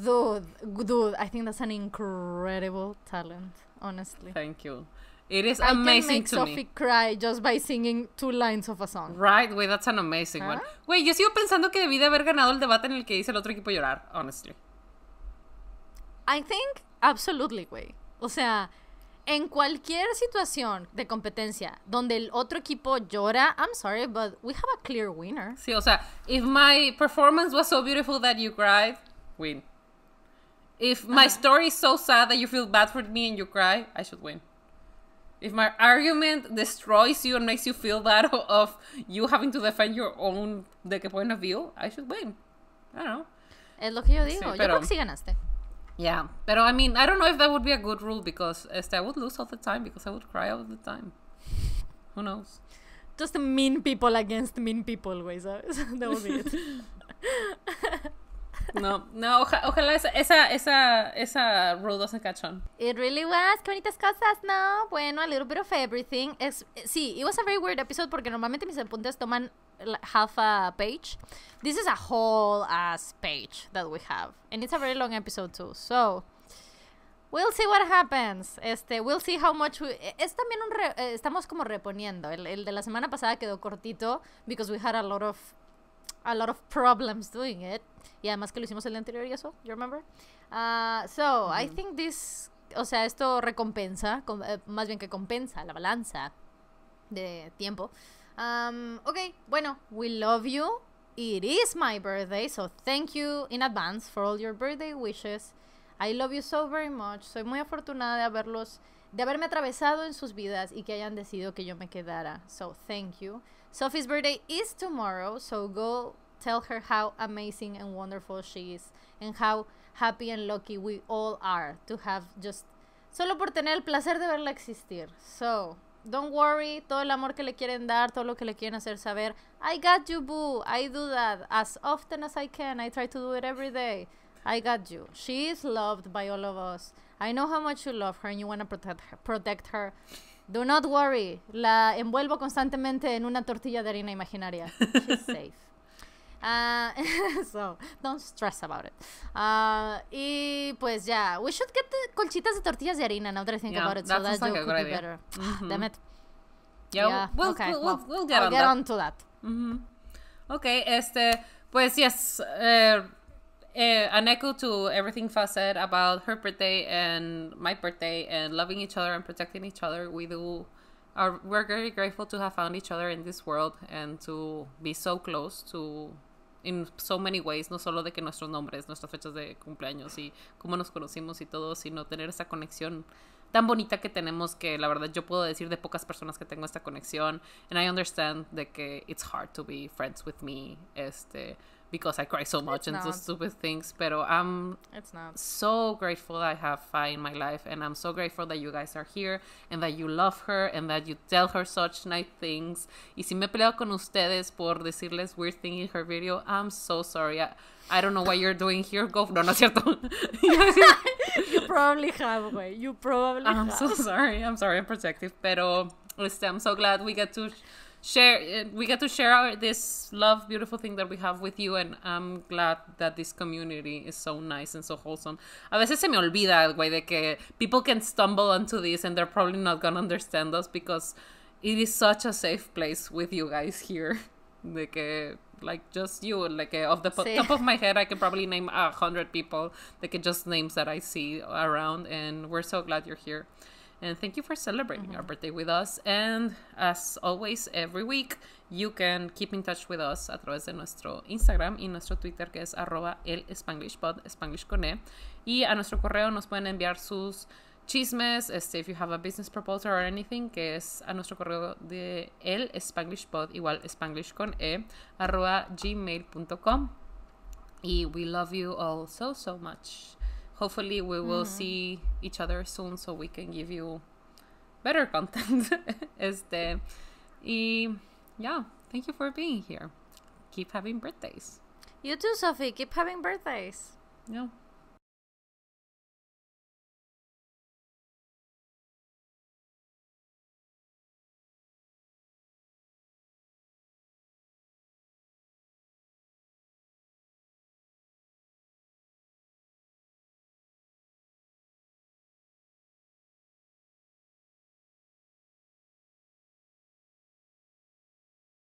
Dude, dude, I think that's an incredible talent, honestly. Thank you. It is amazing to Sophie me. I can make Sophie cry just by singing two lines of a song. Right, wait that's an amazing huh? one. Wait, yo sigo pensando que debí de haber ganado el debate en el que hice el otro equipo llorar, honestly. I think Absolutely, güey. O sea, en cualquier situación de competencia donde el otro equipo llora, I'm sorry, but we have a clear winner. Sí, o sea, if my performance was so beautiful that you cried, win. If my story is so sad that you feel bad for me and you cry, I should win. If my argument destroys you and makes you feel bad of you having to defend your own de qué point of view, I should win. I don't know. Es lo que yo digo. Yo creo que sí ganaste. Yeah, but I mean, I don't know if that would be a good rule because este, I would lose all the time because I would cry all the time. Who knows? Just mean people against mean people, güey, ¿sabes? That would be it. no, no, ojalá esa, esa, esa, esa rule doesn't catch on. It really was. Qué bonitas cosas, ¿no? Bueno, a little bit of everything. Es, sí, it was a very weird episode porque normalmente mis apuntes toman half a page. This is a whole ass page that we have. And it's a very long episode too. So We'll see what happens. Este, we'll see how much e, Es también un... Eh, estamos como reponiendo. El, el, de la semana pasada quedó cortito because we had a lot of... A lot of problems doing it. Y además que lo hicimos el anterior y eso. You remember? Uh, so, I think this... O sea, esto recompensa. Eh, más bien que compensa la balanza de tiempo. Um, okay, bueno, we love you. It is my birthday, so thank you in advance for all your birthday wishes. I love you so very much. Soy muy afortunada de haberlos, de haberme atravesado en sus vidas y que hayan decidido que yo me quedara. So thank you. Sophie's birthday is tomorrow, so go tell her how amazing and wonderful she is and how happy and lucky we all are to have just solo por tener el placer de verla existir. So don't worry, todo el amor que le quieren dar, todo lo que le quieren hacer saber. I got you, boo. I do that as often as I can. I try to do it every day. I got you. She is loved by all of us. I know how much you love her and you want to protect her, protect her. Do not worry. La envuelvo constantemente en una tortilla de harina imaginaria. She's safe. Ah, so, don't stress about it. Uh, y pues, yeah, we should get the colchitas de tortillas de harina now that I think yeah, about it. That so that like could be better. Mm -hmm. Damn it. Yeah, yeah. We'll, okay, we'll, well, we'll, get, I'll on, get that. on to that. Mm -hmm. Okay, este, pues, yes. Uh, uh, an echo to everything Fa said about her birthday and my birthday and loving each other and protecting each other. We do are we're very grateful to have found each other in this world and to be so close to en so many ways, no solo de que nuestros nombres, nuestras fechas de cumpleaños y cómo nos conocimos y todo, sino tener esa conexión tan bonita que tenemos que la verdad yo puedo decir de pocas personas que tengo esta conexión and I understand de que it's hard to be friends with me, este because I cry so much it's and not. stupid things. But I'm it's not so grateful I have Fi in my life, and I'm so grateful that you guys are here and that you love her and that you tell her such nice things. Y si me peleo con ustedes por decirles weird thing in her video, I'm so sorry. I, I don't know what you're doing here. Go no, no cierto. you probably have, way. You probably. I'm have. so sorry. I'm sorry. I'm protective, pero. I'm so glad we get to share uh, we get to share our, this love beautiful thing that we have with you and I'm glad that this community is so nice and so wholesome. A veces se me olvida el de que people can stumble onto this and they're probably not going to understand us because it is such a safe place with you guys here. De que like just you like eh, off the sí. top of my head i can probably name a hundred people Like, just names that i see around and we're so glad you're here and thank you for celebrating mm -hmm. our mm-hmm. birthday with us. And as always, every week, you can keep in touch with us a través de nuestro Instagram y nuestro Twitter, que es arroba el SpanglishPod, Spanglish con e. Y a nuestro correo nos pueden enviar sus chismes, este, if you have a business proposal or anything, que es a nuestro correo de el SpanglishPod, igual Spanglish con e, arroba gmail.com. Y we love you all so, so much hopefully we will mm-hmm. see each other soon so we can give you better content este y yeah thank you for being here keep having birthdays you too sophie keep having birthdays yeah